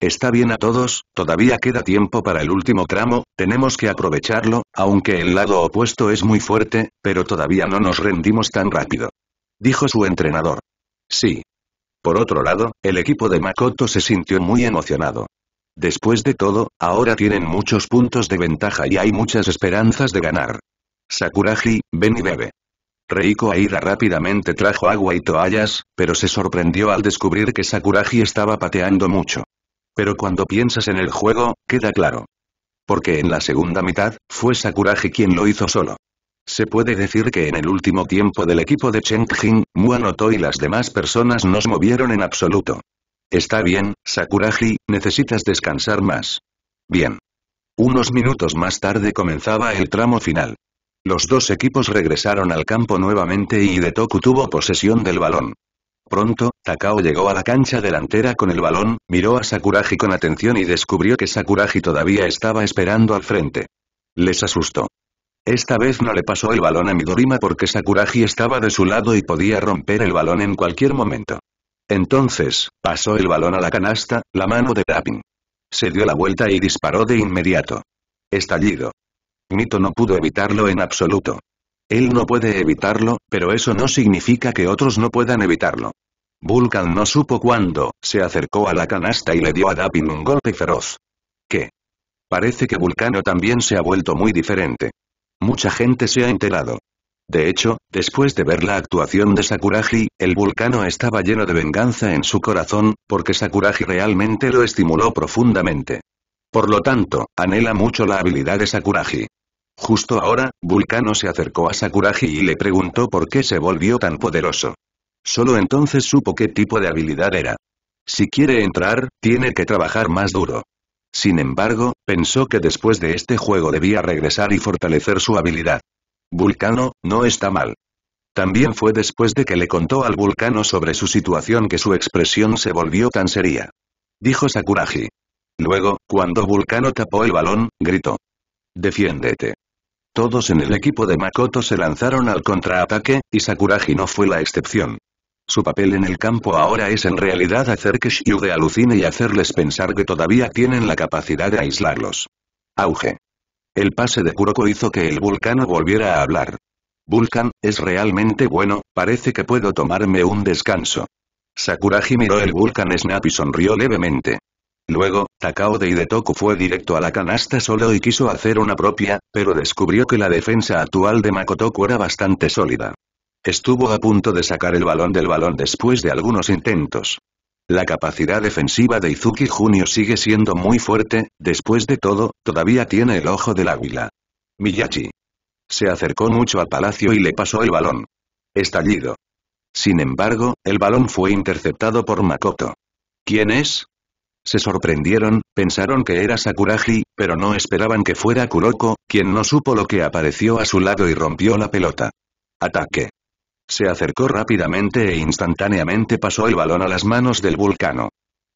Está bien a todos, todavía queda tiempo para el último tramo, tenemos que aprovecharlo, aunque el lado opuesto es muy fuerte, pero todavía no nos rendimos tan rápido. Dijo su entrenador. Sí, por otro lado, el equipo de Makoto se sintió muy emocionado. Después de todo, ahora tienen muchos puntos de ventaja y hay muchas esperanzas de ganar. Sakuragi, ven y bebe. Reiko Aira rápidamente trajo agua y toallas, pero se sorprendió al descubrir que Sakuragi estaba pateando mucho. Pero cuando piensas en el juego, queda claro. Porque en la segunda mitad, fue Sakuragi quien lo hizo solo. Se puede decir que en el último tiempo del equipo de Cheng Jing, Muanoto y las demás personas nos movieron en absoluto. Está bien, Sakuraji, necesitas descansar más. Bien. Unos minutos más tarde comenzaba el tramo final. Los dos equipos regresaron al campo nuevamente y Toku tuvo posesión del balón. Pronto, Takao llegó a la cancha delantera con el balón, miró a Sakuraji con atención y descubrió que Sakuraji todavía estaba esperando al frente. Les asustó. Esta vez no le pasó el balón a Midorima porque Sakuragi estaba de su lado y podía romper el balón en cualquier momento. Entonces, pasó el balón a la canasta, la mano de Dapin. Se dio la vuelta y disparó de inmediato. Estallido. Mito no pudo evitarlo en absoluto. Él no puede evitarlo, pero eso no significa que otros no puedan evitarlo. Vulcan no supo cuándo, se acercó a la canasta y le dio a Dapin un golpe feroz. ¿Qué? Parece que Vulcano también se ha vuelto muy diferente mucha gente se ha enterado. De hecho, después de ver la actuación de Sakuraji, el vulcano estaba lleno de venganza en su corazón, porque Sakuraji realmente lo estimuló profundamente. Por lo tanto, anhela mucho la habilidad de Sakuraji. Justo ahora, Vulcano se acercó a Sakuraji y le preguntó por qué se volvió tan poderoso. Solo entonces supo qué tipo de habilidad era. Si quiere entrar, tiene que trabajar más duro. Sin embargo, pensó que después de este juego debía regresar y fortalecer su habilidad. Vulcano, no está mal. También fue después de que le contó al Vulcano sobre su situación que su expresión se volvió tan seria. Dijo Sakuraji. Luego, cuando Vulcano tapó el balón, gritó. Defiéndete. Todos en el equipo de Makoto se lanzaron al contraataque, y Sakuragi no fue la excepción. Su papel en el campo ahora es en realidad hacer que Shiude alucine y hacerles pensar que todavía tienen la capacidad de aislarlos. Auge. El pase de Kuroko hizo que el vulcano volviera a hablar. Vulcan, es realmente bueno, parece que puedo tomarme un descanso. Sakuraji miró el Vulcan Snap y sonrió levemente. Luego, Takao de Hidetoku fue directo a la canasta solo y quiso hacer una propia, pero descubrió que la defensa actual de Makotoku era bastante sólida. Estuvo a punto de sacar el balón del balón después de algunos intentos. La capacidad defensiva de Izuki Junio sigue siendo muy fuerte, después de todo, todavía tiene el ojo del águila. Miyachi. Se acercó mucho al Palacio y le pasó el balón. Estallido. Sin embargo, el balón fue interceptado por Makoto. ¿Quién es? Se sorprendieron, pensaron que era Sakuragi, pero no esperaban que fuera Kuroko, quien no supo lo que apareció a su lado y rompió la pelota. Ataque. Se acercó rápidamente e instantáneamente pasó el balón a las manos del vulcano.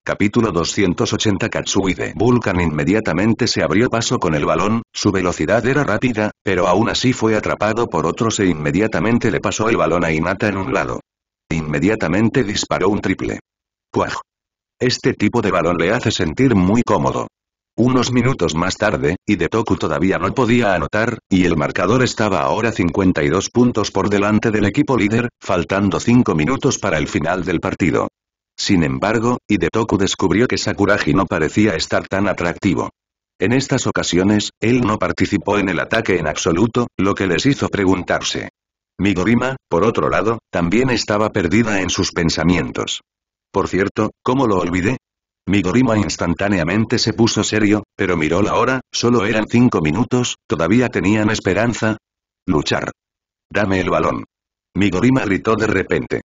Capítulo 280 Katsuide. Vulcan inmediatamente se abrió paso con el balón, su velocidad era rápida, pero aún así fue atrapado por otros e inmediatamente le pasó el balón a Inata en un lado. Inmediatamente disparó un triple. ¡Cuaj! Este tipo de balón le hace sentir muy cómodo. Unos minutos más tarde, Hidetoku todavía no podía anotar, y el marcador estaba ahora 52 puntos por delante del equipo líder, faltando 5 minutos para el final del partido. Sin embargo, Hidetoku descubrió que Sakuragi no parecía estar tan atractivo. En estas ocasiones, él no participó en el ataque en absoluto, lo que les hizo preguntarse. Migorima, por otro lado, también estaba perdida en sus pensamientos. Por cierto, ¿cómo lo olvidé? Migorima instantáneamente se puso serio, pero miró la hora, solo eran cinco minutos, ¿todavía tenían esperanza? Luchar. Dame el balón. Migorima gritó de repente.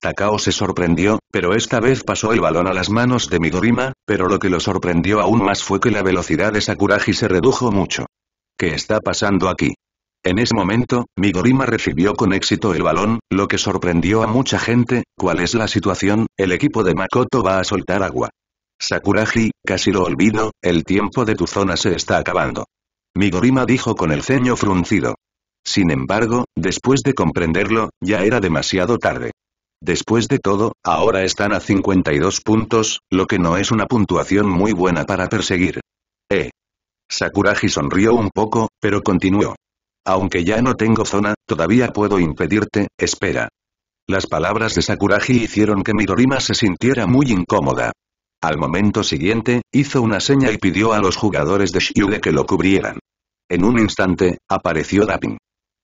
Takao se sorprendió, pero esta vez pasó el balón a las manos de Migorima, pero lo que lo sorprendió aún más fue que la velocidad de Sakuragi se redujo mucho. ¿Qué está pasando aquí? En ese momento, Migorima recibió con éxito el balón, lo que sorprendió a mucha gente, ¿cuál es la situación? El equipo de Makoto va a soltar agua. Sakuragi, casi lo olvido, el tiempo de tu zona se está acabando. Migorima dijo con el ceño fruncido. Sin embargo, después de comprenderlo, ya era demasiado tarde. Después de todo, ahora están a 52 puntos, lo que no es una puntuación muy buena para perseguir. Eh. Sakuragi sonrió un poco, pero continuó. Aunque ya no tengo zona, todavía puedo impedirte, espera. Las palabras de Sakuragi hicieron que Migorima se sintiera muy incómoda. Al momento siguiente, hizo una seña y pidió a los jugadores de Shiude que lo cubrieran. En un instante, apareció Dapin.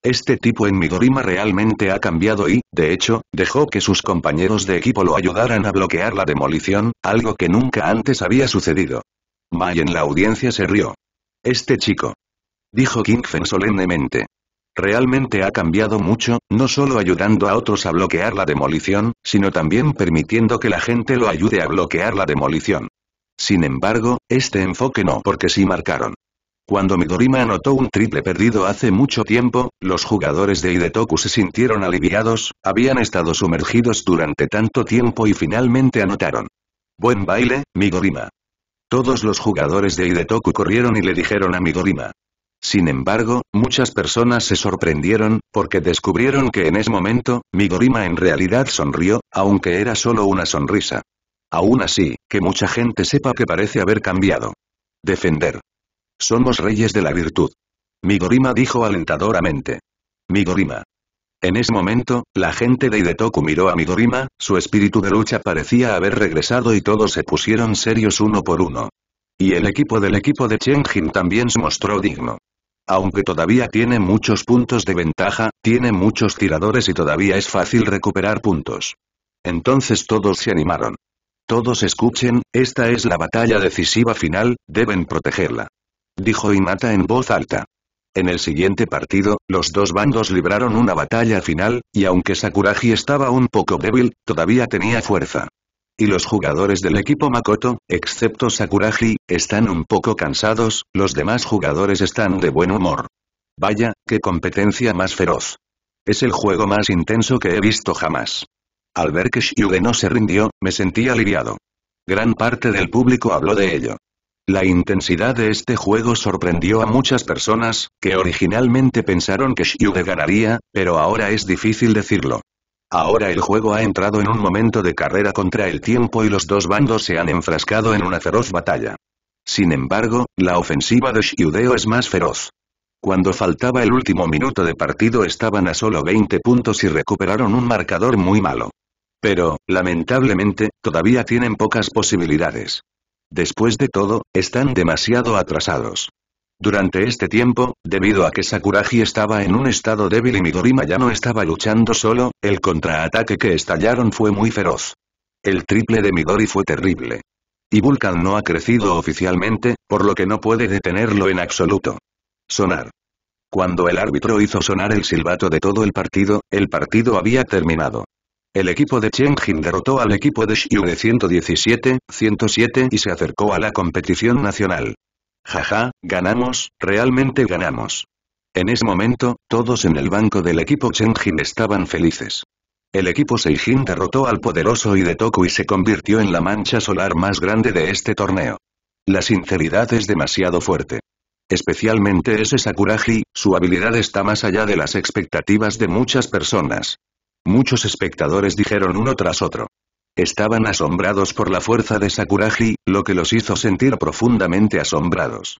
Este tipo en Midorima realmente ha cambiado y, de hecho, dejó que sus compañeros de equipo lo ayudaran a bloquear la demolición, algo que nunca antes había sucedido. Mai en la audiencia se rió. Este chico. Dijo Kingfen solemnemente. Realmente ha cambiado mucho, no solo ayudando a otros a bloquear la demolición, sino también permitiendo que la gente lo ayude a bloquear la demolición. Sin embargo, este enfoque no porque sí marcaron. Cuando Midorima anotó un triple perdido hace mucho tiempo, los jugadores de Idetoku se sintieron aliviados, habían estado sumergidos durante tanto tiempo y finalmente anotaron. Buen baile, Midorima. Todos los jugadores de Idetoku corrieron y le dijeron a Midorima. Sin embargo, muchas personas se sorprendieron, porque descubrieron que en ese momento, Migorima en realidad sonrió, aunque era solo una sonrisa. Aún así, que mucha gente sepa que parece haber cambiado. Defender. Somos reyes de la virtud. Migorima dijo alentadoramente. Migorima. En ese momento, la gente de Hidetoku miró a Migorima, su espíritu de lucha parecía haber regresado y todos se pusieron serios uno por uno. Y el equipo del equipo de Chenjin también se mostró digno aunque todavía tiene muchos puntos de ventaja, tiene muchos tiradores y todavía es fácil recuperar puntos. Entonces todos se animaron. Todos escuchen, esta es la batalla decisiva final, deben protegerla. Dijo Inata en voz alta. En el siguiente partido, los dos bandos libraron una batalla final, y aunque Sakuragi estaba un poco débil, todavía tenía fuerza y los jugadores del equipo Makoto, excepto Sakuragi, están un poco cansados, los demás jugadores están de buen humor. Vaya, qué competencia más feroz. Es el juego más intenso que he visto jamás. Al ver que Shiude no se rindió, me sentí aliviado. Gran parte del público habló de ello. La intensidad de este juego sorprendió a muchas personas, que originalmente pensaron que Shiude ganaría, pero ahora es difícil decirlo. Ahora el juego ha entrado en un momento de carrera contra el tiempo y los dos bandos se han enfrascado en una feroz batalla. Sin embargo, la ofensiva de Shiudeo es más feroz. Cuando faltaba el último minuto de partido estaban a solo 20 puntos y recuperaron un marcador muy malo. Pero, lamentablemente, todavía tienen pocas posibilidades. Después de todo, están demasiado atrasados. Durante este tiempo, debido a que Sakuraji estaba en un estado débil y Midorima ya no estaba luchando solo, el contraataque que estallaron fue muy feroz. El triple de Midori fue terrible. Y Vulcan no ha crecido oficialmente, por lo que no puede detenerlo en absoluto. Sonar. Cuando el árbitro hizo sonar el silbato de todo el partido, el partido había terminado. El equipo de Chenjin derrotó al equipo de Shiu de 117, 107 y se acercó a la competición nacional. Jaja, ganamos, realmente ganamos. En ese momento, todos en el banco del equipo Chenjin estaban felices. El equipo Seijin derrotó al poderoso Hidetoku y se convirtió en la mancha solar más grande de este torneo. La sinceridad es demasiado fuerte. Especialmente ese Sakuragi, su habilidad está más allá de las expectativas de muchas personas. Muchos espectadores dijeron uno tras otro. Estaban asombrados por la fuerza de Sakuragi, lo que los hizo sentir profundamente asombrados.